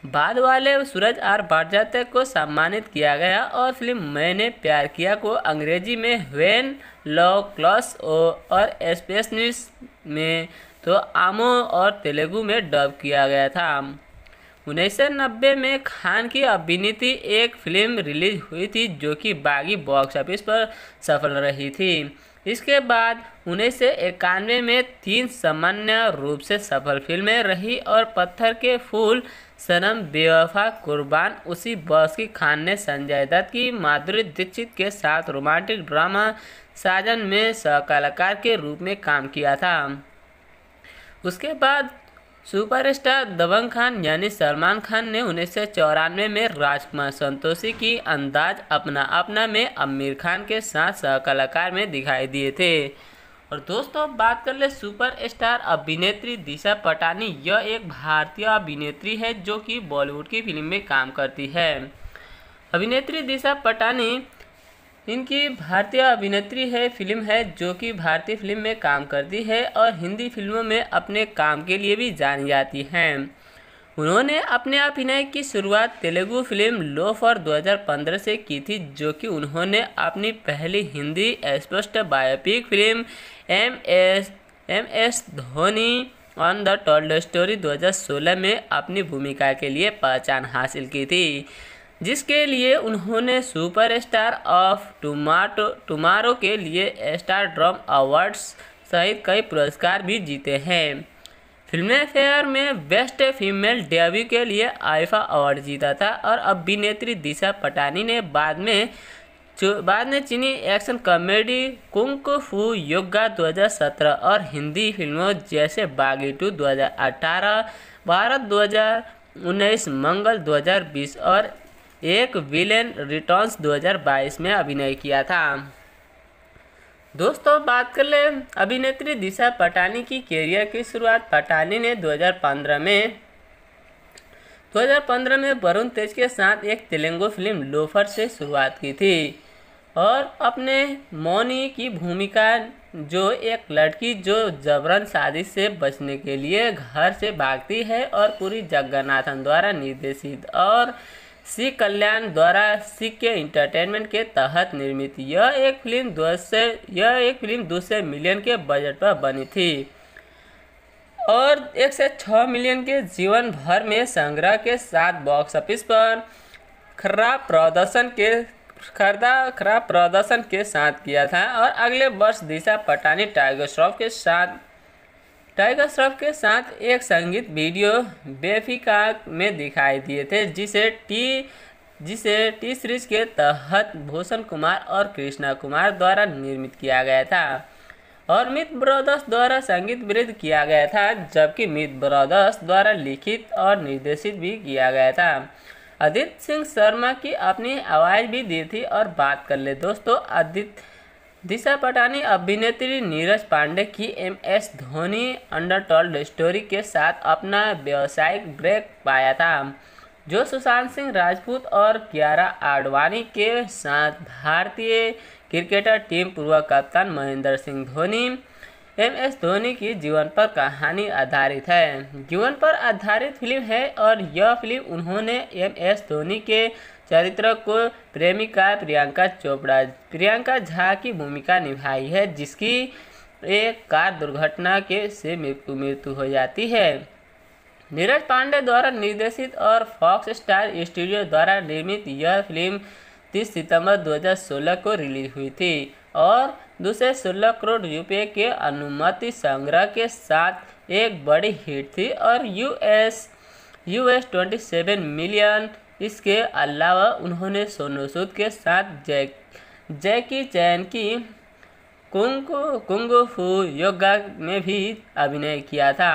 बाद वाले सूरज आर भारजात्य को सम्मानित किया गया और फिल्म मैंने प्यार किया को अंग्रेजी में वेन लॉ क्लॉस और स्पेस न्यूज में तो आमो और तेलुगु में डब किया गया था उन्नीस में खान की अभिनीति एक फिल्म रिलीज हुई थी जो कि बागी बॉक्स ऑफिस पर सफल रही थी इसके बाद उन्नीस में तीन सामान्य रूप से सफल फिल्में रही और पत्थर के फूल सनम बेवफा कुर्बान उसी बस की खान ने संजय दत्त की माधुरी दीक्षित के साथ रोमांटिक ड्रामा साजन में सहकलाकार के रूप में काम किया था उसके बाद सुपरस्टार दबंग खान यानी सलमान खान ने उन्नीस में राजकुमार संतोषी की अंदाज अपना अपना में आमिर खान के साथ सहकलाकार में दिखाई दिए थे और दोस्तों बात कर ले सुपरस्टार अभिनेत्री दिशा पटानी यह एक भारतीय अभिनेत्री है जो कि बॉलीवुड की फिल्म में काम करती है अभिनेत्री दिशा पटानी इनकी भारतीय अभिनेत्री है फिल्म है जो कि भारतीय फिल्म में काम करती है और हिंदी फिल्मों में अपने काम के लिए भी जानी जाती हैं उन्होंने अपने अभिनय की शुरुआत तेलुगु फिल्म लो फॉर 2015 से की थी जो कि उन्होंने अपनी पहली हिंदी स्पष्ट biopic film M S M S Dhoni on the told story 2016 में अपनी भूमिका के लिए पहचान हासिल की थी जिसके लिए उन्होंने सुपरस्टार ऑफ टुमाटो टुमारो के लिए स्टार ड्रम अवार्ड्स सहित कई पुरस्कार भी जीते हैं फिल्म फेयर में बेस्ट फीमेल डेब्यू के लिए आइफा अवार्ड जीता था और अभिनेत्री दिशा पटानी ने बाद में बाद में चीनी एक्शन कॉमेडी कुंक फू योगा 2017 और हिंदी फिल्मों जैसे बागी टू दो भारत 2019 मंगल 2020 और एक विलेन रिटर्न्स 2022 में अभिनय किया था दोस्तों बात कर ले अभिनेत्री दिशा पटानी की कैरियर की शुरुआत पटानी ने 2015 में 2015 में वरुण तेज के साथ एक तेलुगु फिल्म लोफर से शुरुआत की थी और अपने मौनी की भूमिका जो एक लड़की जो जबरन शादी से बचने के लिए घर से भागती है और पूरी जगन्नाथन द्वारा निर्देशित और सी कल्याण द्वारा सी के इंटरटेनमेंट के तहत निर्मित यह एक फिल्म दो यह एक फिल्म दो मिलियन के बजट पर बनी थी और एक से छः मिलियन के जीवन भर में संग्रह के साथ बॉक्स ऑफिस पर खराब प्रदर्शन के खरदा खराब प्रदर्शन के साथ किया था और अगले वर्ष दिशा पटानी टाइगर श्रॉफ के साथ टाइगर श्रॉफ के साथ एक संगीत वीडियो बेफिका में दिखाई दिए थे जिसे टी जिसे टी सीरीज के तहत भूषण कुमार और कृष्णा कुमार द्वारा निर्मित किया गया था और मित ब्रदर्स द्वारा संगीत वृद्ध किया गया था जबकि मित ब्रदर्स द्वारा लिखित और निर्देशित भी किया गया था अदित सिंह शर्मा की अपनी आवाज़ भी दी थी और बात कर ले दोस्तों आदित्य दिशा पटानी अभिनेत्री नीरज पांडे की M S Dhoni untold story के साथ अपना व्यावसायिक ब्रेक पाया था जो सुशांत सिंह राजपूत और कियारा आडवाणी के साथ भारतीय क्रिकेटर टीम पूर्व कप्तान महेंद्र सिंह धोनी एम एस धोनी की जीवन पर कहानी आधारित है जीवन पर आधारित फिल्म है और यह फिल्म उन्होंने एम एस धोनी के चरित्र को प्रेमिका प्रियंका चोपड़ा प्रियंका झा की भूमिका निभाई है जिसकी एक कार दुर्घटना के से मृत्यु मृत्यु हो जाती है नीरज पांडे द्वारा निर्देशित और फॉक्स स्टार स्टूडियो द्वारा निर्मित यह फिल्म 30 सितंबर 2016 को रिलीज हुई थी और दूसरे सोलह करोड़ रुपए के अनुमति संग्रह के साथ एक बड़ी हिट थी और यूएस यूएस 27 मिलियन इसके अलावा उन्होंने सोनू सूद के साथ जैक जैकी चैन की कुंग कुंग फू योगा में भी अभिनय किया था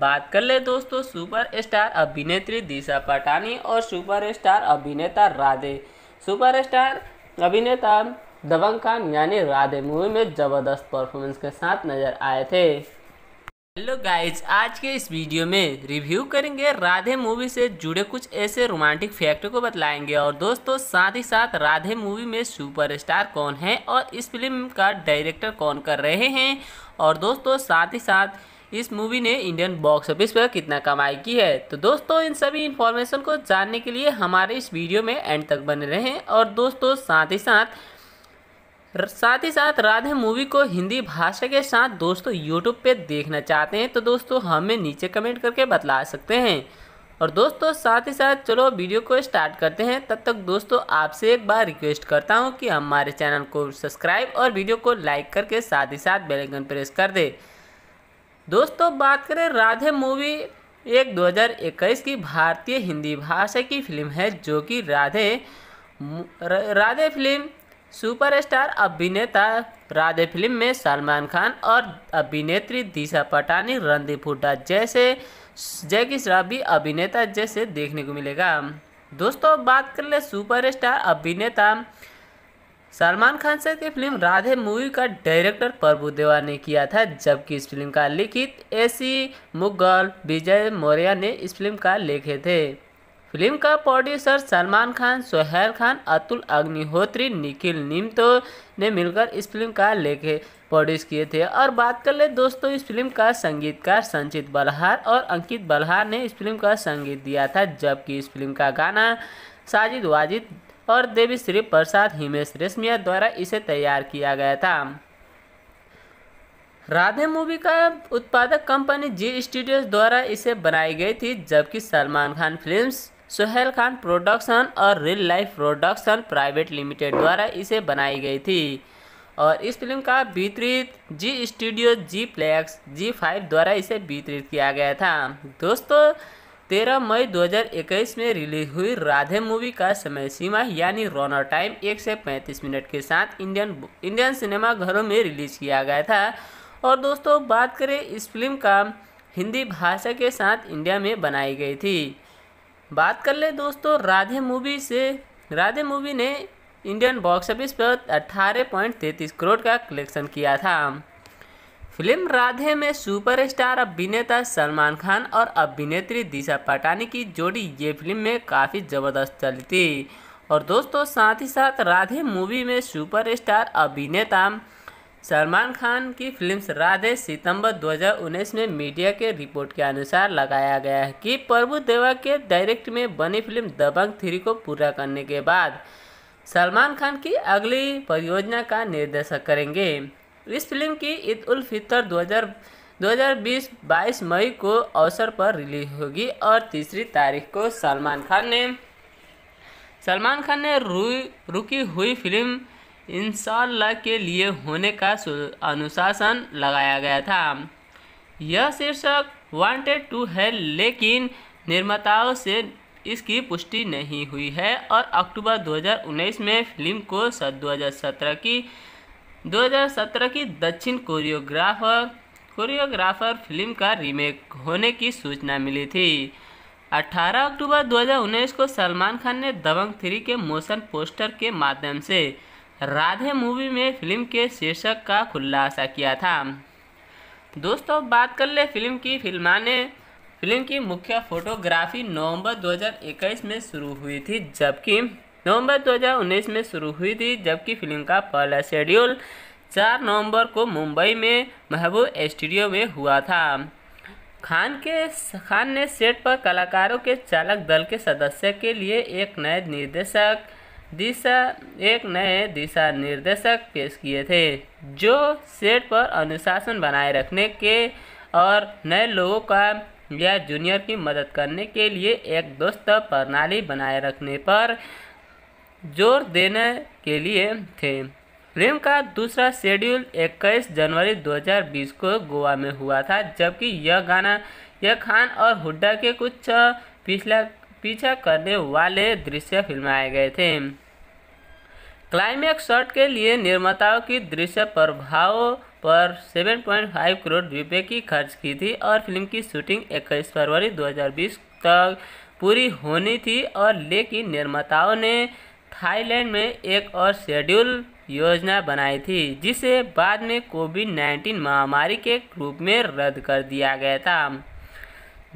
बात कर ले दोस्तों सुपरस्टार अभिनेत्री दिशा पटानी और सुपरस्टार अभिनेता राधे सुपरस्टार अभिनेता दबंग खान यानी राधे मूवी में ज़बरदस्त परफॉर्मेंस के साथ नजर आए थे हेलो गाइस आज के इस वीडियो में रिव्यू करेंगे राधे मूवी से जुड़े कुछ ऐसे रोमांटिक फैक्ट को बतलाएंगे और दोस्तों साथ ही साथ राधे मूवी में सुपरस्टार कौन है और इस फिल्म का डायरेक्टर कौन कर रहे हैं और दोस्तों साथ ही साथ इस मूवी ने इंडियन बॉक्स ऑफिस पर कितना कमाई की है तो दोस्तों इन सभी इन्फॉर्मेशन को जानने के लिए हमारे इस वीडियो में एंड तक बने रहें और दोस्तों साथ ही साथ साथ ही साथ राधे मूवी को हिंदी भाषा के साथ दोस्तों यूट्यूब पे देखना चाहते हैं तो दोस्तों हमें नीचे कमेंट करके बतला सकते हैं और दोस्तों साथ ही साथ चलो वीडियो को स्टार्ट करते हैं तब तक दोस्तों आपसे एक बार रिक्वेस्ट करता हूं कि हमारे चैनल को सब्सक्राइब और वीडियो को लाइक करके साथ ही साथ बेलकन प्रेस कर दे दोस्तों बात करें राधे मूवी एक 2021 की भारतीय हिंदी भाषा की फिल्म है जो कि राधे राधे फिल्म सुपरस्टार अभिनेता राधे फिल्म में सलमान खान और अभिनेत्री दिशा पटानी रणदीप हुड्डा जैसे जैकी श्राबी अभिनेता जैसे देखने को मिलेगा दोस्तों बात कर ले सुपरस्टार अभिनेता सलमान खान से की फिल्म राधे मूवी का डायरेक्टर प्रभु देवा ने किया था जबकि इस फिल्म का लिखित एसी मुगल विजय मौर्या ने इस फिल्म का लिखे थे फिल्म का प्रोड्यूसर सलमान खान सोहेल खान अतुल अग्निहोत्री निखिल निम्तो ने मिलकर इस फिल्म का लेखे प्रोड्यूस किए थे और बात कर ले दोस्तों इस फिल्म का संगीतकार संचित बलहार और अंकित बलहार ने इस फिल्म का संगीत दिया था जबकि इस फिल्म का गाना साजिद वाजिद और देवी श्री प्रसाद हिमेश रेशमिया द्वारा इसे तैयार किया गया था राधे मूवी का उत्पादक कंपनी जी स्टूडियोज द्वारा इसे बनाई गई थी जबकि सलमान खान फिल्म्स सोहेल खान प्रोडक्शन और real life production private limited द्वारा इसे बनाई गई थी और इस फिल्म का वितरित Zee studio Zee plex Zee five द्वारा इसे वितरित किया गया था दोस्तों तेरह मई 2021 में रिलीज हुई राधे मूवी का समय सीमा यानी रोनर टाइम एक से पैंतीस मिनट के साथ इंडियन इंडियन सिनेमा घरों में रिलीज किया गया था और दोस्तों बात करें इस फिल्म का हिंदी भाषा के साथ इंडिया में बनाई गई थी बात कर ले दोस्तों राधे मूवी से राधे मूवी ने इंडियन बॉक्स ऑफिस पर 18.33 करोड़ का कलेक्शन किया था फिल्म राधे में सुपरस्टार अभिनेता सलमान खान और अभिनेत्री दिशा पटानी की जोड़ी ये फिल्म में काफ़ी ज़बरदस्त चली थी और दोस्तों साथ ही साथ राधे मूवी में सुपरस्टार अभिनेता सलमान खान की फिल्म राधे सितंबर 2019 में मीडिया के रिपोर्ट के अनुसार लगाया गया है कि प्रभु देवा के डायरेक्ट में बनी फिल्म दबंग थ्री को पूरा करने के बाद सलमान खान की अगली परियोजना का निर्देशक करेंगे इस फिल्म की ईद उल फितर हजार 2020 22 मई को अवसर पर रिलीज होगी और तीसरी तारीख को सलमान खान ने सलमान खान ने रुकी हुई फिल्म इंशाल्लाह के लिए होने का अनुशासन लगाया गया था यह शीर्षक वांटेड टू है लेकिन निर्माताओं से इसकी पुष्टि नहीं हुई है और अक्टूबर 2019 में फिल्म को 2017 की 2017 की दक्षिण कोरियोग्राफर कोरियोग्राफर फिल्म का रीमेक होने की सूचना मिली थी 18 अक्टूबर 2019 को सलमान खान ने दबंग थ्री के मोशन पोस्टर के माध्यम से राधे मूवी में फिल्म के शीर्षक का खुलासा किया था दोस्तों बात कर ले फिल्म की फिल्माने फिल्म की मुख्य फोटोग्राफी नवंबर 2021 में शुरू हुई थी जबकि नवंबर 2019 में शुरू हुई थी जबकि फिल्म का पहला शेड्यूल 4 नवंबर को मुंबई में महबूब स्टूडियो में हुआ था खान के खान ने सेट पर कलाकारों के चालक दल के सदस्य के लिए एक नए निर्देशक दिशा एक नए दिशा निर्देशक पेश किए थे जो सेट पर अनुशासन बनाए रखने के और नए लोगों का या जूनियर की मदद करने के लिए एक दोस्त प्रणाली बनाए रखने पर जोर देने के लिए थे फिल्म का दूसरा शेड्यूल 21 जनवरी 2020 को गोवा में हुआ था जबकि यह गाना यह खान और हुड्डा के कुछ पिछला पीछा करने वाले दृश्य फिल्माए गए थे क्लाइमैक्स शॉट के लिए निर्माताओं की दृश्य प्रभावों पर 7.5 करोड़ रुपए की खर्च की थी और फिल्म की शूटिंग 21 फरवरी 2020 तक पूरी होनी थी और लेकिन निर्माताओं ने थाईलैंड में एक और शेड्यूल योजना बनाई थी जिसे बाद में कोविड 19 महामारी के रूप में रद्द कर दिया गया था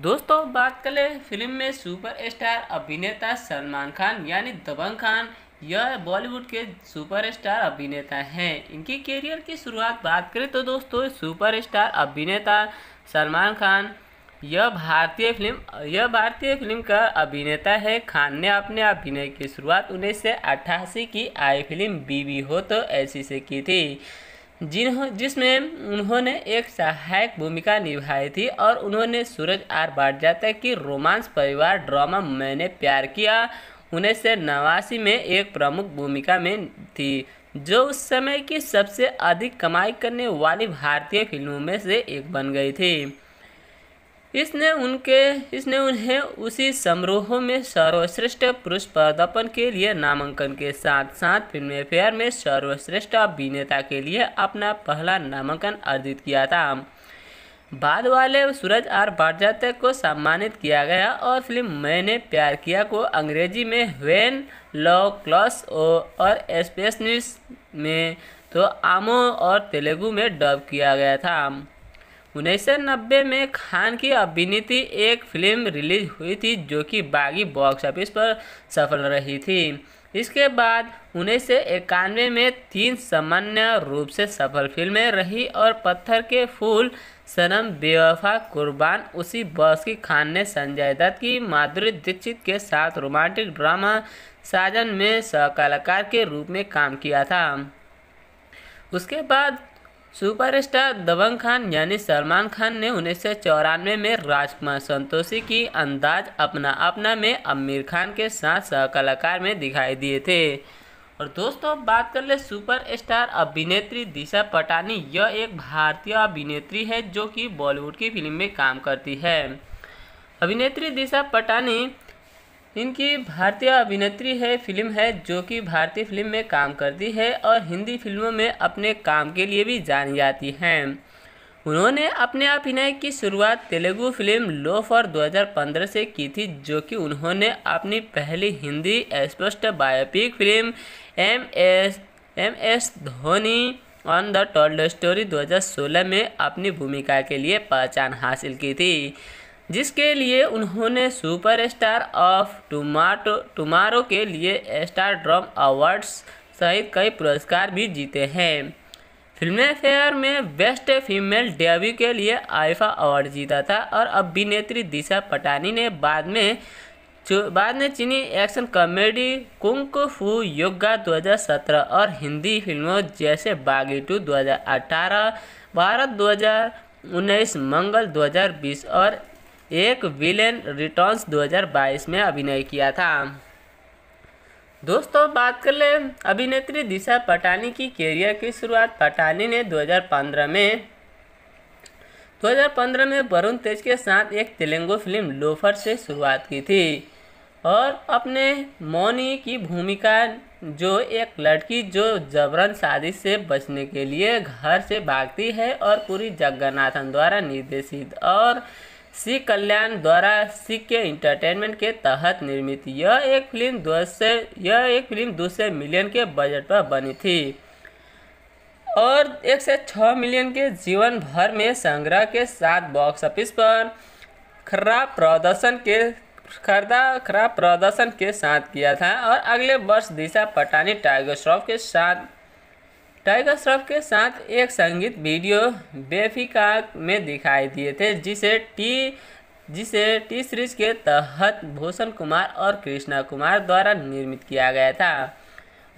दोस्तों बात कर ले फिल्म में सुपरस्टार अभिनेता सलमान खान यानी दबंग खान यह बॉलीवुड के सुपरस्टार अभिनेता हैं इनकी कैरियर की शुरुआत बात करें तो दोस्तों सुपरस्टार अभिनेता सलमान खान यह भारतीय फिल्म यह भारतीय फिल्म का अभिनेता है खान ने अपने अभिनय की शुरुआत उन्नीस सौ अट्ठासी की आई फिल्म बीवी हो तो ऐसी से की थी जिन्हों जिसमें उन्होंने एक सहायक भूमिका निभाई थी और उन्होंने सूरज आर जाते की रोमांस परिवार ड्रामा मैंने प्यार किया उन्नीस सौ नवासी में एक प्रमुख भूमिका में थी जो उस समय की सबसे अधिक कमाई करने वाली भारतीय फिल्मों में से एक बन गई थी इसने उनके इसने उन्हें उसी समारोह में सर्वश्रेष्ठ पुरुष पदार्पण के लिए नामांकन के साथ साथ फिल्म फेयर में सर्वश्रेष्ठ अभिनेता के लिए अपना पहला नामांकन अर्जित किया था बाद वाले सूरज आर भारजात को सम्मानित किया गया और फिल्म मैंने प्यार किया को अंग्रेजी में वेन लॉ क्लॉस और स्पेसनिस में तो आमो और तेलुगु में डब किया गया था उन्नीस में खान की अभिनीत एक फिल्म रिलीज हुई थी जो कि बागी बॉक्स ऑफिस पर सफल रही थी इसके बाद उन्नीस में तीन सामान्य रूप से सफल फिल्में रही और पत्थर के फूल सनम बेवफा कुर्बान उसी बॉस की खान ने संजय दत्त की माधुरी दीक्षित के साथ रोमांटिक ड्रामा साजन में सहकलाकार के रूप में काम किया था उसके बाद सुपरस्टार दबंग खान यानी सलमान खान ने उन्नीस सौ चौरानवे में राजकुमार संतोषी की अंदाज अपना अपना में आमिर खान के साथ सहकलाकार में दिखाई दिए थे और दोस्तों बात कर ले सुपरस्टार अभिनेत्री दिशा पटानी यह एक भारतीय अभिनेत्री है जो कि बॉलीवुड की फिल्म में काम करती है अभिनेत्री दिशा पटानी इनकी भारतीय अभिनेत्री है फिल्म है जो कि भारतीय फिल्म में काम करती है और हिंदी फिल्मों में अपने काम के लिए भी जानी जाती हैं उन्होंने अपने अभिनय की शुरुआत तेलुगु फिल्म लो फॉर 2015 से की थी जो कि उन्होंने अपनी पहली हिंदी स्पष्ट biopic film M S M S Dhoni on the told story 2016 में अपनी भूमिका के लिए पहचान हासिल की थी जिसके लिए उन्होंने सुपरस्टार ऑफ टुमाटो टुमारो के लिए स्टार ड्रम अवार्ड्स सहित कई पुरस्कार भी जीते हैं फिल्म फेयर में बेस्ट फीमेल डेब्यू के लिए आइफा अवार्ड जीता था और अभिनेत्री दिशा पटानी ने बाद में बाद में चीनी एक्शन कॉमेडी कुंक फू योगा 2017 और हिंदी फिल्मों जैसे बागी टू दो भारत 2019 मंगल 2020 और एक विलेन रिटर्न्स 2022 में अभिनय किया था दोस्तों बात कर ले अभिनेत्री दिशा पटानी की कैरियर की शुरुआत पटानी ने 2015 में 2015 में वरुण तेज के साथ एक तेलुगु फिल्म लोफर से शुरुआत की थी और अपने मौनी की भूमिका जो एक लड़की जो जबरन शादी से बचने के लिए घर से भागती है और पूरी जगन्नाथन द्वारा निर्देशित और सी कल्याण द्वारा सी के इंटरटेनमेंट के तहत निर्मित यह एक फिल्म दो यह एक फिल्म दो मिलियन के बजट पर बनी थी और एक से छः मिलियन के जीवन भर में संग्रह के साथ बॉक्स ऑफिस पर खराब प्रदर्शन के खरदा खराब प्रदर्शन के साथ किया था और अगले वर्ष दिशा पटानी टाइगर श्रॉफ के साथ टाइगर श्रॉफ के साथ एक संगीत वीडियो बेफिका में दिखाई दिए थे जिसे टी जिसे टी सीरीज के तहत भूषण कुमार और कृष्णा कुमार द्वारा निर्मित किया गया था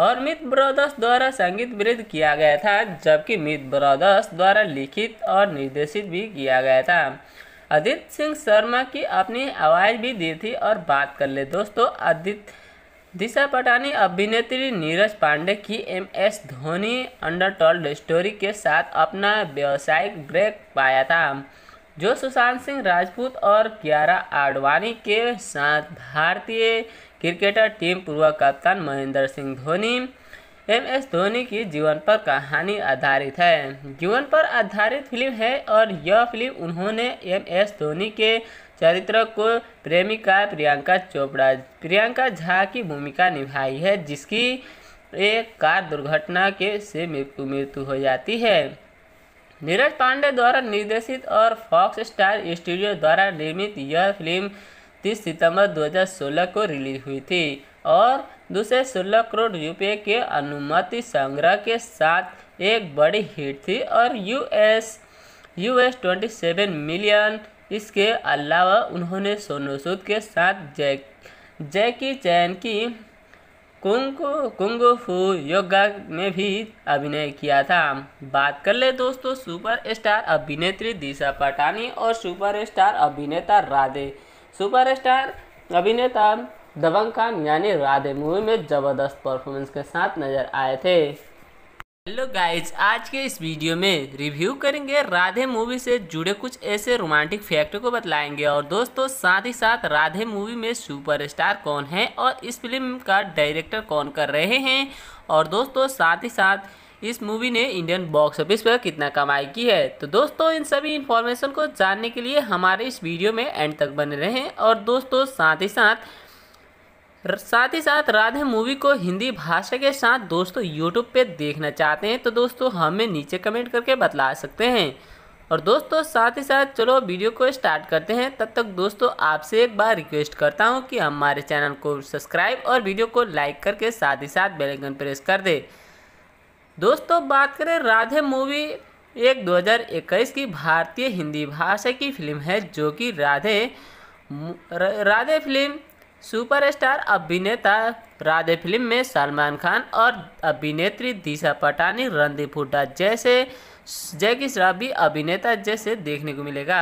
और मित ब्रदर्स द्वारा संगीत वृद्ध किया गया था जबकि मित ब्रदर्स द्वारा लिखित और निर्देशित भी किया गया था अदित सिंह शर्मा की अपनी आवाज़ भी दी थी और बात कर ले दोस्तों आदित्य दिशा पटानी अभिनेत्री नीरज पांडे की M S Dhoni untold story के साथ अपना व्यावसायिक ब्रेक पाया था जो सुशांत सिंह राजपूत और कियारा आडवाणी के साथ भारतीय क्रिकेटर टीम पूर्व कप्तान महेंद्र सिंह धोनी एम एस धोनी की जीवन पर कहानी आधारित है जीवन पर आधारित फिल्म है और यह फिल्म उन्होंने एम एस धोनी के चरित्र को प्रेमिका प्रियंका चोपड़ा प्रियंका झा की भूमिका निभाई है जिसकी एक कार दुर्घटना के से मृत्यु मृत्यु हो जाती है नीरज पांडे द्वारा निर्देशित और फॉक्स स्टार स्टूडियो द्वारा निर्मित यह फिल्म 30 सितंबर 2016 को रिलीज हुई थी और दूसरे सोलह करोड़ रुपए के अनुमति संग्रह के साथ एक बड़ी हिट थी और यूएस यूएस 27 मिलियन इसके अलावा उन्होंने सोनू सूद के साथ जैक जैकी चैन की कुंग फू योगा में भी अभिनय किया था बात कर ले दोस्तों सुपरस्टार अभिनेत्री दिशा पटानी और सुपरस्टार अभिनेता राधे सुपरस्टार अभिनेता दबंग खान यानी राधे मूवी में ज़बरदस्त परफॉर्मेंस के साथ नजर आए थे हेलो गाइज आज के इस वीडियो में रिव्यू करेंगे राधे मूवी से जुड़े कुछ ऐसे रोमांटिक फैक्ट को बतलाएंगे और दोस्तों साथ ही साथ राधे मूवी में सुपरस्टार कौन है और इस फिल्म का डायरेक्टर कौन कर रहे हैं और दोस्तों साथ ही साथ इस मूवी ने इंडियन बॉक्स ऑफिस पर कितना कमाई की है तो दोस्तों इन सभी इन्फॉर्मेशन को जानने के लिए हमारे इस वीडियो में एंड तक बने रहें और दोस्तों साथ ही साथ साथ ही साथ राधे मूवी को हिंदी भाषा के साथ दोस्तों यूट्यूब पे देखना चाहते हैं तो दोस्तों हमें नीचे कमेंट करके बतला सकते हैं और दोस्तों साथ ही साथ चलो वीडियो को स्टार्ट करते हैं तब तक दोस्तों आपसे एक बार रिक्वेस्ट करता हूं कि हमारे चैनल को सब्सक्राइब और वीडियो को लाइक करके साथ ही साथ बेलगन प्रेस कर दे दोस्तों बात करें राधे मूवी एक 2021 की भारतीय हिंदी भाषा की फिल्म है जो कि राधे राधे फिल्म सुपरस्टार अभिनेता राधे फिल्म में सलमान खान और अभिनेत्री दिशा पटानी रणदीप हुड्डा जैसे जैकी भी अभिनेता जैसे देखने को मिलेगा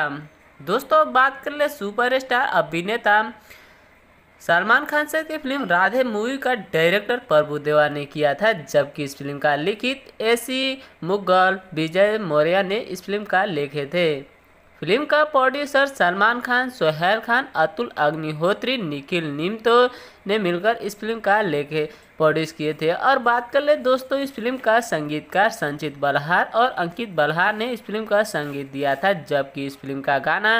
दोस्तों बात कर ले सुपरस्टार अभिनेता सलमान खान से की फिल्म राधे मूवी का डायरेक्टर प्रभु देवा ने किया था जबकि इस फिल्म का लिखित एसी मुगल विजय मौर्या ने इस फिल्म का लिखे थे फिल्म का प्रोड्यूसर सलमान खान सोहेल खान अतुल अग्निहोत्री निखिल निम्तो ने मिलकर इस फिल्म का लेखे प्रोड्यूस किए थे और बात कर ले दोस्तों इस फिल्म का संगीतकार संचित बलहार और अंकित बलहार ने इस फिल्म का संगीत दिया था जबकि इस फिल्म का गाना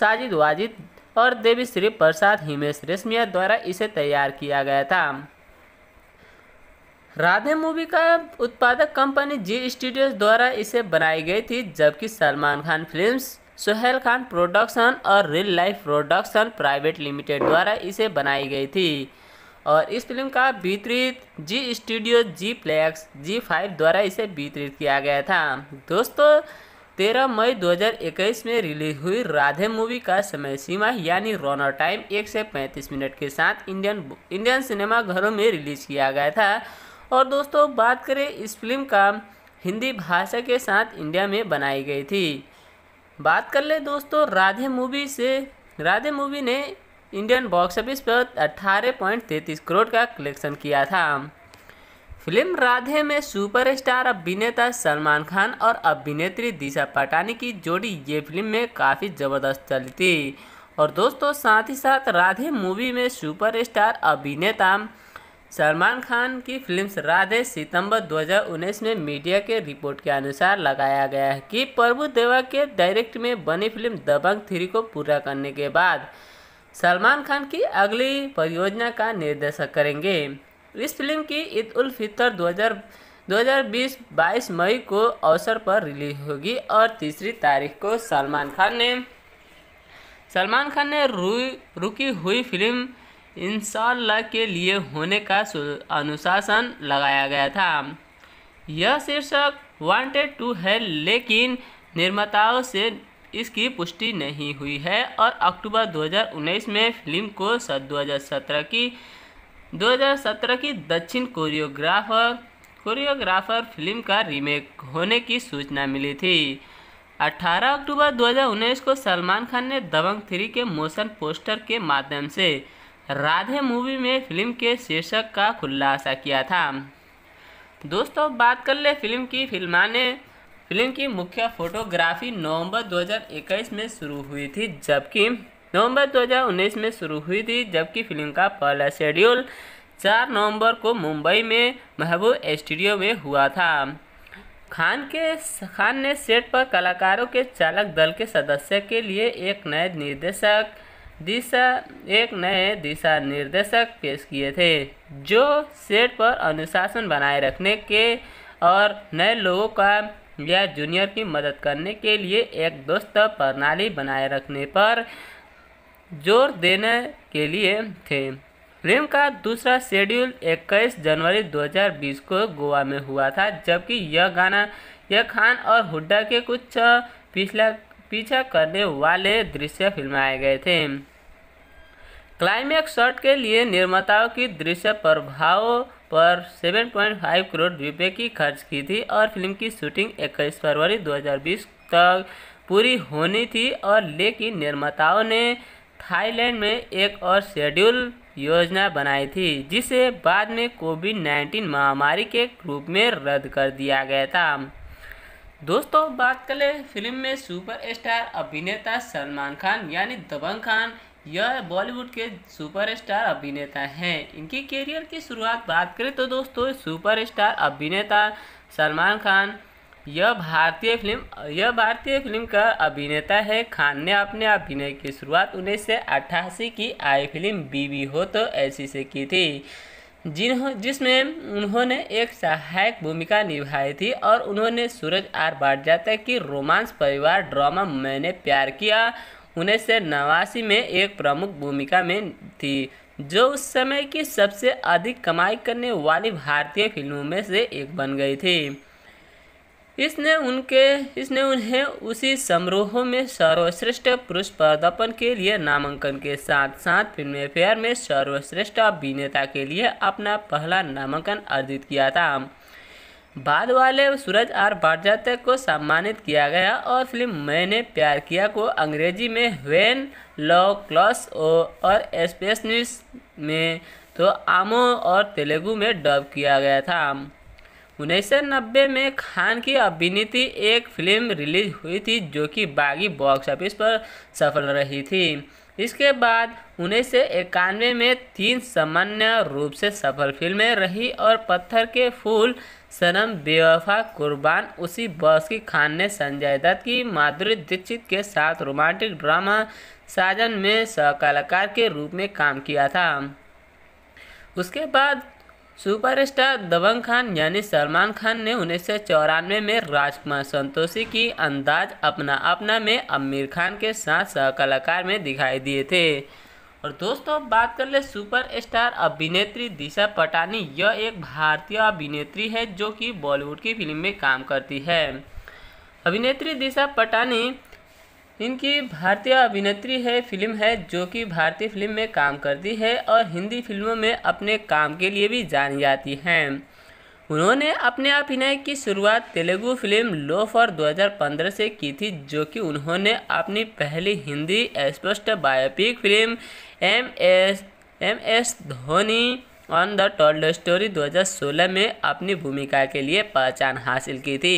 साजिद वाजिद और देवी श्री प्रसाद हिमेश रेशमिया द्वारा इसे तैयार किया गया था राधे मूवी का उत्पादक कंपनी जी स्टूडियोज द्वारा इसे बनाई गई थी जबकि सलमान खान फिल्म्स सोहेल खान प्रोडक्शन और real life production private limited द्वारा इसे बनाई गई थी और इस फिल्म का वितरित Zee studio Zee plex Zee five द्वारा इसे वितरित किया गया था दोस्तों तेरह मई 2021 में रिलीज हुई राधे मूवी का समय सीमा यानी रोनर टाइम एक से पैंतीस मिनट के साथ इंडियन इंडियन सिनेमा घरों में रिलीज किया गया था और दोस्तों बात करें इस फिल्म का हिंदी भाषा के साथ इंडिया में बनाई गई थी बात कर ले दोस्तों राधे मूवी से राधे मूवी ने इंडियन बॉक्स ऑफिस पर अट्ठारह पॉइंट तैंतीस करोड़ का कलेक्शन किया था फिल्म राधे में सुपरस्टार अभिनेता सलमान खान और अभिनेत्री दिशा पटानी की जोड़ी ये फिल्म में काफ़ी ज़बरदस्त चली थी और दोस्तों साथ ही साथ राधे मूवी में सुपरस्टार अभिनेता सलमान खान की फिल्म राधे सितंबर 2019 में मीडिया के रिपोर्ट के अनुसार लगाया गया है कि प्रभु देवा के डायरेक्ट में बनी फिल्म दबंग थ्री को पूरा करने के बाद सलमान खान की अगली परियोजना का निर्देशक करेंगे इस फिल्म की ईद उल फितर 2020 22 मई को अवसर पर रिलीज होगी और तीसरी तारीख को सलमान खान ने सलमान खान ने रुकी हुई फिल्म इंशाल्लाह के लिए होने का अनुशासन लगाया गया था यह शीर्षक वांटेड टू है लेकिन निर्माताओं से इसकी पुष्टि नहीं हुई है और अक्टूबर 2019 में फिल्म को 2017 की 2017 की दक्षिण कोरियोग्राफर कोरियोग्राफर फिल्म का रीमेक होने की सूचना मिली थी 18 अक्टूबर 2019 को सलमान खान ने दबंग थ्री के मोशन पोस्टर के माध्यम से राधे मूवी में फिल्म के शीर्षक का खुलासा किया था दोस्तों बात कर ले फिल्म की फिल्माने फिल्म की मुख्य फोटोग्राफी नवंबर 2021 में शुरू हुई थी जबकि नवंबर 2019 में शुरू हुई थी जबकि फिल्म का पहला शेड्यूल 4 नवंबर को मुंबई में महबूब स्टूडियो में हुआ था खान के खान ने सेट पर कलाकारों के चालक दल के सदस्य के लिए एक नए निर्देशक दिशा एक नए दिशा निर्देशक पेश किए थे जो सेट पर अनुशासन बनाए रखने के और नए लोगों का या जूनियर की मदद करने के लिए एक दोस्त प्रणाली बनाए रखने पर जोर देने के लिए थे फिल्म का दूसरा शेड्यूल 21 जनवरी 2020 को गोवा में हुआ था जबकि यह गाना यह खान और हुड्डा के कुछ पिछला पीछा करने वाले दृश्य फिल्माए गए थे क्लाइमैक्स शॉट के लिए निर्माताओं की दृश्य प्रभाव पर 7.5 करोड़ रुपए की खर्च की थी और फिल्म की शूटिंग 21 फरवरी 2020 तक पूरी होनी थी और लेकिन निर्माताओं ने थाईलैंड में एक और शेड्यूल योजना बनाई थी जिसे बाद में कोविड 19 महामारी के रूप में रद्द कर दिया गया था दोस्तों बात करें फिल्म में सुपरस्टार अभिनेता सलमान खान यानी दबंग खान यह बॉलीवुड के सुपरस्टार अभिनेता हैं इनके करियर की शुरुआत बात करें तो दोस्तों सुपरस्टार अभिनेता सलमान खान यह भारतीय फिल्म यह भारतीय फिल्म का अभिनेता है खान ने अपने अभिनय की शुरुआत उन्नीस की आई फिल्म बीवी हो तो ऐसी से की थी जिन्हों जिसमें उन्होंने एक सहायक भूमिका निभाई थी और उन्होंने सूरज आर बाटजाता की रोमांस परिवार ड्रामा मैंने प्यार किया उन्नीस सौ नवासी में एक प्रमुख भूमिका में थी जो उस समय की सबसे अधिक कमाई करने वाली भारतीय फिल्मों में से एक बन गई थी इसने उनके इसने उन्हें उसी समारोह में सर्वश्रेष्ठ पुरुष पदार्पण के लिए नामांकन के साथ साथ फिल्म फेयर में सर्वश्रेष्ठ अभिनेता के लिए अपना पहला नामांकन अर्जित किया था बाद वाले सूरज आर भारजात्य को सम्मानित किया गया और फिल्म मैंने प्यार किया को अंग्रेजी में वेन लॉ क्लॉस ओ और स्पेस न्यूज में तो आमो और तेलुगु में डब किया गया था उन्नीस में खान की अभिनीति एक फिल्म रिलीज हुई थी जो कि बागी बॉक्स ऑफिस पर सफल रही थी इसके बाद उन्नीस सौ इक्यानवे में तीन सामान्य रूप से सफल फिल्में रही और पत्थर के फूल सनम बेवफा कुर्बान उसी बॉस की खान ने संजय दत्त की माधुरी दीक्षित के साथ रोमांटिक ड्रामा साजन में सहकलाकार के रूप में काम किया था उसके बाद सुपरस्टार दबंग खान यानी सलमान खान ने उन्नीस सौ चौरानवे में राजकुमार संतोषी की अंदाज अपना अपना में आमिर खान के साथ सहकलाकार में दिखाई दिए थे और दोस्तों बात कर ले सुपरस्टार अभिनेत्री दिशा पटानी यह एक भारतीय अभिनेत्री है जो कि बॉलीवुड की फिल्म में काम करती है अभिनेत्री दिशा पटानी इनकी भारतीय अभिनेत्री है फिल्म है जो कि भारतीय फिल्म में काम करती है और हिंदी फिल्मों में अपने काम के लिए भी जानी जाती हैं उन्होंने अपने अभिनय की शुरुआत तेलुगु फिल्म लो फॉर 2015 से की थी जो कि उन्होंने अपनी पहली हिंदी स्पष्ट biopic film M S M S Dhoni on the told story 2016 में अपनी भूमिका के लिए पहचान हासिल की थी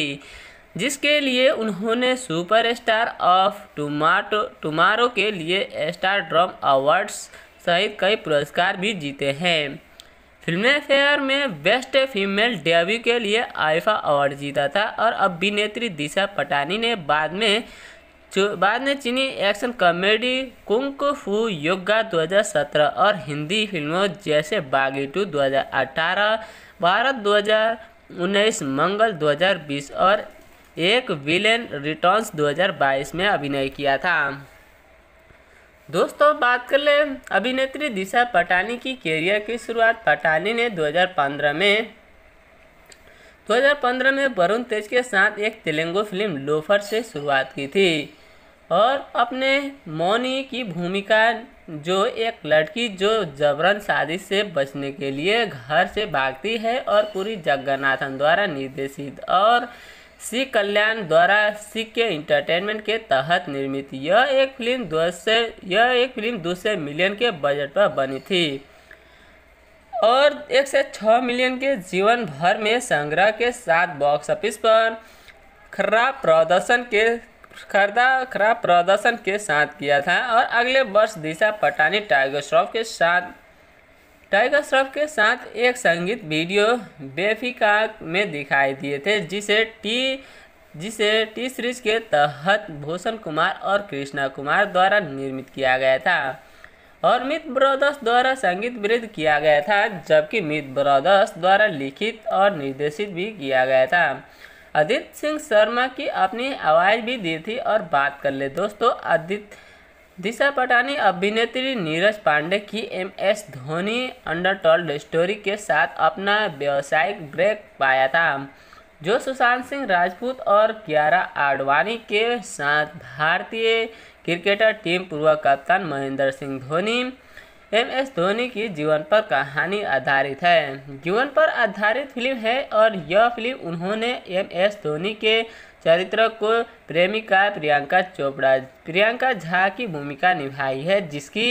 जिसके लिए उन्होंने सुपरस्टार ऑफ टुमाटो टुमारो के लिए स्टार ड्रम अवार्ड्स सहित कई पुरस्कार भी जीते हैं फिल्म फेयर में बेस्ट फीमेल डेब्यू के लिए आइफा अवार्ड जीता था और अभिनेत्री दिशा पटानी ने बाद में बाद में चीनी एक्शन कॉमेडी कुंक फू योगा 2017 और हिंदी फिल्मों जैसे बागी टू 2018 भारत 2019 मंगल 2020 और एक विलेन रिटर्न्स 2022 में अभिनय किया था दोस्तों बात कर ले अभिनेत्री दिशा पटानी की कैरियर की शुरुआत पटानी ने 2015 में 2015 में वरुण तेज के साथ एक तेलुगु फिल्म लोफर से शुरुआत की थी और अपने मौनी की भूमिका जो एक लड़की जो जबरन शादी से बचने के लिए घर से भागती है और पूरी जगन्नाथन द्वारा निर्देशित और सी कल्याण द्वारा सी के इंटरटेनमेंट के तहत निर्मित यह एक फिल्म दो यह एक फिल्म दो सौ मिलियन के बजट पर बनी थी और एक से छः मिलियन के जीवन भर में संग्रह के साथ बॉक्स ऑफिस पर खराब प्रदर्शन के खरदा खराब प्रदर्शन के साथ किया था और अगले वर्ष दिशा पटानी टाइगर श्रॉफ के साथ टाइगर श्रॉफ के साथ एक संगीत वीडियो बेफिका में दिखाई दिए थे जिसे टी जिसे टी सीरीज के तहत भूषण कुमार और कृष्णा कुमार द्वारा निर्मित किया गया था और मित ब्रदर्स द्वारा संगीत वृद्ध किया गया था जबकि मित ब्रदर्स द्वारा लिखित और निर्देशित भी किया गया था आदित्य सिंह शर्मा की अपनी आवाज़ भी दी थी और बात कर ले दोस्तों आदित्य दिशा पटानी अभिनेत्री नीरज पांडे की M S Dhoni untold story के साथ अपना व्यावसायिक ब्रेक पाया था जो सुशांत सिंह राजपूत और कियारा आडवाणी के साथ भारतीय क्रिकेटर टीम पूर्व कप्तान महेंद्र सिंह धोनी एम एस धोनी की जीवन पर कहानी आधारित है जीवन पर आधारित फिल्म है और यह फिल्म उन्होंने एम एस धोनी के चरित्र को प्रेमिका प्रियंका चोपड़ा प्रियंका झा की भूमिका निभाई है जिसकी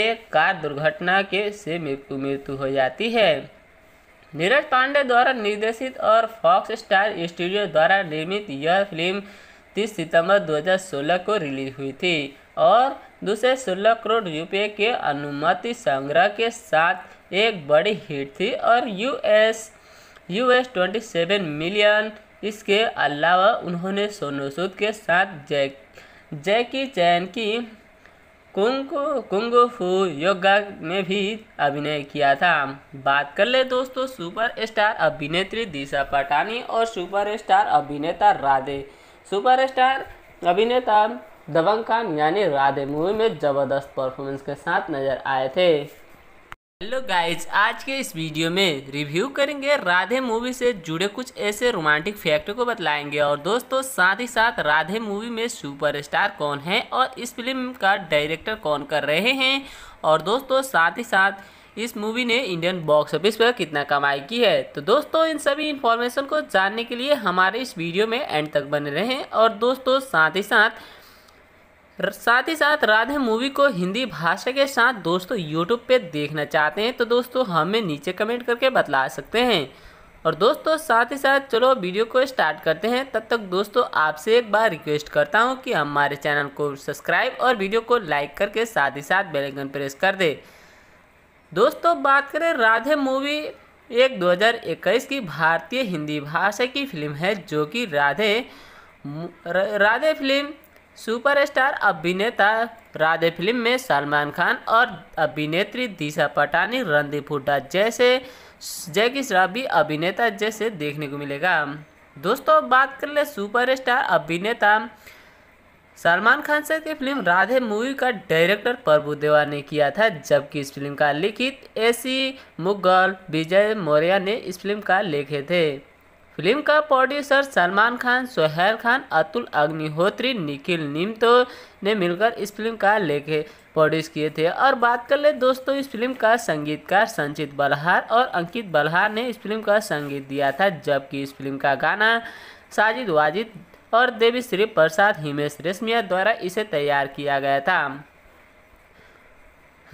एक कार दुर्घटना के से मृत्यु मृत्यु हो जाती है नीरज पांडे द्वारा निर्देशित और फॉक्स स्टार स्टूडियो द्वारा निर्मित यह फिल्म 30 सितंबर 2016 को रिलीज हुई थी और दूसरे सोलह करोड़ रुपए के अनुमति संग्रह के साथ एक बड़ी हिट थी और यूएस यूएस 27 मिलियन इसके अलावा उन्होंने सोनू सूद के साथ जैक जैकी चैन की कुंग फू योगा में भी अभिनय किया था बात कर ले दोस्तों सुपरस्टार अभिनेत्री दिशा पटानी और सुपरस्टार अभिनेता राधे सुपरस्टार अभिनेता दबंग खान यानी राधे मूवी में ज़बरदस्त परफॉर्मेंस के साथ नजर आए थे हेलो गाइस आज के इस वीडियो में रिव्यू करेंगे राधे मूवी से जुड़े कुछ ऐसे रोमांटिक फैक्ट को बतलाएंगे और दोस्तों साथ ही साथ राधे मूवी में सुपरस्टार कौन है और इस फिल्म का डायरेक्टर कौन कर रहे हैं और दोस्तों साथ ही साथ इस मूवी ने इंडियन बॉक्स ऑफिस पर कितना कमाई की है तो दोस्तों इन सभी इन्फॉर्मेशन को जानने के लिए हमारे इस वीडियो में एंड तक बने रहें और दोस्तों साथ ही साथ साथ ही साथ राधे मूवी को हिंदी भाषा के साथ दोस्तों यूट्यूब पे देखना चाहते हैं तो दोस्तों हमें नीचे कमेंट करके बतला सकते हैं और दोस्तों साथ ही साथ चलो वीडियो को स्टार्ट करते हैं तब तक दोस्तों आपसे एक बार रिक्वेस्ट करता हूं कि हमारे चैनल को सब्सक्राइब और वीडियो को लाइक करके साथ ही साथ बेल प्रेस कर दे दोस्तों बात करें राधे मूवी एक 2021 की भारतीय हिंदी भाषा की फिल्म है जो कि राधे राधे फिल्म सुपरस्टार अभिनेता राधे फिल्म में सलमान खान और अभिनेत्री दिशा पटानी रणदीप हुड्डा जैसे जैकी श्राबी अभिनेता जैसे देखने को मिलेगा दोस्तों बात कर ले सुपरस्टार अभिनेता सलमान खान से की फिल्म राधे मूवी का डायरेक्टर प्रभु देवा ने किया था जबकि इस फिल्म का लिखित एसी मुगल विजय मौर्या ने इस फिल्म का लिखे थे फिल्म का प्रोड्यूसर सलमान खान सोहेल खान अतुल अग्निहोत्री निखिल निम्तो ने मिलकर इस फिल्म का लेखे प्रोड्यूस किए थे और बात कर ले दोस्तों इस फिल्म का संगीतकार संचित बलहार और अंकित बलहार ने इस फिल्म का संगीत दिया था जबकि इस फिल्म का गाना साजिद वाजिद और देवी श्री प्रसाद हिमेश रेशमिया द्वारा इसे तैयार किया गया था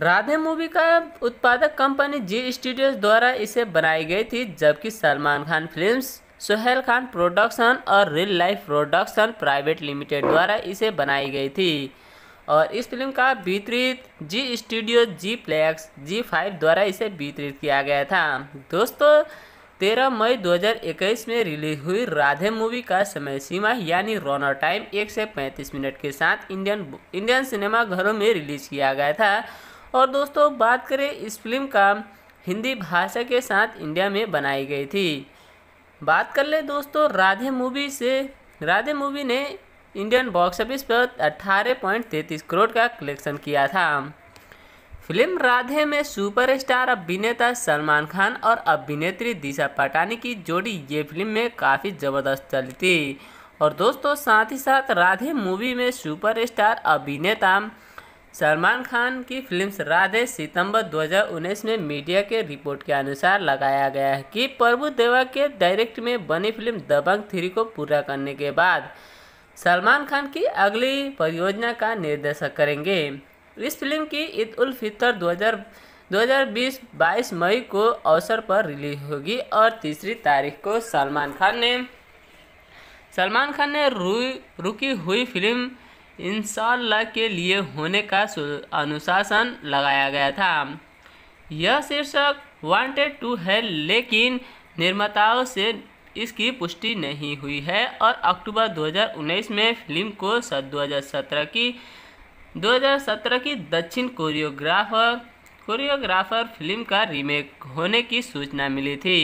राधे मूवी का उत्पादक कंपनी जी स्टूडियोज द्वारा इसे बनाई गई थी जबकि सलमान खान फिल्म्स सोहेल खान प्रोडक्शन और real life production private limited द्वारा इसे बनाई गई थी और इस फिल्म का वितरित Zee studio Zee plex Zee five द्वारा इसे वितरित किया गया था दोस्तों तेरह मई 2021 में रिलीज हुई राधे मूवी का समय सीमा यानी रोनर टाइम एक से पैंतीस मिनट के साथ इंडियन इंडियन सिनेमा घरों में रिलीज किया गया था और दोस्तों बात करें इस फिल्म का हिंदी भाषा के साथ इंडिया में बनाई गई थी बात कर ले दोस्तों राधे मूवी से राधे मूवी ने इंडियन बॉक्स ऑफिस पर 18.33 करोड़ का कलेक्शन किया था फिल्म राधे में सुपरस्टार अभिनेता सलमान खान और अभिनेत्री दिशा पटानी की जोड़ी ये फिल्म में काफ़ी ज़बरदस्त चली थी और दोस्तों साथ ही साथ राधे मूवी में सुपरस्टार अभिनेता सलमान खान की फिल्म राधे सितंबर 2019 में मीडिया के रिपोर्ट के अनुसार लगाया गया है कि प्रभु देवा के डायरेक्ट में बनी फिल्म दबंग थ्री को पूरा करने के बाद सलमान खान की अगली परियोजना का निर्देशक करेंगे इस फिल्म की ईद उल फितर हजार 2020 22 मई को अवसर पर रिलीज होगी और तीसरी तारीख को सलमान खान ने सलमान खान ने रुकी हुई फिल्म इंशाल्लाह के लिए होने का अनुशासन लगाया गया था यह शीर्षक वांटेड टू है लेकिन निर्माताओं से इसकी पुष्टि नहीं हुई है और अक्टूबर 2019 में फिल्म को 2017 की 2017 की दक्षिण कोरियोग्राफर कोरियोग्राफर फिल्म का रीमेक होने की सूचना मिली थी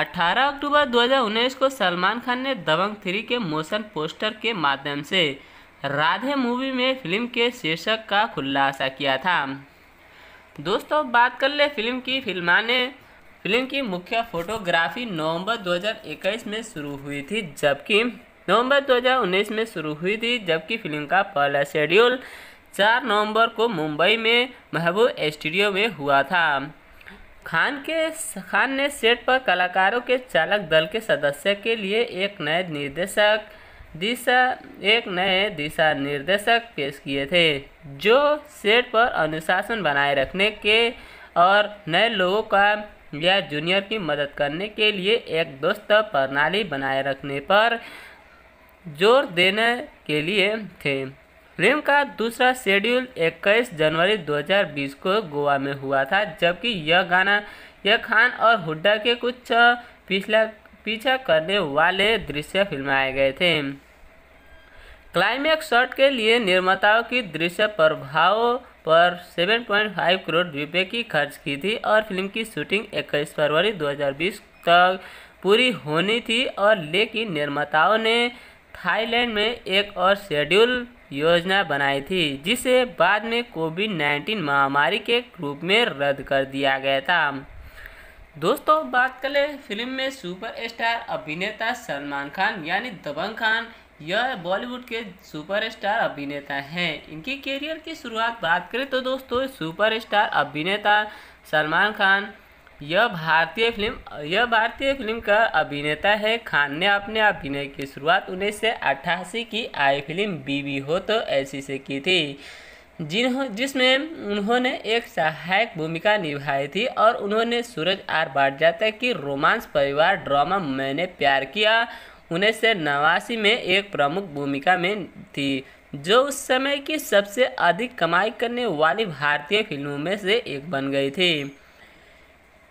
18 अक्टूबर 2019 को सलमान खान ने दबंग थ्री के मोशन पोस्टर के माध्यम से राधे मूवी में फिल्म के शीर्षक का खुलासा किया था दोस्तों बात कर ले फिल्म की फिल्माने फिल्म की मुख्य फोटोग्राफी नवंबर 2021 में शुरू हुई थी जबकि नवंबर 2019 में शुरू हुई थी जबकि फिल्म का पहला शेड्यूल 4 नवंबर को मुंबई में महबूब स्टूडियो में हुआ था खान के खान ने सेट पर कलाकारों के चालक दल के सदस्य के लिए एक नए निर्देशक दिशा एक नए दिशा निर्देशक पेश किए थे जो सेट पर अनुशासन बनाए रखने के और नए लोगों का या जूनियर की मदद करने के लिए एक दोस्त प्रणाली बनाए रखने पर जोर देने के लिए थे फिल्म का दूसरा शेड्यूल 21 जनवरी 2020 को गोवा में हुआ था जबकि यह गाना यह खान और हुड्डा के कुछ पिछला पीछा करने वाले दृश्य फिल्माए गए थे क्लाइमैक्स शॉट के लिए निर्माताओं की दृश्य प्रभावों पर 7.5 करोड़ रुपए की खर्च की थी और फिल्म की शूटिंग 21 फरवरी 2020 तक पूरी होनी थी और लेकिन निर्माताओं ने थाईलैंड में एक और शेड्यूल योजना बनाई थी जिसे बाद में कोविड 19 महामारी के रूप में रद्द कर दिया गया था दोस्तों बात कर ले फिल्म में सुपरस्टार अभिनेता सलमान खान यानी दबंग खान यह बॉलीवुड के सुपरस्टार अभिनेता हैं इनकी कैरियर की शुरुआत बात करें तो दोस्तों सुपरस्टार अभिनेता सलमान खान यह भारतीय फिल्म यह भारतीय फिल्म का अभिनेता है खान ने अपने अभिनय की शुरुआत उन्नीस सौ अट्ठासी की आई फिल्म बीवी हो तो ऐसी से की थी जिन्हों जिसमें उन्होंने एक सहायक भूमिका निभाई थी और उन्होंने सूरज आर बाटजाते की रोमांस परिवार ड्रामा मैंने प्यार किया उन्नीस सौ नवासी में एक प्रमुख भूमिका में थी जो उस समय की सबसे अधिक कमाई करने वाली भारतीय फिल्मों में से एक बन गई थी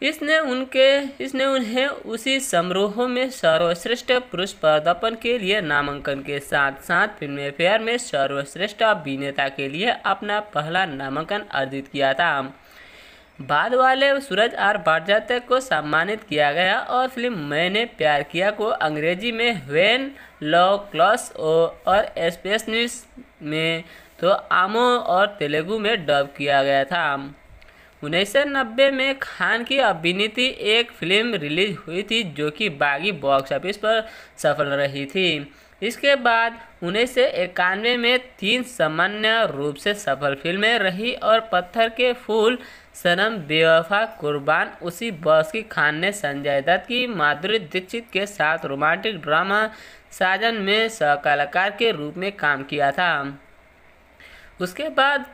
इसने उनके इसने उन्हें उसी समारोह में सर्वश्रेष्ठ पुरुष पदार्पण के लिए नामांकन के साथ साथ फिल्म फेयर में सर्वश्रेष्ठ अभिनेता के लिए अपना पहला नामांकन अर्जित किया था बाद वाले सूरज आर भारजाते को सम्मानित किया गया और फिल्म मैंने प्यार किया को अंग्रेजी में वेन लॉ क्लॉस और स्पेस में तो आमो और तेलुगु में डब किया गया था उन्नीस में खान की अभिनीत एक फिल्म रिलीज हुई थी जो कि बागी बॉक्स ऑफिस पर सफल रही थी इसके बाद उन्नीस में तीन सामान्य रूप से सफल फिल्में रही और पत्थर के फूल सनम बेवफा कुर्बान उसी बॉस की खान ने संजय दत्त की माधुरी दीक्षित के साथ रोमांटिक ड्रामा साजन में सहकलाकार के रूप में काम किया था उसके बाद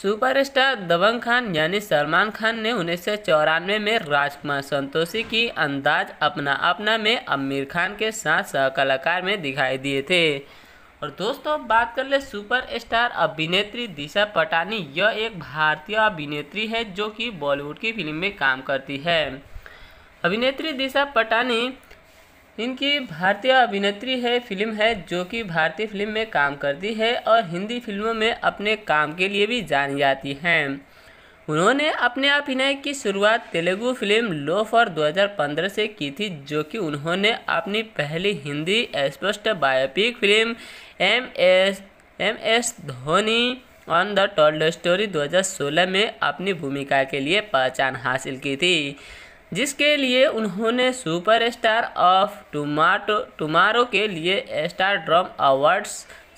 सुपरस्टार दबंग खान यानी सलमान खान ने उन्नीस सौ चौरानवे में राजकुमार संतोषी की अंदाज अपना अपना में आमिर खान के साथ सहकलाकार में दिखाई दिए थे और दोस्तों बात कर ले सुपरस्टार अभिनेत्री दिशा पटानी यह एक भारतीय अभिनेत्री है जो कि बॉलीवुड की फिल्म में काम करती है अभिनेत्री दिशा पटानी इनकी भारतीय अभिनेत्री है फिल्म है जो कि भारतीय फिल्म में काम करती है और हिंदी फिल्मों में अपने काम के लिए भी जानी जाती हैं उन्होंने अपने अभिनय की शुरुआत तेलुगु फिल्म लो फॉर 2015 से की थी जो कि उन्होंने अपनी पहली हिंदी स्पष्ट biopic film M S M S Dhoni on the told story 2016 में अपनी भूमिका के लिए पहचान हासिल की थी जिसके लिए उन्होंने सुपरस्टार ऑफ टुमाटो टुमारो के लिए स्टार ड्रम अवार्ड्स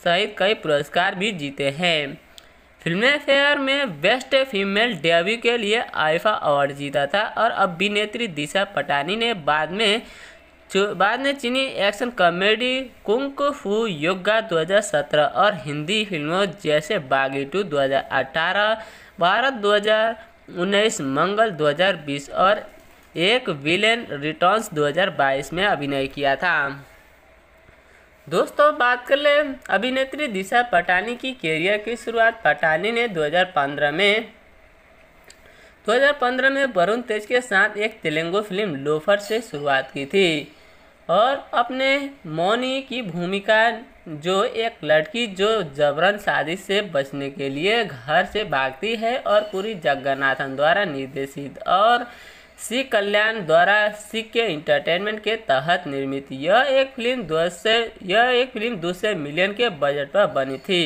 सहित कई पुरस्कार भी जीते हैं फिल्म फेयर में बेस्ट फीमेल डेब्यू के लिए आइफा अवार्ड जीता था और अभिनेत्री दिशा पटानी ने बाद में बाद में चीनी एक्शन कॉमेडी कुंक फू योगा 2017 और हिंदी फिल्मों जैसे बागी टू दो भारत 2019, मंगल 2020 और एक विलेन रिटर्न्स 2022 में अभिनय किया था दोस्तों बात कर ले अभिनेत्री दिशा पटानी की कैरियर की शुरुआत पटानी ने 2015 में 2015 में वरुण तेज के साथ एक तेलुगु फिल्म लोफर से शुरुआत की थी और अपने मौनी की भूमिका जो एक लड़की जो जबरन शादी से बचने के लिए घर से भागती है और पूरी जगन्नाथन द्वारा निर्देशित और सी कल्याण द्वारा सी के इंटरटेनमेंट के तहत निर्मित यह एक फिल्म दो यह एक फिल्म दो मिलियन के बजट पर बनी थी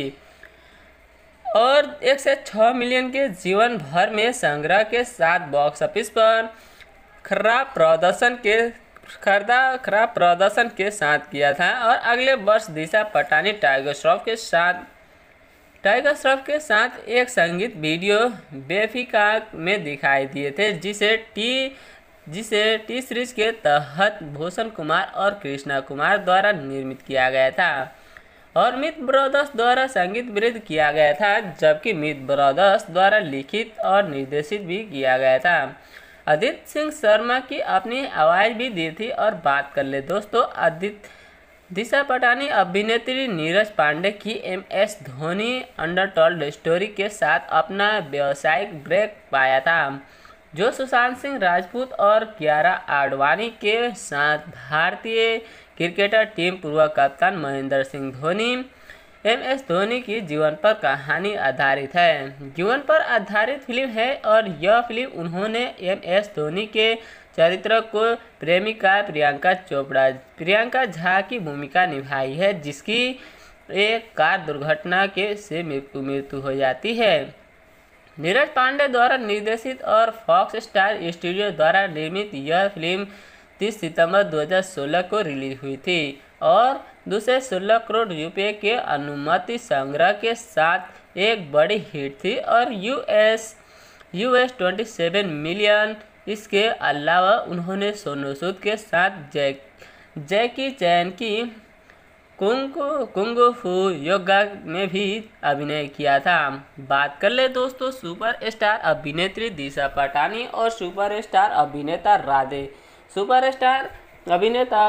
और एक से छः मिलियन के जीवन भर में संग्रह के साथ बॉक्स ऑफिस पर खराब प्रदर्शन के खरदा खराब प्रदर्शन के साथ किया था और अगले वर्ष दिशा पटानी टाइगर श्रॉफ के साथ टाइगर श्रॉफ के साथ एक संगीत वीडियो बेफिका में दिखाई दिए थे जिसे टी जिसे टी सीरीज के तहत भूषण कुमार और कृष्णा कुमार द्वारा निर्मित किया गया था और मित ब्रदर्स द्वारा संगीत वृद्ध किया गया था जबकि मित ब्रदर्स द्वारा लिखित और निर्देशित भी किया गया था अदित सिंह शर्मा की अपनी आवाज़ भी दी थी और बात कर ले दोस्तों आदित्य दिशा पटानी अभिनेत्री नीरज पांडे की M S Dhoni untold story के साथ अपना व्यावसायिक ब्रेक पाया था जो सुशांत सिंह राजपूत और कियारा आडवाणी के साथ भारतीय क्रिकेटर टीम पूर्व कप्तान महेंद्र सिंह धोनी एम एस धोनी की जीवन पर कहानी आधारित है जीवन पर आधारित फिल्म है और यह फिल्म उन्होंने एम एस धोनी के चरित्र को प्रेमिका प्रियंका चोपड़ा प्रियंका झा की भूमिका निभाई है जिसकी एक कार दुर्घटना के से मृत्यु मृत्यु हो जाती है नीरज पांडे द्वारा निर्देशित और फॉक्स स्टार स्टूडियो द्वारा निर्मित यह फिल्म 30 सितंबर 2016 को रिलीज हुई थी और दूसरे सोलह करोड़ रुपए के अनुमति संग्रह के साथ एक बड़ी हिट थी और यूएस यूएस 27 मिलियन इसके अलावा उन्होंने सोनू सूद के साथ जैक जैकी चैन की कुंग कुंग फू योगा में भी अभिनय किया था बात कर ले दोस्तों सुपरस्टार अभिनेत्री दिशा पटानी और सुपरस्टार अभिनेता राधे सुपरस्टार अभिनेता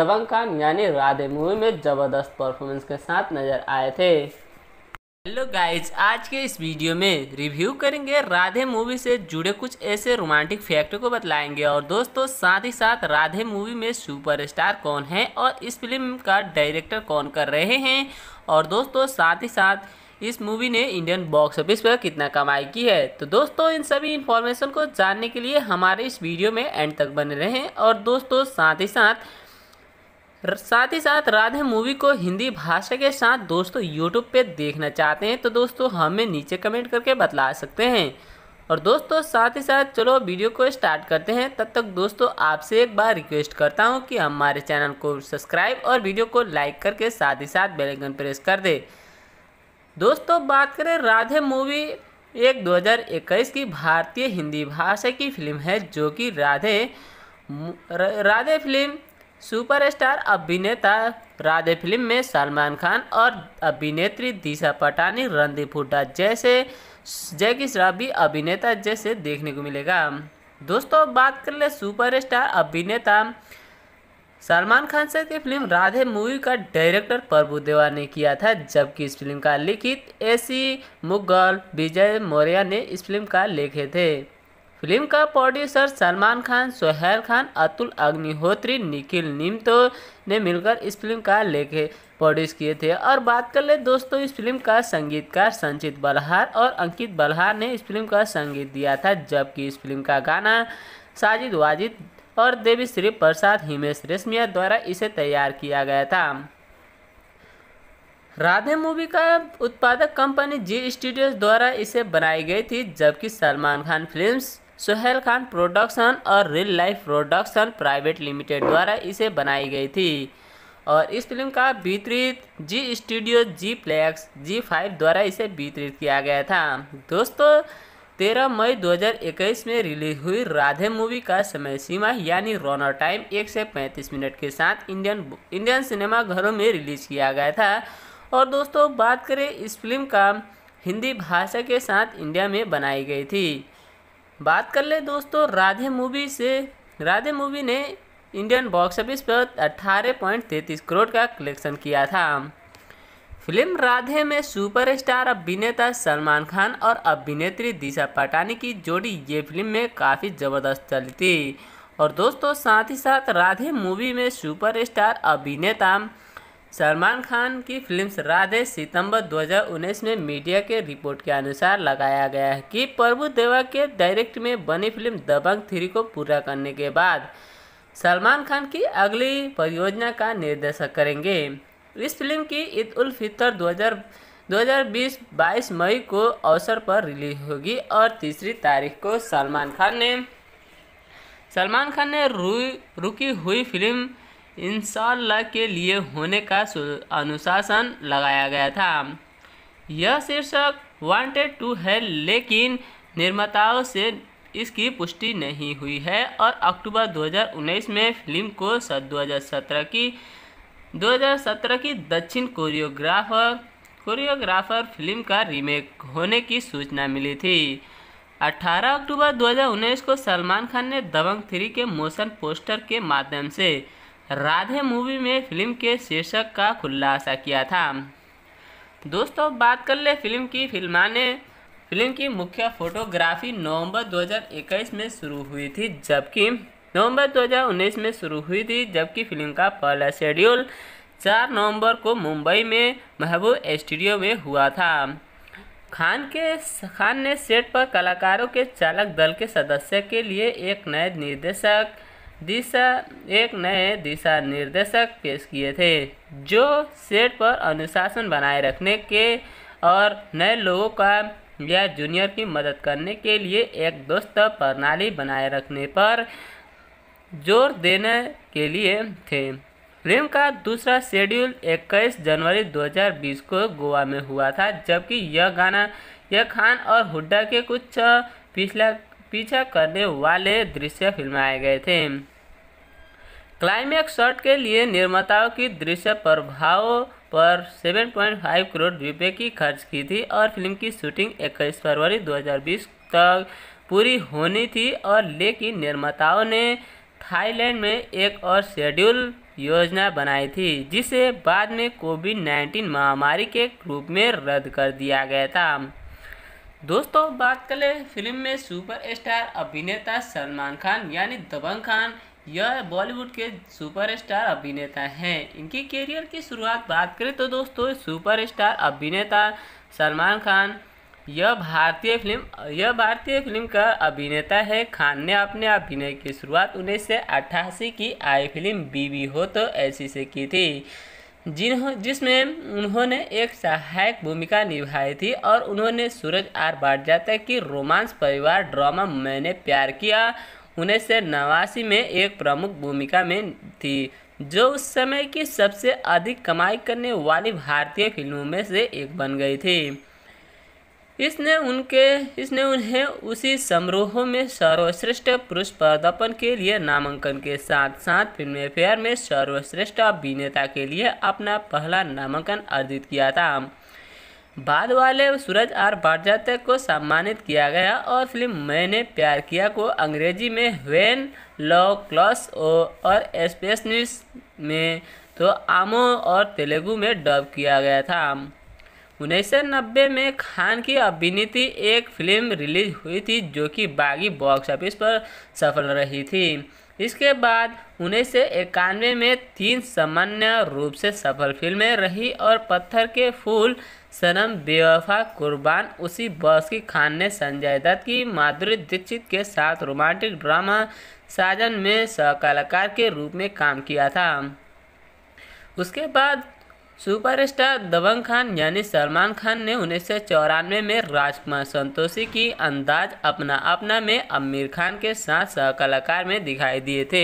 दबंग खान यानी राधे मूवी में ज़बरदस्त परफॉर्मेंस के साथ नजर आए थे हेलो गाइज आज के इस वीडियो में रिव्यू करेंगे राधे मूवी से जुड़े कुछ ऐसे रोमांटिक फैक्ट को बतलाएंगे और दोस्तों साथ ही साथ राधे मूवी में सुपरस्टार कौन है और इस फिल्म का डायरेक्टर कौन कर रहे हैं और दोस्तों साथ ही साथ इस मूवी ने इंडियन बॉक्स ऑफिस पर कितना कमाई की है तो दोस्तों इन सभी इन्फॉर्मेशन को जानने के लिए हमारे इस वीडियो में एंड तक बने रहें और दोस्तों साथ ही साथ साथ ही साथ राधे मूवी को हिंदी भाषा के साथ दोस्तों यूट्यूब पे देखना चाहते हैं तो दोस्तों हमें नीचे कमेंट करके बतला सकते हैं और दोस्तों साथ ही साथ चलो वीडियो को स्टार्ट करते हैं तब तक दोस्तों आपसे एक बार रिक्वेस्ट करता हूं कि हमारे चैनल को सब्सक्राइब और वीडियो को लाइक करके साथ ही साथ बेलाइकन प्रेस कर दे दोस्तों बात करें राधे मूवी एक दो की भारतीय हिंदी भाषा की फिल्म है जो कि राधे राधे फिल्म सुपरस्टार अभिनेता राधे फिल्म में सलमान खान और अभिनेत्री दिशा पटानी रणदीप हुड्डा जैसे जैकी भी अभिनेता जैसे देखने को मिलेगा दोस्तों बात कर ले सुपरस्टार अभिनेता सलमान खान सर की फिल्म राधे मूवी का डायरेक्टर प्रभु देवा ने किया था जबकि इस फिल्म का लिखित एसी मुगल विजय मौर्या ने इस फिल्म का लिखे थे फिल्म का प्रोड्यूसर सलमान खान सोहेल खान अतुल अग्निहोत्री निखिल निम्तो ने मिलकर इस फिल्म का लेखे प्रोड्यूस किए थे और बात कर ले दोस्तों इस फिल्म का संगीतकार संचित बलहार और अंकित बलहार ने इस फिल्म का संगीत दिया था जबकि इस फिल्म का गाना साजिद वाजिद और देवी श्री प्रसाद हिमेश रेशमिया द्वारा इसे तैयार किया गया था राधे मूवी का उत्पादक कंपनी जी स्टूडियोज द्वारा इसे बनाई गई थी जबकि सलमान खान फिल्म्स सोहेल खान प्रोडक्शन और real life production private limited द्वारा इसे बनाई गई थी और इस फिल्म का वितरित Zee studio Zee plex Zee five द्वारा इसे वितरित किया गया था दोस्तों तेरह मई 2021 में रिलीज हुई राधे मूवी का समय सीमा यानी रोनर टाइम एक से पैंतीस मिनट के साथ इंडियन इंडियन सिनेमा घरों में रिलीज किया गया था और दोस्तों बात करें इस फिल्म का हिंदी भाषा के साथ इंडिया में बनाई गई थी बात कर ले दोस्तों राधे मूवी से राधे मूवी ने इंडियन बॉक्स ऑफिस पर 18.33 करोड़ का कलेक्शन किया था फिल्म राधे में सुपरस्टार अभिनेता सलमान खान और अभिनेत्री दिशा पटानी की जोड़ी ये फिल्म में काफ़ी ज़बरदस्त चली थी और दोस्तों साथ ही साथ राधे मूवी में सुपरस्टार अभिनेता सलमान खान की फिल्म राधे सितंबर 2019 में मीडिया के रिपोर्ट के अनुसार लगाया गया है कि प्रभु देवा के डायरेक्ट में बनी फिल्म दबंग थ्री को पूरा करने के बाद सलमान खान की अगली परियोजना का निर्देशक करेंगे इस फिल्म की ईद उल फितर 2020 22 मई को अवसर पर रिलीज होगी और तीसरी तारीख को सलमान खान ने सलमान खान ने रुकी हुई फिल्म इंशाल्लाह के लिए होने का अनुशासन लगाया गया था यह शीर्षक वांटेड टू है लेकिन निर्माताओं से इसकी पुष्टि नहीं हुई है और अक्टूबर 2019 में फिल्म को 2017 की 2017 की दक्षिण कोरियोग्राफर कोरियोग्राफर फिल्म का रीमेक होने की सूचना मिली थी 18 अक्टूबर 2019 को सलमान खान ने दबंग थ्री के मोशन पोस्टर के माध्यम से राधे मूवी में फिल्म के शीर्षक का खुलासा किया था दोस्तों बात कर ले फिल्म की फिल्माने फिल्म की मुख्य फोटोग्राफी नवंबर 2021 में शुरू हुई थी जबकि नवंबर 2019 में शुरू हुई थी जबकि फिल्म का पहला शेड्यूल 4 नवंबर को मुंबई में महबूब स्टूडियो में हुआ था खान के खान ने सेट पर कलाकारों के चालक दल के सदस्य के लिए एक नए निर्देशक दिशा एक नए दिशा निर्देशक पेश किए थे जो सेट पर अनुशासन बनाए रखने के और नए लोगों का या जूनियर की मदद करने के लिए एक दोस्त प्रणाली बनाए रखने पर जोर देने के लिए थे फिल्म का दूसरा शेड्यूल 21 जनवरी 2020 को गोवा में हुआ था जबकि यह गाना यह खान और हुड्डा के कुछ पिछला पीछा करने वाले दृश्य फिल्माए गए थे क्लाइमैक्स शॉट के लिए निर्माताओं की दृश्य प्रभावों पर 7.5 करोड़ रुपए की खर्च की थी और फिल्म की शूटिंग 21 फरवरी 2020 तक पूरी होनी थी और लेकिन निर्माताओं ने थाईलैंड में एक और शेड्यूल योजना बनाई थी जिसे बाद में कोविड 19 महामारी के रूप में रद्द कर दिया गया था दोस्तों बात कर ले फिल्म में सुपरस्टार अभिनेता सलमान खान यानी दबंग खान यह बॉलीवुड के सुपरस्टार अभिनेता हैं इनकी कैरियर की शुरुआत बात करें तो दोस्तों सुपरस्टार अभिनेता सलमान खान यह भारतीय फिल्म यह भारतीय फिल्म का अभिनेता है खान ने अपने अभिनय की शुरुआत उन्नीस सौ अट्ठासी की आई फिल्म बीवी हो तो ऐसी से की थी जिन्हों जिसमें उन्होंने एक सहायक भूमिका निभाई थी और उन्होंने सूरज आर जाते की रोमांस परिवार ड्रामा मैंने प्यार किया उन्नीस सौ नवासी में एक प्रमुख भूमिका में थी जो उस समय की सबसे अधिक कमाई करने वाली भारतीय फिल्मों में से एक बन गई थी इसने उनके इसने उन्हें उसी समारोह में सर्वश्रेष्ठ पुरुष पदार्पण के लिए नामांकन के साथ साथ फिल्म फेयर में सर्वश्रेष्ठ अभिनेता के लिए अपना पहला नामांकन अर्जित किया था बाद वाले सूरज आर बारजात को सम्मानित किया गया और फिल्म मैंने प्यार किया को अंग्रेजी में वेन लॉ क्लॉस और स्पेस में तो आमो और तेलुगु में डब किया गया था उन्नीस में खान की अभिनीत एक फिल्म रिलीज हुई थी जो कि बागी बॉक्स ऑफिस पर सफल रही थी इसके बाद उन्नीस में तीन सामान्य रूप से सफल फिल्में रही और पत्थर के फूल सनम बेवफा कुर्बान उसी बॉस की खान ने संजय दत्त की माधुरी दीक्षित के साथ रोमांटिक ड्रामा साजन में सहकलाकार के रूप में काम किया था उसके बाद सुपरस्टार दबंग खान यानी सलमान खान ने उन्नीस सौ चौरानवे में राजकुमार संतोषी की अंदाज अपना अपना में आमिर खान के साथ सहकलाकार में दिखाई दिए थे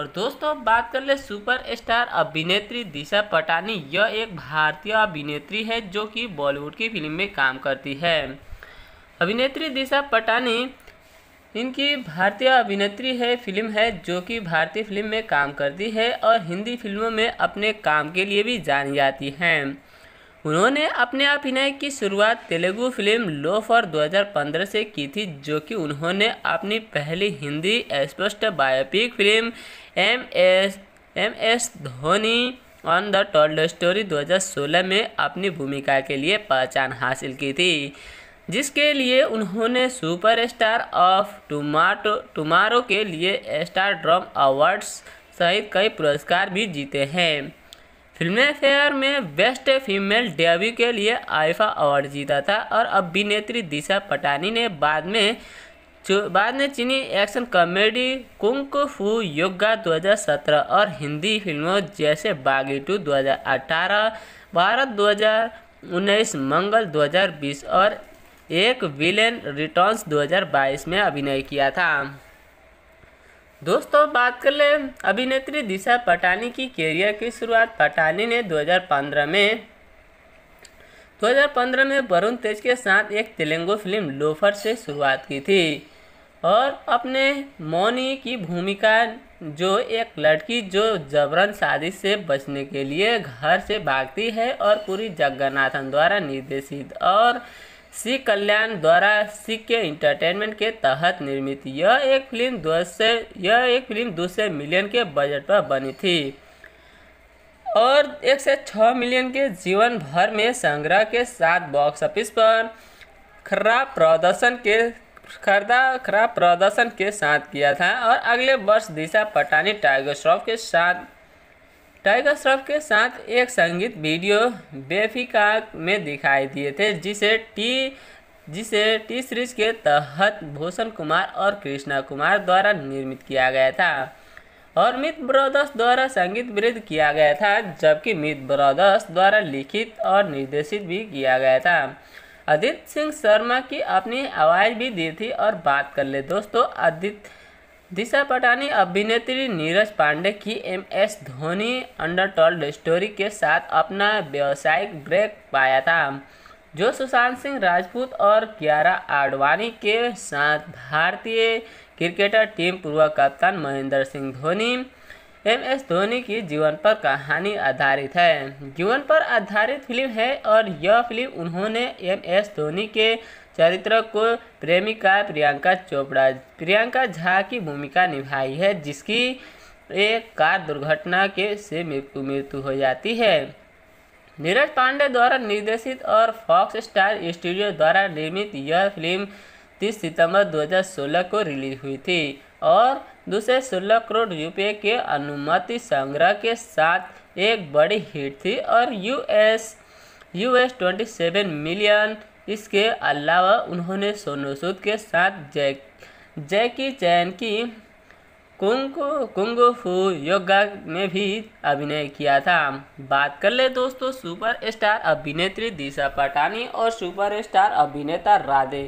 और दोस्तों अब बात कर ले सुपरस्टार अभिनेत्री दिशा पटानी यह एक भारतीय अभिनेत्री है जो कि बॉलीवुड की फिल्म में काम करती है अभिनेत्री दिशा पटानी इनकी भारतीय अभिनेत्री है फिल्म है जो कि भारतीय फिल्म में काम करती है और हिंदी फिल्मों में अपने काम के लिए भी जानी जाती हैं उन्होंने अपने अभिनय की शुरुआत तेलुगु फिल्म लो फॉर 2015 से की थी जो कि उन्होंने अपनी पहली हिंदी स्पष्ट biopic film M S M S Dhoni on the told story 2016 में अपनी भूमिका के लिए पहचान हासिल की थी जिसके लिए उन्होंने सुपरस्टार ऑफ टुमाटो टुमारो के लिए स्टार ड्रम अवार्ड्स सहित कई पुरस्कार भी जीते हैं फिल्म फेयर में बेस्ट फीमेल डेब्यू के लिए आइफा अवार्ड जीता था और अभिनेत्री दिशा पटानी ने बाद में बाद में चीनी एक्शन कॉमेडी कुंक फू योगा 2017 और हिंदी फिल्मों जैसे बागी टू दो भारत 2019 मंगल 2020 और एक विलेन रिटर्न्स 2022 में अभिनय किया था दोस्तों बात कर ले अभिनेत्री दिशा पटानी की कैरियर की शुरुआत पटानी ने 2015 में 2015 में वरुण तेज के साथ एक तेलुगु फिल्म लोफर से शुरुआत की थी और अपने मौनी की भूमिका जो एक लड़की जो जबरन शादी से बचने के लिए घर से भागती है और पूरी जगन्नाथन द्वारा निर्देशित और सी कल्याण द्वारा सी के इंटरटेनमेंट के तहत निर्मित यह एक फिल्म दो यह एक फिल्म दो मिलियन के बजट पर बनी थी और एक से छः मिलियन के जीवन भर में संग्रह के साथ बॉक्स ऑफिस पर खराब प्रदर्शन के खरदा खराब प्रदर्शन के साथ किया था और अगले वर्ष दिशा पटानी टाइगर श्रॉफ के साथ टाइगर श्रॉफ के साथ एक संगीत वीडियो बेफिका में दिखाई दिए थे जिसे टी जिसे टी सीरीज के तहत भूषण कुमार और कृष्णा कुमार द्वारा निर्मित किया गया था और मित ब्रदर्स द्वारा संगीत वृद्ध किया गया था जबकि मित ब्रदर्स द्वारा लिखित और निर्देशित भी किया गया था आदित्य सिंह शर्मा की अपनी आवाज़ भी दी थी और बात कर ले दोस्तों आदित्य दिशा पटानी अभिनेत्री नीरज पांडे की M S Dhoni untold story के साथ अपना व्यावसायिक ब्रेक पाया था जो सुशांत सिंह राजपूत और कियारा आडवाणी के साथ भारतीय क्रिकेटर टीम पूर्व कप्तान महेंद्र सिंह धोनी एम एस धोनी की जीवन पर कहानी आधारित है जीवन पर आधारित फिल्म है और यह फिल्म उन्होंने एम एस धोनी के चरित्र को प्रेमिका प्रियंका चोपड़ा प्रियंका झा की भूमिका निभाई है जिसकी एक कार दुर्घटना के से मृत्यु हो जाती है नीरज पांडे द्वारा निर्देशित और फॉक्स स्टार स्टूडियो द्वारा निर्मित यह फिल्म 30 सितंबर 2016 को रिलीज हुई थी और दूसरे सोलह करोड़ रुपए के अनुमति संग्रह के साथ एक बड़ी हिट थी और यूएस यूएस 27 मिलियन इसके अलावा उन्होंने सोनू सूद के साथ जैक जैकी चैन की कुंग फू योगा में भी अभिनय किया था बात कर ले दोस्तों सुपरस्टार अभिनेत्री दिशा पटानी और सुपरस्टार अभिनेता राधे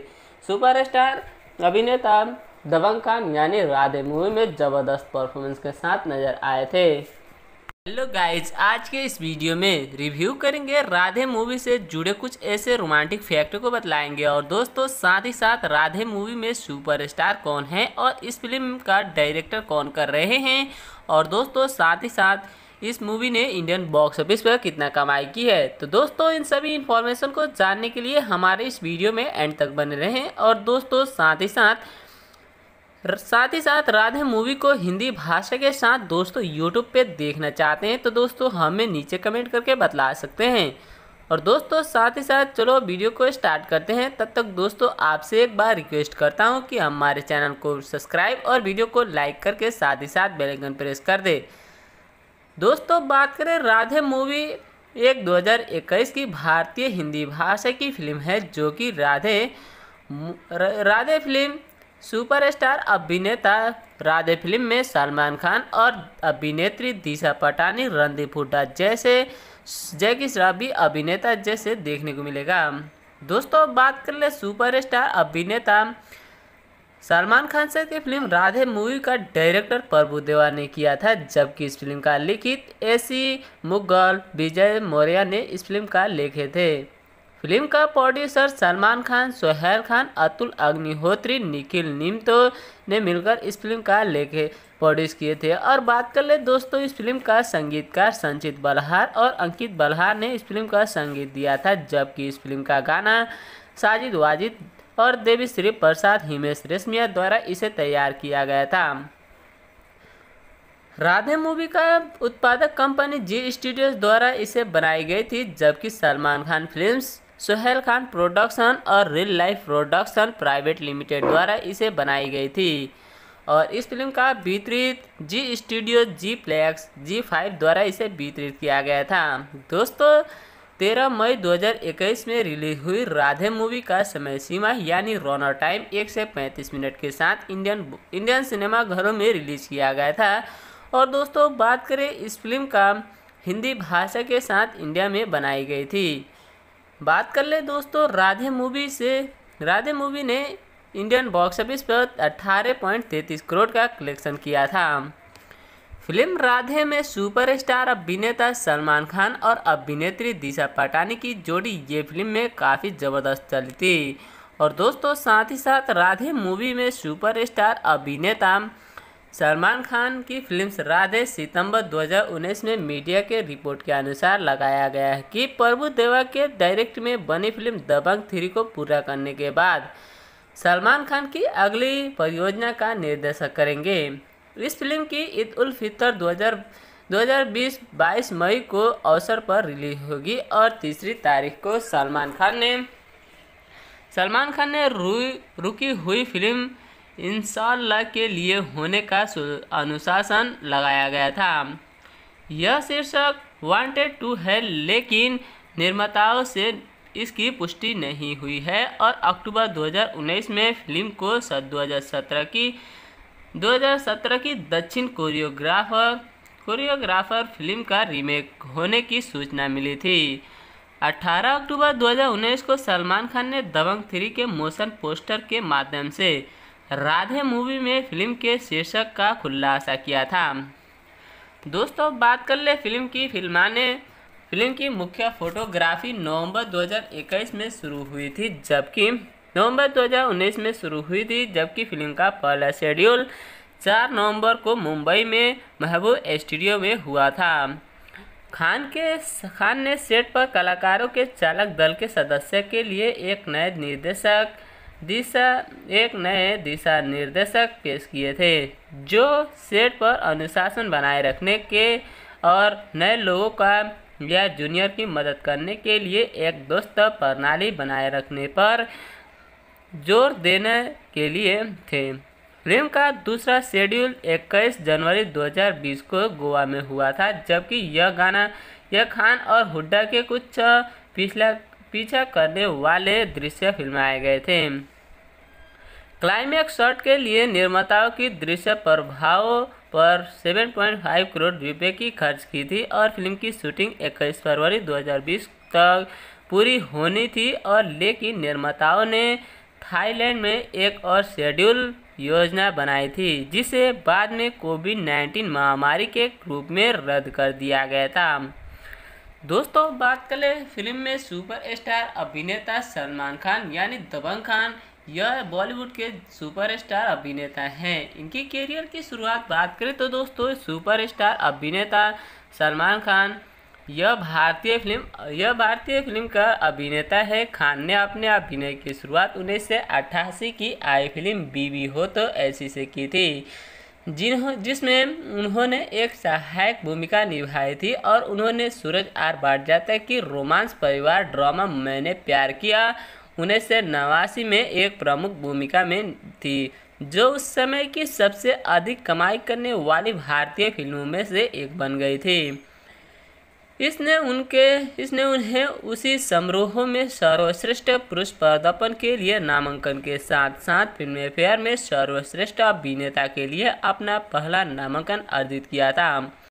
सुपरस्टार अभिनेता दबंग खान यानी राधे मूवी में ज़बरदस्त परफॉर्मेंस के साथ नजर आए थे हेलो गाइज आज के इस वीडियो में रिव्यू करेंगे राधे मूवी से जुड़े कुछ ऐसे रोमांटिक फैक्ट को बतलाएंगे और दोस्तों साथ ही साथ राधे मूवी में सुपरस्टार कौन है और इस फिल्म का डायरेक्टर कौन कर रहे हैं और दोस्तों साथ ही साथ इस मूवी ने इंडियन बॉक्स ऑफिस पर कितना कमाई की है तो दोस्तों इन सभी इन्फॉर्मेशन को जानने के लिए हमारे इस वीडियो में एंड तक बने रहें और दोस्तों साथ ही साथ साथ ही साथ राधे मूवी को हिंदी भाषा के साथ दोस्तों यूट्यूब पे देखना चाहते हैं तो दोस्तों हमें नीचे कमेंट करके बतला सकते हैं और दोस्तों साथ ही साथ चलो वीडियो को स्टार्ट करते हैं तब तक दोस्तों आपसे एक बार रिक्वेस्ट करता हूं कि हमारे चैनल को सब्सक्राइब और वीडियो को लाइक करके साथ ही साथ बेलगन प्रेस कर दे दोस्तों बात करें राधे मूवी एक 2021 की भारतीय हिंदी भाषा की फिल्म है जो कि राधे राधे फिल्म सुपरस्टार अभिनेता राधे फिल्म में सलमान खान और अभिनेत्री दिशा पटानी रणदीप हुड्डा जैसे जैकी श्रावी अभिनेता जैसे देखने को मिलेगा दोस्तों बात कर ले सुपरस्टार अभिनेता सलमान खान से की फिल्म राधे मूवी का डायरेक्टर प्रभु देवा ने किया था जबकि इस फिल्म का लिखित एसी मुगल विजय मौर्या ने इस फिल्म का लिखे थे फिल्म का प्रोड्यूसर सलमान खान सोहेल खान अतुल अग्निहोत्री निखिल निम्तो ने मिलकर इस फिल्म का लेखे प्रोड्यूस किए थे और बात कर ले दोस्तों इस फिल्म का संगीतकार संचित बलहार और अंकित बलहार ने इस फिल्म का संगीत दिया था जबकि इस फिल्म का गाना साजिद वाजिद और देवी श्री प्रसाद हिमेश रेशमिया द्वारा इसे तैयार किया गया था राधे मूवी का उत्पादक कंपनी जी स्टूडियोज द्वारा इसे बनाई गई थी जबकि सलमान खान फिल्म्स सोहेल खान प्रोडक्शन और real life production private limited द्वारा इसे बनाई गई थी और इस फिल्म का वितरित Zee studio Zee plex Zee five द्वारा इसे वितरित किया गया था दोस्तों तेरह मई 2021 में रिलीज हुई राधे मूवी का समय सीमा यानी रोनर टाइम एक से पैंतीस मिनट के साथ इंडियन इंडियन सिनेमा घरों में रिलीज किया गया था और दोस्तों बात करें इस फिल्म का हिंदी भाषा के साथ इंडिया में बनाई गई थी बात कर ले दोस्तों राधे मूवी से राधे मूवी ने इंडियन बॉक्स ऑफिस पर अट्ठारह पॉइंट तैंतीस करोड़ का कलेक्शन किया था फिल्म राधे में सुपरस्टार अभिनेता सलमान खान और अभिनेत्री दिशा पटानी की जोड़ी ये फिल्म में काफ़ी ज़बरदस्त चली थी और दोस्तों साथ ही साथ राधे मूवी में सुपरस्टार अभिनेता सलमान खान की फिल्म राधे सितंबर 2019 में मीडिया के रिपोर्ट के अनुसार लगाया गया है कि प्रभु देवा के डायरेक्ट में बनी फिल्म दबंग थ्री को पूरा करने के बाद सलमान खान की अगली परियोजना का निर्देशक करेंगे इस फिल्म की ईद उल फितर 2020 22 मई को अवसर पर रिलीज होगी और तीसरी तारीख को सलमान खान ने सलमान खान ने रुकी हुई फिल्म इंशाल्लाह के लिए होने का अनुशासन लगाया गया था यह शीर्षक वांटेड टू है लेकिन निर्माताओं से इसकी पुष्टि नहीं हुई है और अक्टूबर 2019 में फिल्म को 2017 की 2017 की दक्षिण कोरियोग्राफर कोरियोग्राफर फिल्म का रीमेक होने की सूचना मिली थी 18 अक्टूबर 2019 को सलमान खान ने दबंग थ्री के मोशन पोस्टर के माध्यम से राधे मूवी में फिल्म के शीर्षक का खुलासा किया था दोस्तों बात कर ले फिल्म की फिल्माने फिल्म की मुख्य फोटोग्राफी नवंबर 2021 में शुरू हुई थी जबकि नवंबर 2019 में शुरू हुई थी जबकि फिल्म का पहला शेड्यूल 4 नवंबर को मुंबई में महबूब स्टूडियो में हुआ था खान के खान ने सेट पर कलाकारों के चालक दल के सदस्य के लिए एक नए निर्देशक दिशा एक नए दिशा निर्देशक पेश किए थे जो सेट पर अनुशासन बनाए रखने के और नए लोगों का या जूनियर की मदद करने के लिए एक दोस्त प्रणाली बनाए रखने पर जोर देने के लिए थे फिल्म का दूसरा शेड्यूल 21 जनवरी 2020 को गोवा में हुआ था जबकि यह गाना यह खान और हुड्डा के कुछ पिछला पीछा करने वाले दृश्य फिल्माए गए थे क्लाइमैक्स शॉट के लिए निर्माताओं की दृश्य प्रभाव पर 7.5 करोड़ रुपए की खर्च की थी और फिल्म की शूटिंग 21 फरवरी 2020 तक पूरी होनी थी और लेकिन निर्माताओं ने थाईलैंड में एक और शेड्यूल योजना बनाई थी जिसे बाद में कोविड 19 महामारी के रूप में रद्द कर दिया गया था दोस्तों बात करें फिल्म में सुपरस्टार अभिनेता सलमान खान यानी दबंग खान यह बॉलीवुड के सुपरस्टार अभिनेता हैं इनके करियर की शुरुआत बात करें तो दोस्तों सुपरस्टार अभिनेता सलमान खान यह भारतीय फिल्म यह भारतीय फिल्म का अभिनेता है खान ने अपने अभिनय की शुरुआत उन्नीस की आई फिल्म बीवी हो तो ऐसी से की थी जिन्हों जिसमें उन्होंने एक सहायक भूमिका निभाई थी और उन्होंने सूरज आर बाटजाता की रोमांस परिवार ड्रामा मैंने प्यार किया उन्नीस सौ नवासी में एक प्रमुख भूमिका में थी जो उस समय की सबसे अधिक कमाई करने वाली भारतीय फिल्मों में से एक बन गई थी इसने उनके इसने उन्हें उसी समारोह में सर्वश्रेष्ठ पुरुष पदार्पण के लिए नामांकन के साथ साथ फिल्म फेयर में सर्वश्रेष्ठ अभिनेता के लिए अपना पहला नामांकन अर्जित किया था